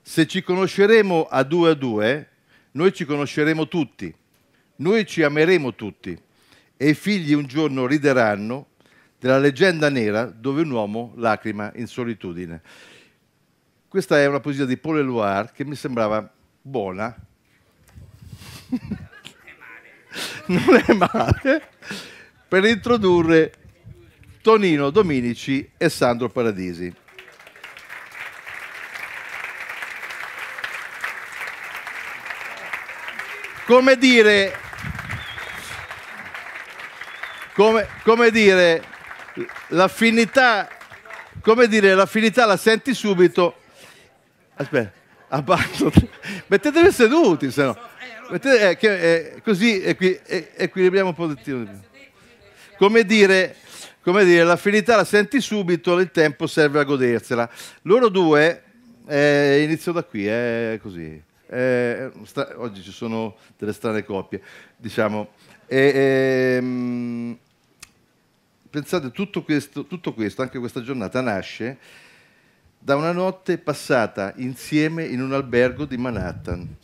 [SPEAKER 1] Se ci conosceremo a due a due, noi ci conosceremo tutti, noi ci ameremo tutti e i figli un giorno rideranno della leggenda nera dove un uomo lacrima in solitudine. Questa è una poesia di Paul Eluard che mi sembrava buona. non è male. per introdurre Tonino Dominici e Sandro Paradisi. Come dire, come, come dire, l'affinità, come dire, l'affinità la senti subito. Aspetta, abbasso, mettetevi seduti, se no. Mettete, eh, che, eh, così equi, eh, equilibriamo un po' di più. Come dire, come dire, l'affinità la senti subito, il tempo serve a godersela. Loro due, eh, inizio da qui, è eh, così. Eh, sta, oggi ci sono delle strane coppie, diciamo. Ehm, pensate, tutto questo, tutto questo, anche questa giornata, nasce da una notte passata insieme in un albergo di Manhattan.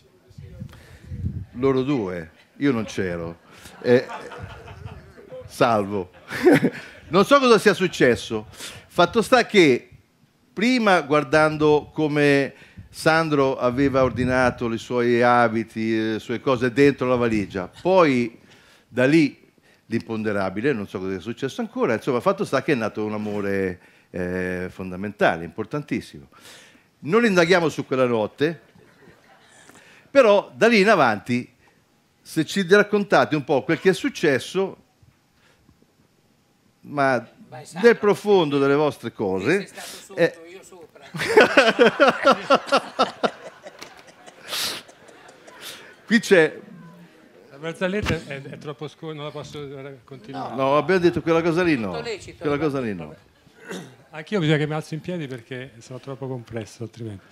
[SPEAKER 1] Loro due, io non c'ero. Eh, salvo. Non so cosa sia successo. Fatto sta che prima guardando come Sandro aveva ordinato i suoi abiti, eh, le sue cose dentro la valigia, poi da lì l'imponderabile, non so cosa sia successo ancora, insomma fatto sta che è nato un amore eh, fondamentale, importantissimo. Non indaghiamo su quella notte, però da lì in avanti, se ci raccontate un po' quel che è successo, ma nel profondo delle vostre cose. Stato Sotto, eh. io sopra. Qui c'è
[SPEAKER 18] la barzelletta è, è, troppo scura, non la posso continuare. No, no abbiamo
[SPEAKER 1] detto quella cosa lì no. Lecito, quella cosa lì no.
[SPEAKER 18] Anch'io bisogna che mi alzo in piedi perché sono troppo complesso altrimenti.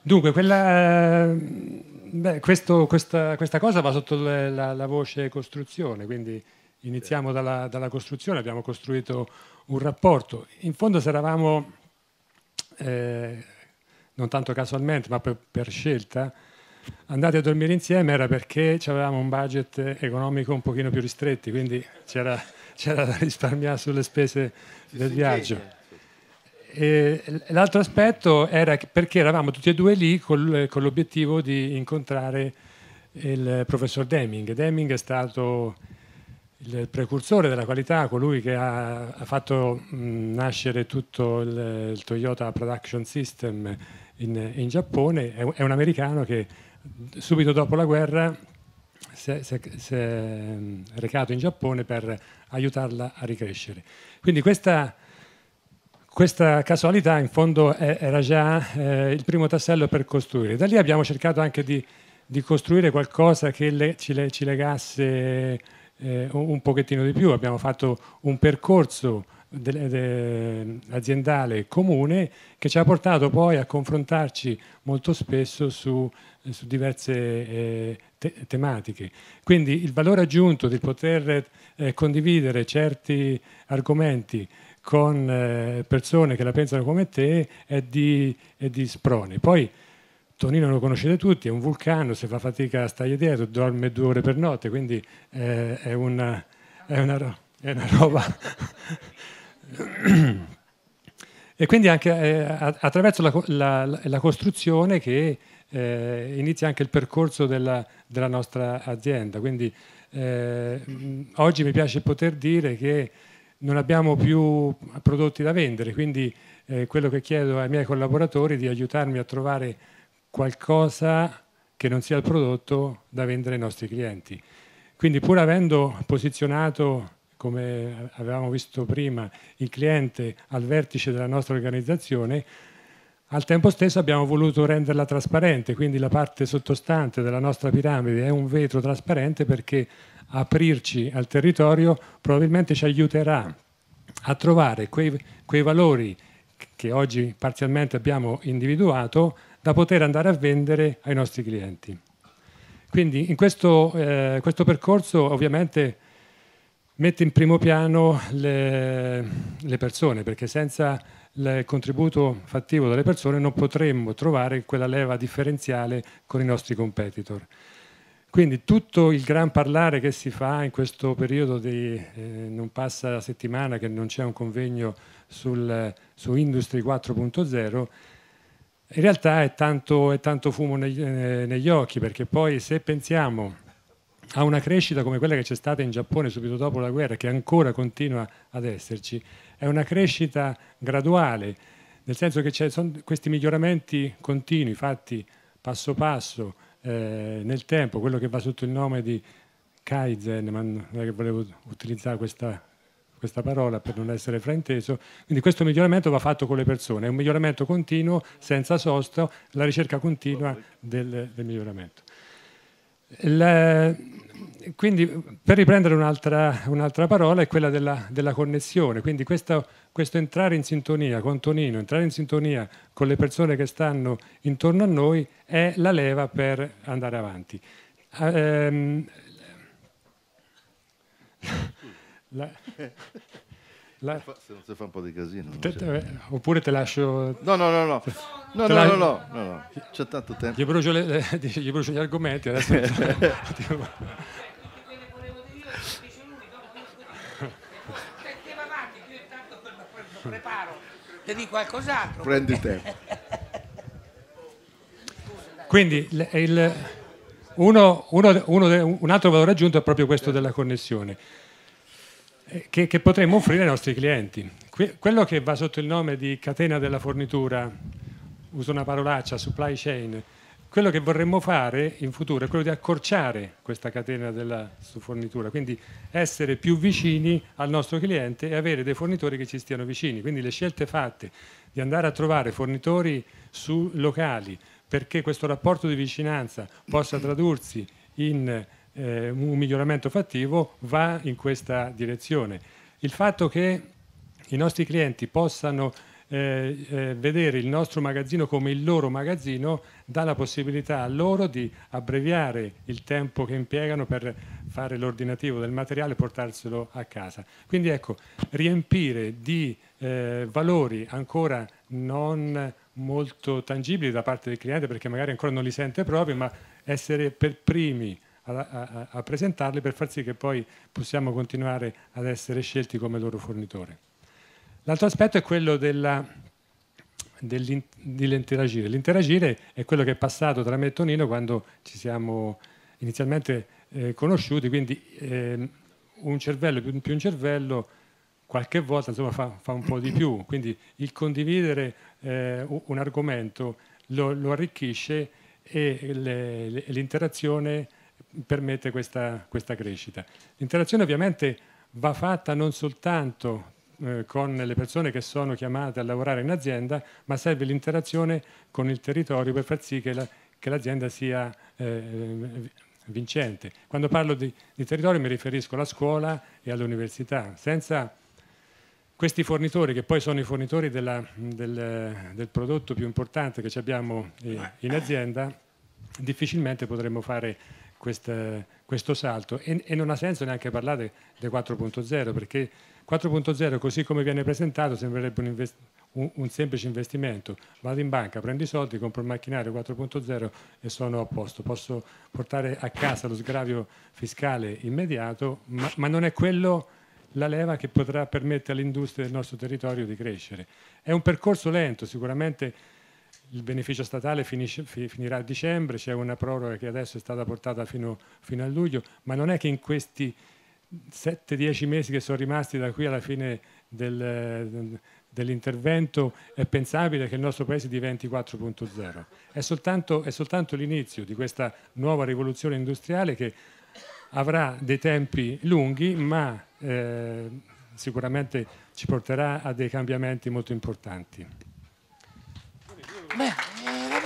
[SPEAKER 18] Dunque, quella, eh, beh, questo, questa, questa, cosa va sotto la, la, la voce costruzione, quindi Iniziamo dalla, dalla, costruzione, abbiamo costruito un rapporto. In fondo se eravamo, eh, non tanto casualmente, ma per, per, scelta, andati a dormire insieme era perché avevamo un budget economico un pochino più ristretti, quindi c'era, da risparmiare sulle spese del viaggio. l'altro aspetto era perché eravamo tutti e due lì col, con l'obiettivo di incontrare il professor Deming. Deming è stato il precursore della qualità, colui che ha, ha fatto mh, nascere tutto il, il, Toyota Production System in, in Giappone, è, è, un americano che subito dopo la guerra si è, si, è, si è, recato in Giappone per aiutarla a ricrescere. Quindi questa, questa casualità in fondo era già eh, il primo tassello per costruire. Da lì abbiamo cercato anche di, di costruire qualcosa che le, ci, le, ci legasse eh, un pochettino di più, abbiamo fatto un percorso de, de, aziendale comune che ci ha portato poi a confrontarci molto spesso su, su diverse eh, te, tematiche. Quindi il valore aggiunto di poter eh, condividere certi argomenti con eh, persone che la pensano come te è di, è di sprone. Poi, Tonino lo conoscete tutti, è un vulcano, se fa fatica a stare dietro, dorme due ore per notte, quindi eh, è, una, è, una, è una roba... e quindi anche eh, attraverso la, la, la, costruzione che eh, inizia anche il percorso della, della nostra azienda. Quindi eh, oggi mi piace poter dire che non abbiamo più prodotti da vendere, quindi eh, quello che chiedo ai miei collaboratori è di aiutarmi a trovare qualcosa che non sia il prodotto da vendere ai nostri clienti. Quindi pur avendo posizionato, come avevamo visto prima, il cliente al vertice della nostra organizzazione, al tempo stesso abbiamo voluto renderla trasparente, quindi la parte sottostante della nostra piramide è un vetro trasparente perché aprirci al territorio probabilmente ci aiuterà a trovare quei, quei valori che oggi parzialmente abbiamo individuato da poter andare a vendere ai nostri clienti. Quindi in questo, eh, questo percorso ovviamente mette in primo piano le, le persone, perché senza il contributo fattivo delle persone non potremmo trovare quella leva differenziale con i nostri competitor. Quindi tutto il gran parlare che si fa in questo periodo di eh, non passa la settimana che non c'è un convegno sul, su Industry 4.0 in realtà è tanto, è tanto fumo negli, eh, negli occhi, perché poi se pensiamo a una crescita come quella che c'è stata in Giappone subito dopo la guerra, che ancora continua ad esserci, è una crescita graduale, nel senso che ci sono questi miglioramenti continui, fatti passo passo, eh, nel tempo, quello che va sotto il nome di Kaizen, ma non è che volevo utilizzare questa questa parola per non essere frainteso. Quindi questo miglioramento va fatto con le persone, è un miglioramento continuo, senza sosta, la ricerca continua del, del miglioramento. La, quindi per riprendere un'altra, un'altra, parola è quella della, della connessione, quindi questo, questo, entrare in sintonia con Tonino, entrare in sintonia con le persone che stanno intorno a noi è la leva per andare avanti. Ah, ehm, la...
[SPEAKER 1] La... Se non si fa un po' di casino. Te, te, eh,
[SPEAKER 18] oppure te lascio... No, no, no, no. No, no, la... no, no,
[SPEAKER 1] no, no, C'è tanto tempo. Gli brucio,
[SPEAKER 18] le, gli brucio gli argomenti adesso. preparo,
[SPEAKER 19] ti dico qualcos'altro. Prendi tempo.
[SPEAKER 18] Quindi il, il, uno, uno, uno, un altro valore aggiunto è proprio questo della connessione. Eh, che, che potremmo offrire ai nostri clienti. Que quello che va sotto il nome di catena della fornitura, uso una parolaccia, supply chain, quello che vorremmo fare in futuro è quello di accorciare questa catena della fornitura, quindi essere più vicini al nostro cliente e avere dei fornitori che ci stiano vicini. Quindi le scelte fatte di andare a trovare fornitori su locali perché questo rapporto di vicinanza possa tradursi in eh, un miglioramento fattivo va in questa direzione. Il fatto che i nostri clienti possano eh, eh, vedere il nostro magazzino come il loro magazzino dà la possibilità a loro di abbreviare il tempo che impiegano per fare l'ordinativo del materiale e portarselo a casa. Quindi ecco, riempire di eh, valori ancora non molto tangibili da parte del cliente perché magari ancora non li sente proprio, ma essere per primi a, a presentarli per far sì che poi possiamo continuare ad essere scelti come loro fornitore. L'altro aspetto è quello dell'interagire. L'interagire è quello che è passato tra me e Tonino quando ci siamo inizialmente eh, conosciuti, quindi eh, un cervello più, più, un cervello qualche volta insomma, fa, fa, un po' di più, quindi il condividere eh, un argomento lo, lo arricchisce e l'interazione permette questa, questa crescita. L'interazione ovviamente va fatta non soltanto eh, con le persone che sono chiamate a lavorare in azienda, ma serve l'interazione con il territorio per far sì che, la, che l'azienda sia eh, eh vincente. Quando parlo di, di, territorio mi riferisco alla scuola e all'università. Senza questi fornitori, che poi sono i fornitori della, del, del, prodotto più importante che abbiamo eh, in azienda, difficilmente potremmo fare questa, questo salto e, e, non ha senso neanche parlare del 4.0 perché 4.0 così come viene presentato sembrerebbe un, un, un, semplice investimento, vado in banca, prendo i soldi, compro il macchinario 4.0 e sono a posto, posso portare a casa lo sgravio fiscale immediato, ma, ma non è quello la leva che potrà permettere all'industria del nostro territorio di crescere. È un percorso lento, sicuramente il beneficio statale finisce, finirà a dicembre, c'è una proroga che adesso è stata portata fino, fino a luglio, ma non è che in questi 7-10 mesi che sono rimasti da qui alla fine del, dell'intervento è pensabile che il nostro Paese diventi 4.0. È soltanto, soltanto l'inizio di questa nuova rivoluzione industriale che avrà dei tempi lunghi, ma eh, sicuramente ci porterà a dei cambiamenti molto importanti.
[SPEAKER 9] Eh, eh, hai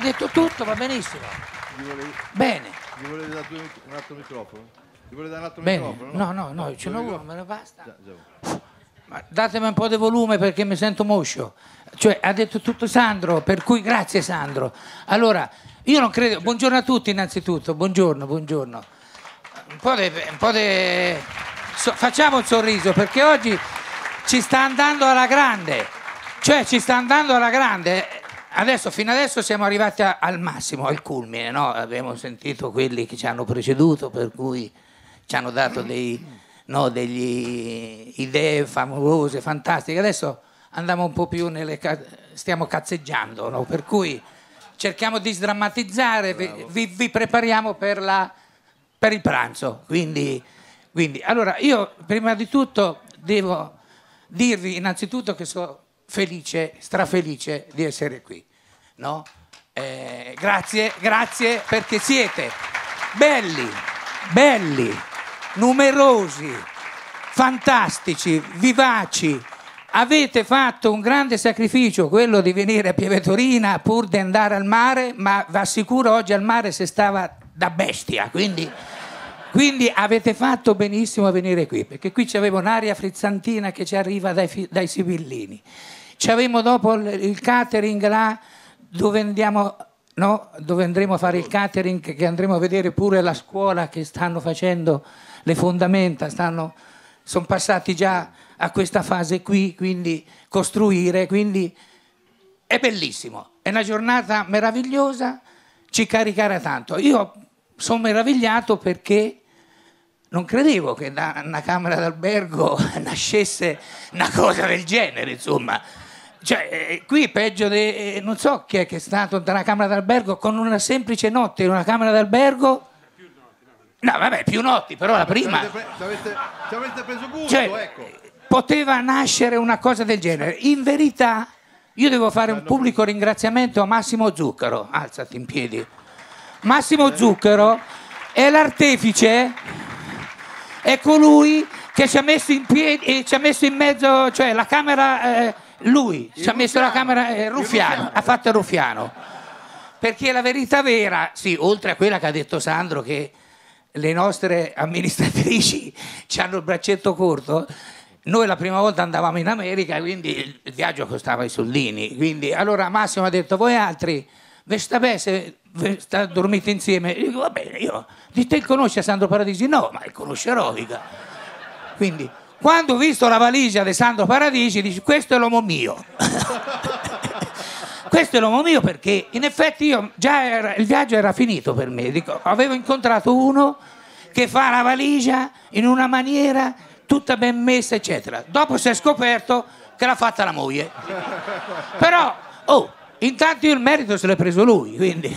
[SPEAKER 19] detto? detto tutto, va benissimo.
[SPEAKER 1] Gli volevi, Bene. Gli volete dare un altro microfono? Gli volete dare un altro Bene. microfono? No, no, no, ce n'ho uno, me ne basta. Già, già.
[SPEAKER 19] Ma datemi un po' di volume perché mi sento moscio. Cioè, ha detto tutto Sandro, per cui grazie Sandro. Allora, io non credo... Buongiorno a tutti innanzitutto, buongiorno, buongiorno. Un po' di... So, facciamo un sorriso perché oggi ci sta andando alla grande, cioè ci sta andando alla grande. Adesso, fino adesso siamo arrivati a, al massimo, al culmine, no? abbiamo sentito quelli che ci hanno preceduto, per cui ci hanno dato dei, no, degli idee famose, fantastiche. Adesso andiamo un po' più nelle... stiamo cazzeggiando, no? per cui cerchiamo di sdrammatizzare, vi, vi prepariamo per, la, per, il pranzo. Quindi, quindi, allora, io prima di tutto devo dirvi innanzitutto che sono felice, strafelice di essere qui. No? Eh, grazie, grazie perché siete belli, belli, numerosi, fantastici, vivaci. Avete fatto un grande sacrificio, quello di venire a Pieve Pievetorina pur di andare al mare, ma vi assicuro oggi al mare si stava da bestia, quindi... Quindi avete fatto benissimo a venire qui, perché qui c'aveva un'aria frizzantina che ci arriva dai, dai Sibillini. C'avevamo dopo il catering là dove andiamo No, dove andremo a fare il catering, che andremo a vedere pure la scuola che stanno facendo le fondamenta, stanno, sono passati già a questa fase qui, quindi costruire, quindi è bellissimo, è una giornata meravigliosa, ci caricherà tanto. Io sono meravigliato perché non credevo che da una camera d'albergo nascesse una cosa del genere, insomma. Cioè, eh, qui è peggio di... Eh, non so chi è che è stato da una camera d'albergo con una semplice notte in una camera d'albergo... No,
[SPEAKER 1] vabbè, più notti, però la prima... Ci avete, avete, avete, preso gusto, cioè, ecco.
[SPEAKER 19] Poteva nascere una cosa del genere. In verità, io devo fare un pubblico ringraziamento a Massimo Zucchero. Alzati in piedi. Massimo Zucchero è l'artefice è colui che ci ha messo in piedi e eh, ci ha messo in mezzo, cioè la Camera, eh, lui il ci ha messo la Camera, eh, Ruffiano, Ruffiano, ha fatto Ruffiano. Perché la verità vera, sì, oltre a quella che ha detto Sandro, che le nostre amministratrici ci hanno il braccetto corto, noi la prima volta andavamo in America, quindi il viaggio costava i soldini. Quindi allora Massimo ha detto, voi altri bene se sta, dormite insieme. Io dico, va bene, io di te conosci Sandro Paradisi? No, ma conoscerò, mica. Quindi, quando ho visto la valigia di Sandro Paradisi, dici, questo è l'uomo mio. questo è l'uomo mio perché in effetti io già era, il viaggio era finito per me. Dico, avevo incontrato uno che fa la valigia in una maniera tutta ben messa, eccetera. Dopo si è scoperto che l'ha fatta la moglie. Però, oh, Intanto il merito se l'è preso lui, quindi...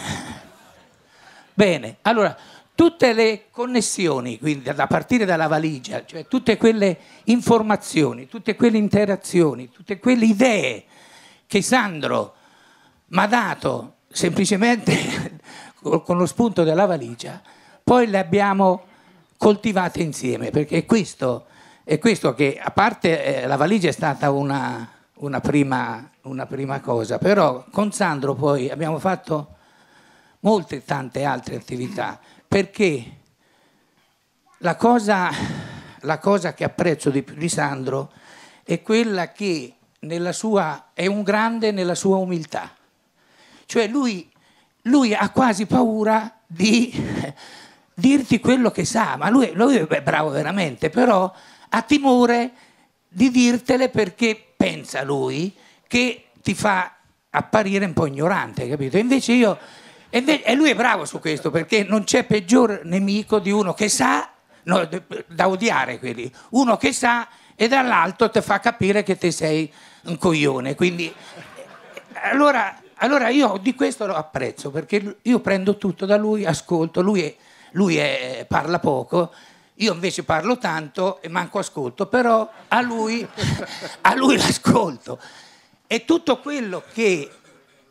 [SPEAKER 19] Bene, allora, tutte le connessioni, quindi a partire dalla valigia, cioè tutte quelle informazioni, tutte quelle interazioni, tutte quelle idee che Sandro mi ha dato semplicemente con lo spunto della valigia, poi le abbiamo coltivate insieme, perché è questo, è questo che, a parte eh, la valigia è stata una, una prima una prima cosa, però con Sandro poi abbiamo fatto molte tante altre attività, perché la cosa, la cosa che apprezzo di più di Sandro è quella che sua, è un grande nella sua umiltà, cioè lui, lui ha quasi paura di dirti quello che sa, ma lui, lui è bravo veramente, però ha timore di dirtele perché pensa lui che ti fa apparire un po' ignorante, capito? Invece io, e lui è bravo su questo perché non c'è peggior nemico di uno che sa, no, da odiare quelli, uno che sa e dall'alto ti fa capire che te sei un coglione. Quindi, allora, allora io di questo lo apprezzo perché io prendo tutto da lui, ascolto, lui, è, lui è, parla poco. Io invece parlo tanto e manco ascolto, però a lui, a lui l'ascolto. E tutto quello che...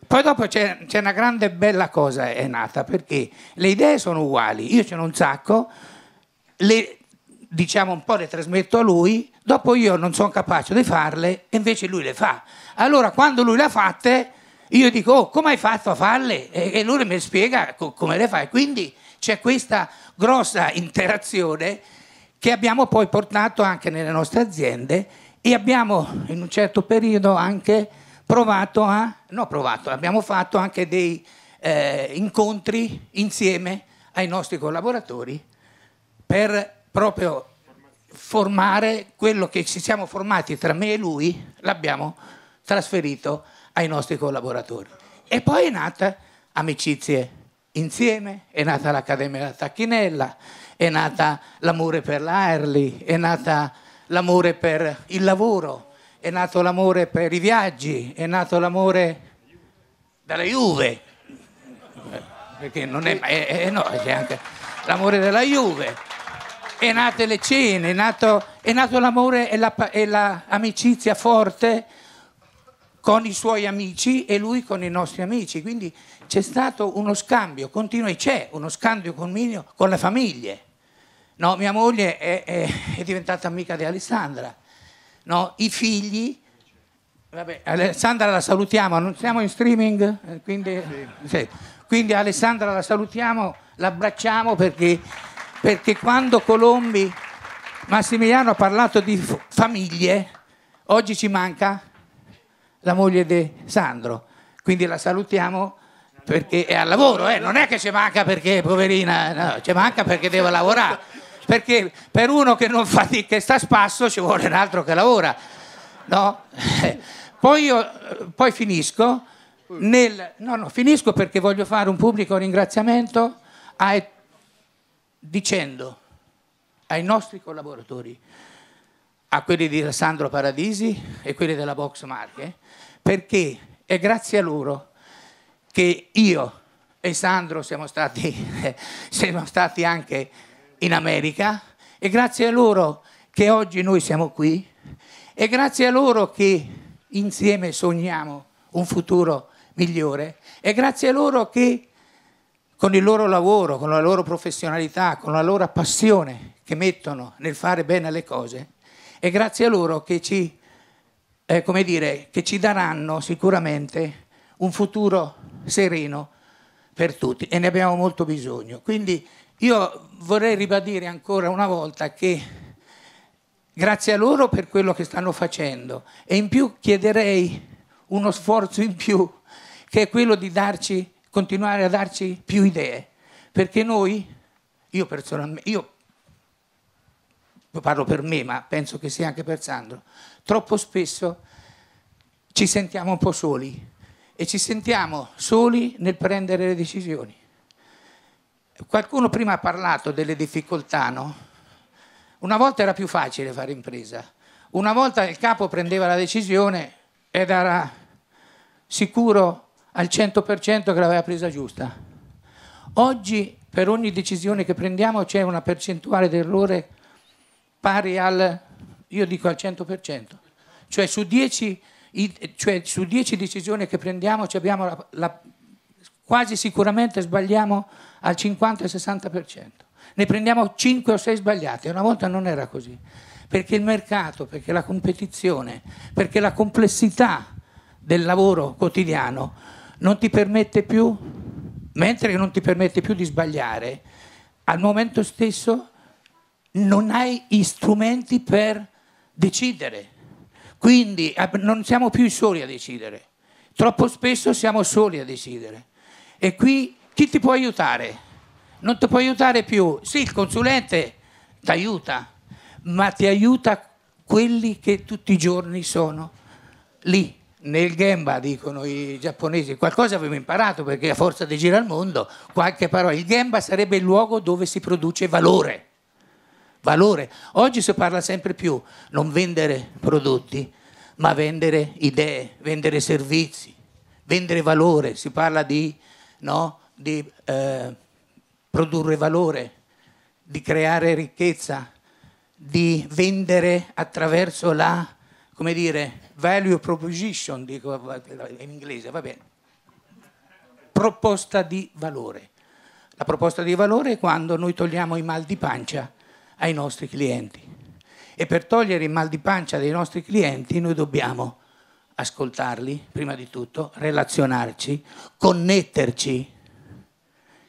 [SPEAKER 19] Poi dopo c'è, c'è una grande bella cosa è nata, perché le idee sono uguali, io ce n'ho un sacco, le, diciamo un po' le trasmetto a lui, dopo io non sono capace di farle e invece lui le fa. Allora quando lui le ha fatte io dico oh, come hai fatto a farle e, lui mi spiega co- come le fai. quindi c'è questa grossa interazione che abbiamo poi portato anche nelle nostre aziende e abbiamo in un certo periodo anche provato a, no provato, abbiamo fatto anche dei eh, incontri insieme ai nostri collaboratori per proprio formare quello che ci siamo formati tra me e lui, l'abbiamo trasferito ai nostri collaboratori. E poi è nata Amicizie Insieme, è nata l'Accademia della Tacchinella, è nata l'amore per la l'Aerli, è nata l'amore per il lavoro, è nato l'amore per i viaggi, è nato l'amore dalla Juve, perché non è, mai, eh, no, c'è anche l'amore della Juve, è nate le cene, è nato, è nato l'amore e, la, e l'amicizia forte con i suoi amici e lui con i nostri amici, quindi c'è stato uno scambio continuo e c'è uno scambio con, con le famiglie. No, mia moglie è, è, è, diventata amica di Alessandra. No, I figli... Vabbè, Alessandra la salutiamo, non siamo in streaming, eh, quindi, sì. Sì. quindi Alessandra la salutiamo, l'abbracciamo perché, perché quando Colombi, Massimiliano ha parlato di famiglie, oggi ci manca la moglie di Sandro, quindi la salutiamo perché è al lavoro, eh. non è che ci manca perché poverina, no, ci manca perché deve lavorare perché per uno che, non fa, che sta a spasso ci vuole un altro che lavora. No? Poi, io, poi finisco, nel, no, no, finisco perché voglio fare un pubblico ringraziamento a, dicendo ai nostri collaboratori, a quelli di Alessandro Paradisi e quelli della Box Marche, perché è grazie a loro che io e Sandro siamo stati, siamo stati anche in America e grazie a loro che oggi noi siamo qui e grazie a loro che insieme sogniamo un futuro migliore e grazie a loro che con il loro lavoro, con la loro professionalità, con la loro passione che mettono nel fare bene le cose, è grazie a loro che ci, eh, come dire, che ci daranno sicuramente un futuro sereno per tutti e ne abbiamo molto bisogno. Quindi io vorrei ribadire ancora una volta che grazie a loro per quello che stanno facendo e in più chiederei uno sforzo in più che è quello di darci, continuare a darci più idee, perché noi, io personalmente, io parlo per me ma penso che sia anche per Sandro, troppo spesso ci sentiamo un po' soli e ci sentiamo soli nel prendere le decisioni. Qualcuno prima ha parlato delle difficoltà, no? Una volta era più facile fare impresa, una volta il capo prendeva la decisione ed era sicuro al 100% che l'aveva presa giusta. Oggi per ogni decisione che prendiamo c'è una percentuale d'errore pari al, io dico al 100%, cioè su 10, cioè decisioni che prendiamo abbiamo la, la quasi sicuramente sbagliamo al 50-60%. Ne prendiamo 5 o 6 sbagliati, una volta non era così, perché il mercato, perché la competizione, perché la complessità del lavoro quotidiano non ti permette più, mentre non ti permette più di sbagliare, al momento stesso non hai gli strumenti per decidere. Quindi non siamo più i soli a decidere. Troppo spesso siamo soli a decidere. E qui chi ti può aiutare? Non ti può aiutare più. Sì, il consulente ti aiuta, ma ti aiuta quelli che tutti i giorni sono lì, nel gemba, dicono i giapponesi. Qualcosa avevo imparato perché a forza di girare al mondo, qualche parola. Il gemba sarebbe il luogo dove si produce valore. Valore. Oggi si parla sempre più non vendere prodotti, ma vendere idee, vendere servizi, vendere valore. Si parla di no? di eh, produrre valore, di creare ricchezza, di vendere attraverso la, come dire, value proposition, dico in inglese, va bene, proposta di valore. La proposta di valore è quando noi togliamo i mal di pancia ai nostri clienti. E per togliere il mal di pancia dei nostri clienti noi dobbiamo ascoltarli, prima di tutto, relazionarci, connetterci,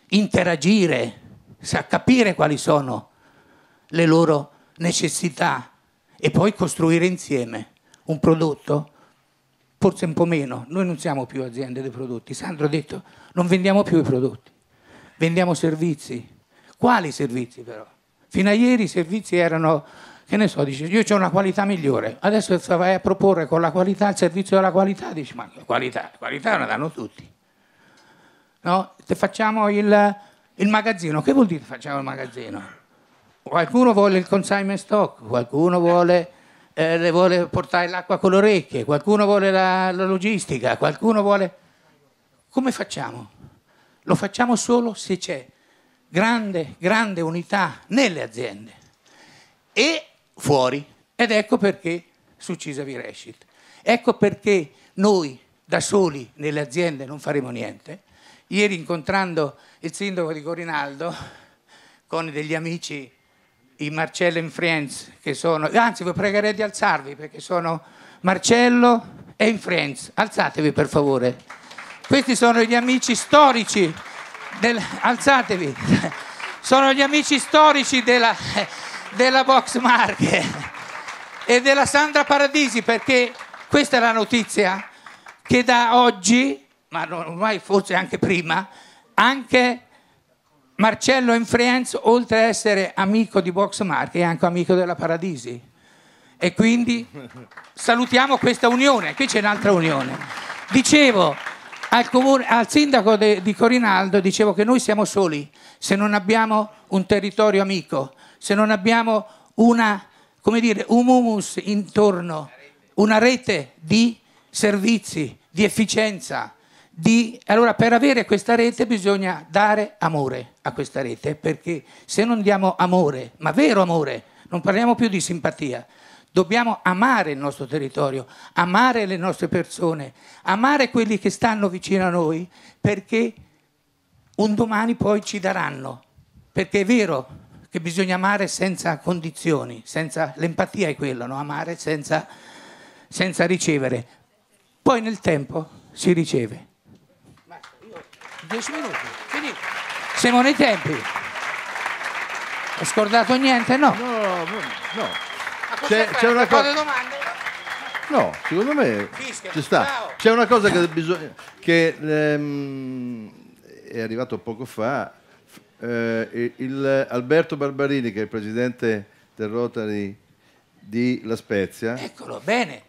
[SPEAKER 19] interagire, capire quali sono le loro necessità e poi costruire insieme un prodotto, forse un po' meno, noi non siamo più aziende dei prodotti, Sandro ha detto non vendiamo più i prodotti, vendiamo servizi, quali servizi però? Fino a ieri i servizi erano che ne so, dici io ho una qualità migliore, adesso se vai a proporre con la qualità il servizio della qualità, dici ma qualità, qualità la danno tutti. No? Te facciamo il, il magazzino, che vuol dire facciamo il magazzino? Qualcuno vuole il consignment stock, qualcuno vuole... Eh, vuole portare l'acqua con le orecchie, qualcuno vuole la, la, logistica, qualcuno vuole... Come facciamo? Lo facciamo solo se c'è grande, grande unità nelle aziende e fuori. Ed ecco perché succisa vi rescit. Ecco perché noi da soli nelle aziende non faremo niente. Ieri incontrando il sindaco di Corinaldo con degli amici, i Marcello in Friends, che sono, anzi vi pregherei di alzarvi perché sono Marcello e in Friends, alzatevi per favore. Questi sono gli amici storici, del, alzatevi, sono gli amici storici della della Box Marche e della Sandra Paradisi perché questa è la notizia che da oggi, ma ormai forse anche prima, anche Marcello Infrienz, oltre a essere amico di Box Marche, è anche amico della Paradisi. E quindi salutiamo questa unione. Qui c'è un'altra unione. Dicevo al, comune, al sindaco de, di Corinaldo, dicevo che noi siamo soli se non abbiamo un territorio amico se non abbiamo una, dire, un humus intorno, una rete di servizi, di efficienza. Di... Allora per avere questa rete bisogna dare amore a questa rete, perché se non diamo amore, ma vero amore, non parliamo più di simpatia, dobbiamo amare il nostro territorio, amare le nostre persone, amare quelli che stanno vicino a noi, perché un domani poi ci daranno. Perché è vero, che bisogna amare senza condizioni, senza, l'empatia è quello, no? amare senza, senza ricevere. Poi nel tempo si riceve. Dieci minuti, finito. Siamo nei tempi.
[SPEAKER 1] Ho scordato niente? No. No, no. no. C'è, c'è una cosa... domande? No, secondo me Fischia, ci sta. C'è una cosa che, bisogna, che ehm, è arrivato poco fa eh, il, Alberto Barbarini, che è il presidente del Rotary di La Spezia. Eccolo, bene.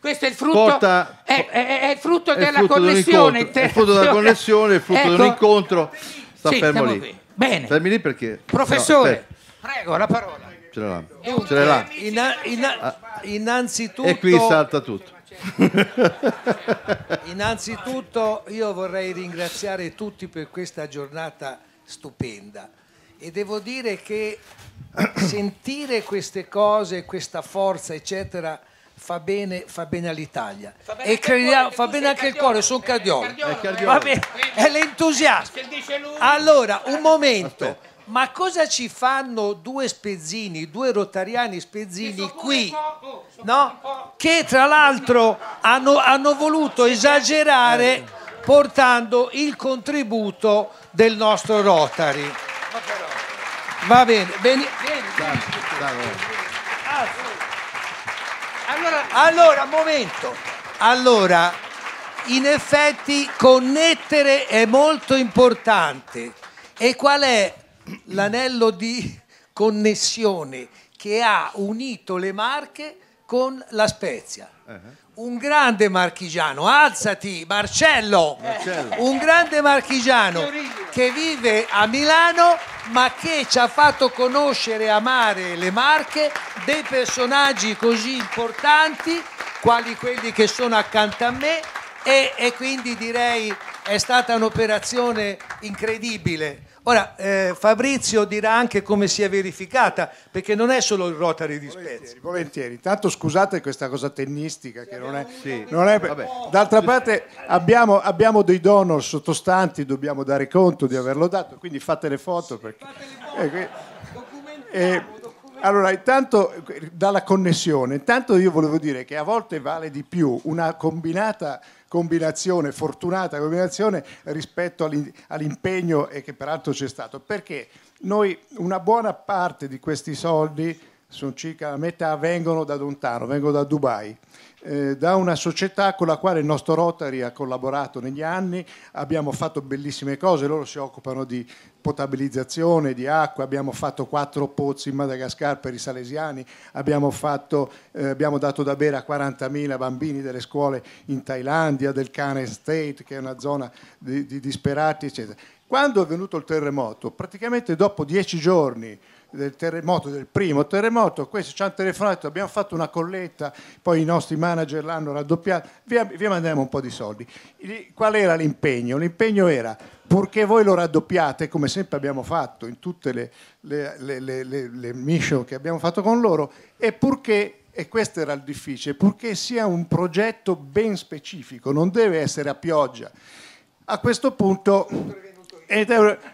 [SPEAKER 19] Questo è il frutto, porta, è, è, è il frutto della frutto connessione. È il frutto della
[SPEAKER 1] connessione, è il frutto ecco. di Sta sì, fermo lì. Bene. Fermi lì perché... Professore, no, prego, la parola. Ce l'ha. Ce l'ha. Inna,
[SPEAKER 20] inna, ah. innanzitutto... E qui salta tutto. innanzitutto io vorrei ringraziare tutti per questa giornata stupenda. E devo dire che sentire queste cose, questa forza, eccetera, fa bene, fa bene all'Italia. Fa bene, e crediamo, fa bene anche il cuore, sono cardiologo. È, cardiologo. Bene, è l'entusiasta. Allora, un eh, momento. Ma cosa ci fanno due spezzini, due rotariani spezzini qui? Oh, no? Che tra l'altro hanno, hanno voluto esagerare eh portando il contributo del nostro Rotary. Va bene, vieni, Allora, allora, momento. Allora, in effetti connettere è molto importante. E qual è l'anello di connessione che ha unito le Marche con la Spezia? Uh-huh un grande marchigiano, alzati Marcello, Marcello. un grande marchigiano che vive a Milano ma che ci ha fatto conoscere e amare le marche, dei personaggi così importanti quali quelli che sono accanto a me e, e quindi direi è stata un'operazione incredibile Ora, eh, Fabrizio dirà anche come si è verificata, perché non è solo il Rotary di Spezia. Volentieri, volentieri. Tanto scusate questa
[SPEAKER 21] cosa tennistica che non
[SPEAKER 20] è... Sì. Non è
[SPEAKER 21] d'altra parte abbiamo, abbiamo, dei donor sottostanti, dobbiamo dare conto di averlo dato, quindi fate le foto. Perché, le foto. eh, eh allora, intanto, dalla connessione, intanto io volevo dire che a volte vale di più una combinata combinazione, fortunata combinazione rispetto all'impegno che peraltro c'è stato. Perché noi una buona parte di questi soldi, sono circa la metà, vengono da lontano, vengono da Dubai eh, da una società con la quale il nostro Rotary ha collaborato negli anni, abbiamo fatto bellissime cose, loro si occupano di potabilizzazione di acqua, abbiamo fatto quattro pozzi in Madagascar per i salesiani, abbiamo, fatto, eh, abbiamo dato da bere a 40.000 bambini delle scuole in Thailandia, del Kane State che è una zona di, di disperati, eccetera. Quando è venuto il terremoto, praticamente dopo dieci giorni del terremoto, del primo terremoto, questi ci hanno telefonato, abbiamo fatto una colletta, poi i nostri manager l'hanno raddoppiata, via, via mandiamo un po' di soldi. Qual era l'impegno? L'impegno era purché voi lo raddoppiate, come sempre abbiamo fatto in tutte le, le, le, le mission che abbiamo fatto con loro, e purché e questo era il difficile, purché sia un progetto ben specifico, non deve essere a pioggia. A questo punto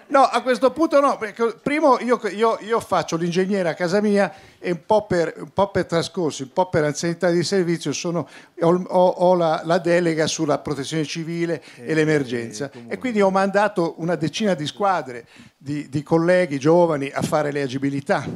[SPEAKER 21] No, a questo punto no, primo io, io, io faccio l'ingegnere a casa mia e un po' per, un po per trascorsi, un po' per anzianità di servizio sono, ho, ho la, la, delega sulla protezione civile e, e eh, l'emergenza e, e, quindi ho mandato una decina di squadre di, di colleghi giovani a fare le agibilità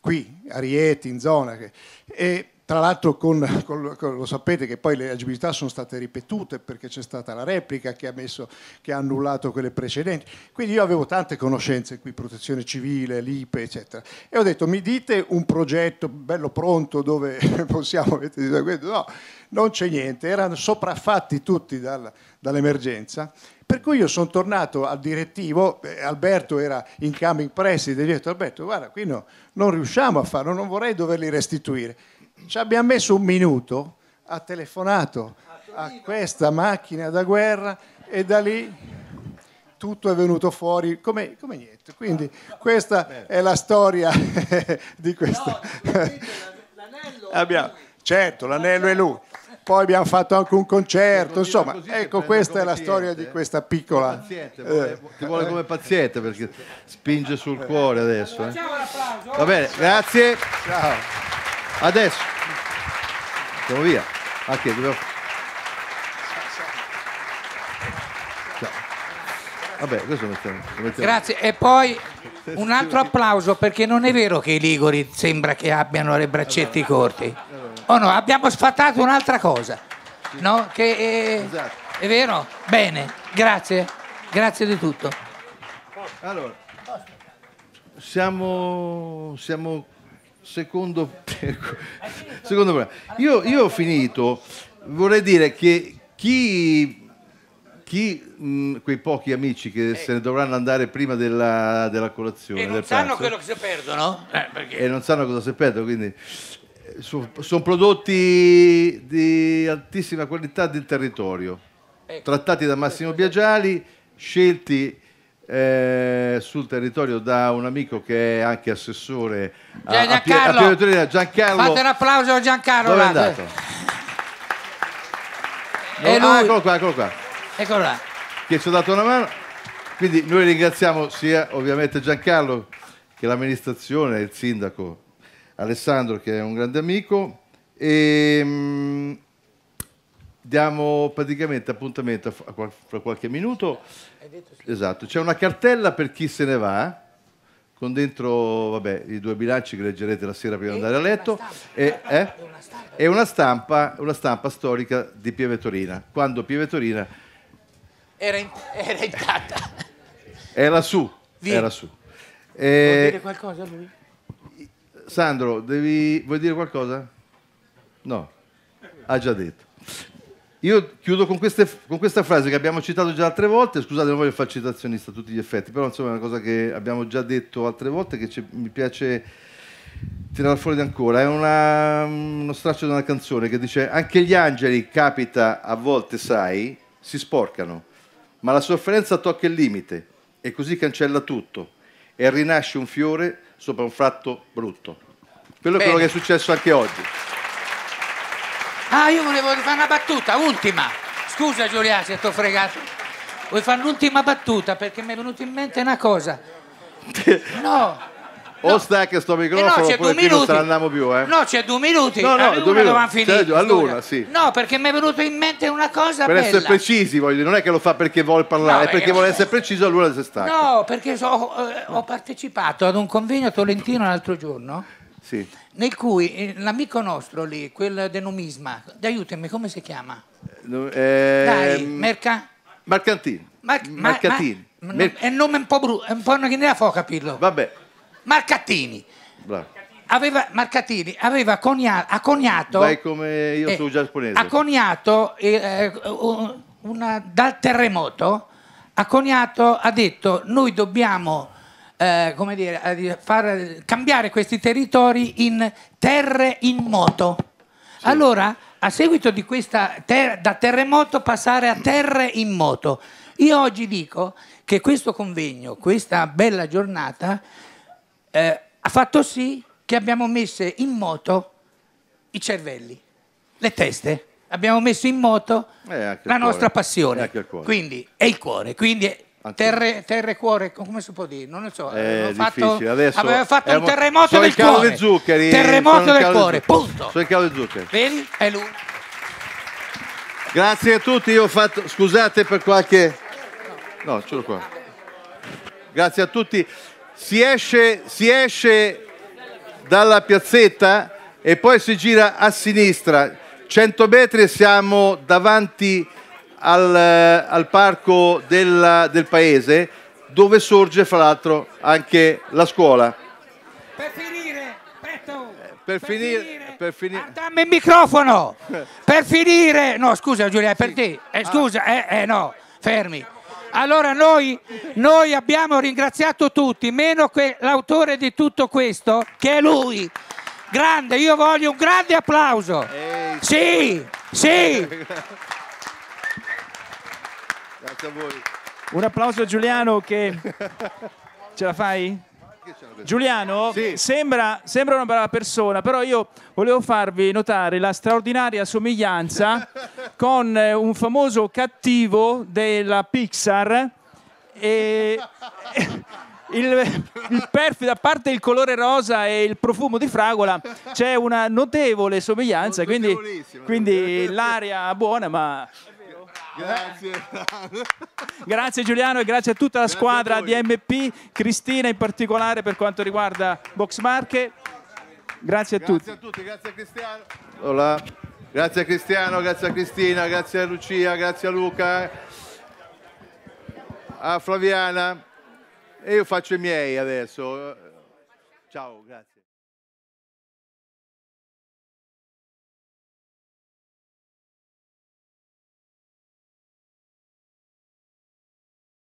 [SPEAKER 21] qui a Rieti, in zona. E, tra l'altro con, con, con, lo sapete che poi le agibilità sono state ripetute perché c'è stata la replica che ha, messo, che ha, annullato quelle precedenti. Quindi io avevo tante conoscenze qui, protezione civile, l'IPE, eccetera. E ho detto, mi dite un progetto bello pronto dove possiamo mettere questo? No, non c'è niente, erano sopraffatti tutti dal, dall'emergenza. Per cui io sono tornato al direttivo, eh, Alberto era incoming preside, e gli ho detto Alberto guarda qui no, non riusciamo a farlo, non vorrei doverli restituire ci abbiamo messo un minuto, ha telefonato a questa macchina da guerra e da lì tutto è venuto fuori come, come niente. Quindi questa è la storia di questa. abbiamo, certo, l'anello è lui. Poi abbiamo fatto anche un concerto, insomma, ecco questa è la storia di eh. questa
[SPEAKER 1] piccola... Eh. Ti vuole come paziente perché spinge sul cuore adesso. Eh. Va bene, grazie. Ciao. Adesso andiamo via. Anche ah, dobbiamo... Vabbè, questo mettiamo, lo mettiamo. Grazie, e
[SPEAKER 19] poi un altro applauso perché non è vero che i Liguri sembra che abbiano le braccetti corti. Oh no, abbiamo sfatato un'altra cosa. No? Che è, eh, esatto. è vero? Bene, grazie,
[SPEAKER 1] grazie di tutto. Allora, siamo, siamo Secondo, secondo me. Io, io, ho finito, vorrei dire che chi, chi mh, mm, quei pochi amici che eh. se ne dovranno andare prima della, della colazione. E non sanno pranzo, quello
[SPEAKER 9] che si
[SPEAKER 19] perdono? Eh,
[SPEAKER 1] e non sanno cosa si perdono, quindi eh, sono prodotti di altissima qualità del territorio, ecco. trattati da Massimo Biagiali, scelti eh, sul territorio da un amico che è anche assessore a, a, Giancarlo. a, Pie, a Giancarlo. Fate un
[SPEAKER 19] applauso a Giancarlo. Dove è andato? E ah, lui... ah,
[SPEAKER 1] eccolo qua, eccolo qua. Eccolo là. Che ci ha dato una mano. Quindi noi ringraziamo sia ovviamente Giancarlo che l'amministrazione, il sindaco Alessandro che è un grande amico e ehm, diamo praticamente appuntamento fra qualche, minuto. Esatto, c'è una cartella per chi se ne va eh? con dentro vabbè, i due bilanci che leggerete la sera prima di andare a letto e, eh, e una, stampa, una, stampa, storica di Pieve Torina, quando Pieve Torina
[SPEAKER 19] era, in, era intatta.
[SPEAKER 1] Era su, Vieni. era su. E, Vuol eh, dire
[SPEAKER 19] qualcosa
[SPEAKER 9] lui?
[SPEAKER 1] Sandro, devi, vuoi dire qualcosa? No, ha già detto. Io chiudo con, queste, con, questa frase che abbiamo citato già altre volte, scusate non voglio fare citazionista a tutti gli effetti, però insomma è una cosa che abbiamo già detto altre volte che mi piace tirare fuori ancora, è una, uno straccio di una canzone che dice anche gli angeli capita a volte sai, si sporcano, ma la sofferenza tocca il limite e così cancella tutto e rinasce un fiore sopra un fratto brutto. Quello è quello che è successo anche oggi.
[SPEAKER 19] Ah, io volevo fare una battuta, ultima. Scusa Giulia se ti ho fregato. Vuoi fare un'ultima battuta perché mi è venuta in mente una cosa. No.
[SPEAKER 1] No. O stacca sto microfono, eh no, poi non ce andiamo più, eh. No,
[SPEAKER 19] c'è due minuti. No, no, eh, due minuti.
[SPEAKER 1] Finito, all'una, sì.
[SPEAKER 19] No, perché mi è venuto in mente una cosa Per bella. essere precisi,
[SPEAKER 1] voglio dire, non è che lo fa perché vuole parlare, no, è perché eh. vuole essere preciso, all'una si stacca.
[SPEAKER 19] No, perché so, eh, ho partecipato ad un convegno a Tolentino l'altro giorno. Sì nel cui eh, l'amico nostro lì, quel denumisma, aiutami, come si chiama?
[SPEAKER 1] Eh, Dai,
[SPEAKER 19] Merca?
[SPEAKER 1] Marcantini.
[SPEAKER 19] Mar- Marcantini. Mar- Mar- è un nome un po' brutto, è un po' una ne la fa capirlo. Vabbè. Marcattini. Aveva, Marcatini aveva conia- ha coniato. Vai
[SPEAKER 1] come io eh, sono già giapponese. Ha
[SPEAKER 19] coniato eh, eh una, dal terremoto. Ha coniato, ha detto: Noi dobbiamo eh, come dire, far cambiare questi territori in terre in moto. Sì. Allora, a seguito di questa ter- da terremoto passare a terre in moto, io oggi dico che questo convegno, questa bella giornata, eh, ha fatto sì che abbiamo messo in moto i cervelli, le teste abbiamo messo in moto eh, la cuore. nostra passione. Eh, Quindi è il cuore. Quindi Terre, terre, cuore, come si può dire? Non lo so. Eh, fatto, aveva fatto, un terremoto del cuore. Zuccheri, terremoto del cuore, punto. Sono il
[SPEAKER 1] cavo zuccheri. Vedi? È lui. Grazie a tutti, io ho fatto. Scusate per qualche. No, ce l'ho qua. Grazie a tutti. Si esce, si esce dalla piazzetta e poi si gira a sinistra. 100 metri e siamo davanti al, eh, al parco della, del paese dove sorge fra l'altro anche la scuola. Per finire, petto, eh, per, per finire, per finire. Ah, dammi il microfono!
[SPEAKER 19] per finire, no scusa Giulia, è per sì. te, eh, ah. scusa, ah. eh, eh no, fermi. Allora noi, noi, abbiamo ringraziato tutti, meno che l'autore di tutto questo, che è lui. Grande, io voglio un grande applauso. Ehi. Sì, sì.
[SPEAKER 1] grazie a voi.
[SPEAKER 12] Un applauso a Giuliano che... Ce la fai? Giuliano sì. sembra, sembra, una brava persona, però io volevo farvi notare la straordinaria somiglianza con eh, un famoso cattivo della Pixar. E, il, il perfido, a parte il colore rosa e il profumo di fragola, c'è una notevole somiglianza, quindi, quindi l'aria buona, ma Grazie. grazie Giuliano e grazie a tutta la grazie squadra di MP, Cristina in particolare per quanto riguarda
[SPEAKER 1] Box Marche. Grazie a grazie tutti. Grazie a tutti, grazie a Cristiano. Hola. Grazie a Cristiano, grazie a Cristina, grazie a Lucia, grazie a Luca, a Flaviana e io faccio i miei adesso. Ciao, grazie.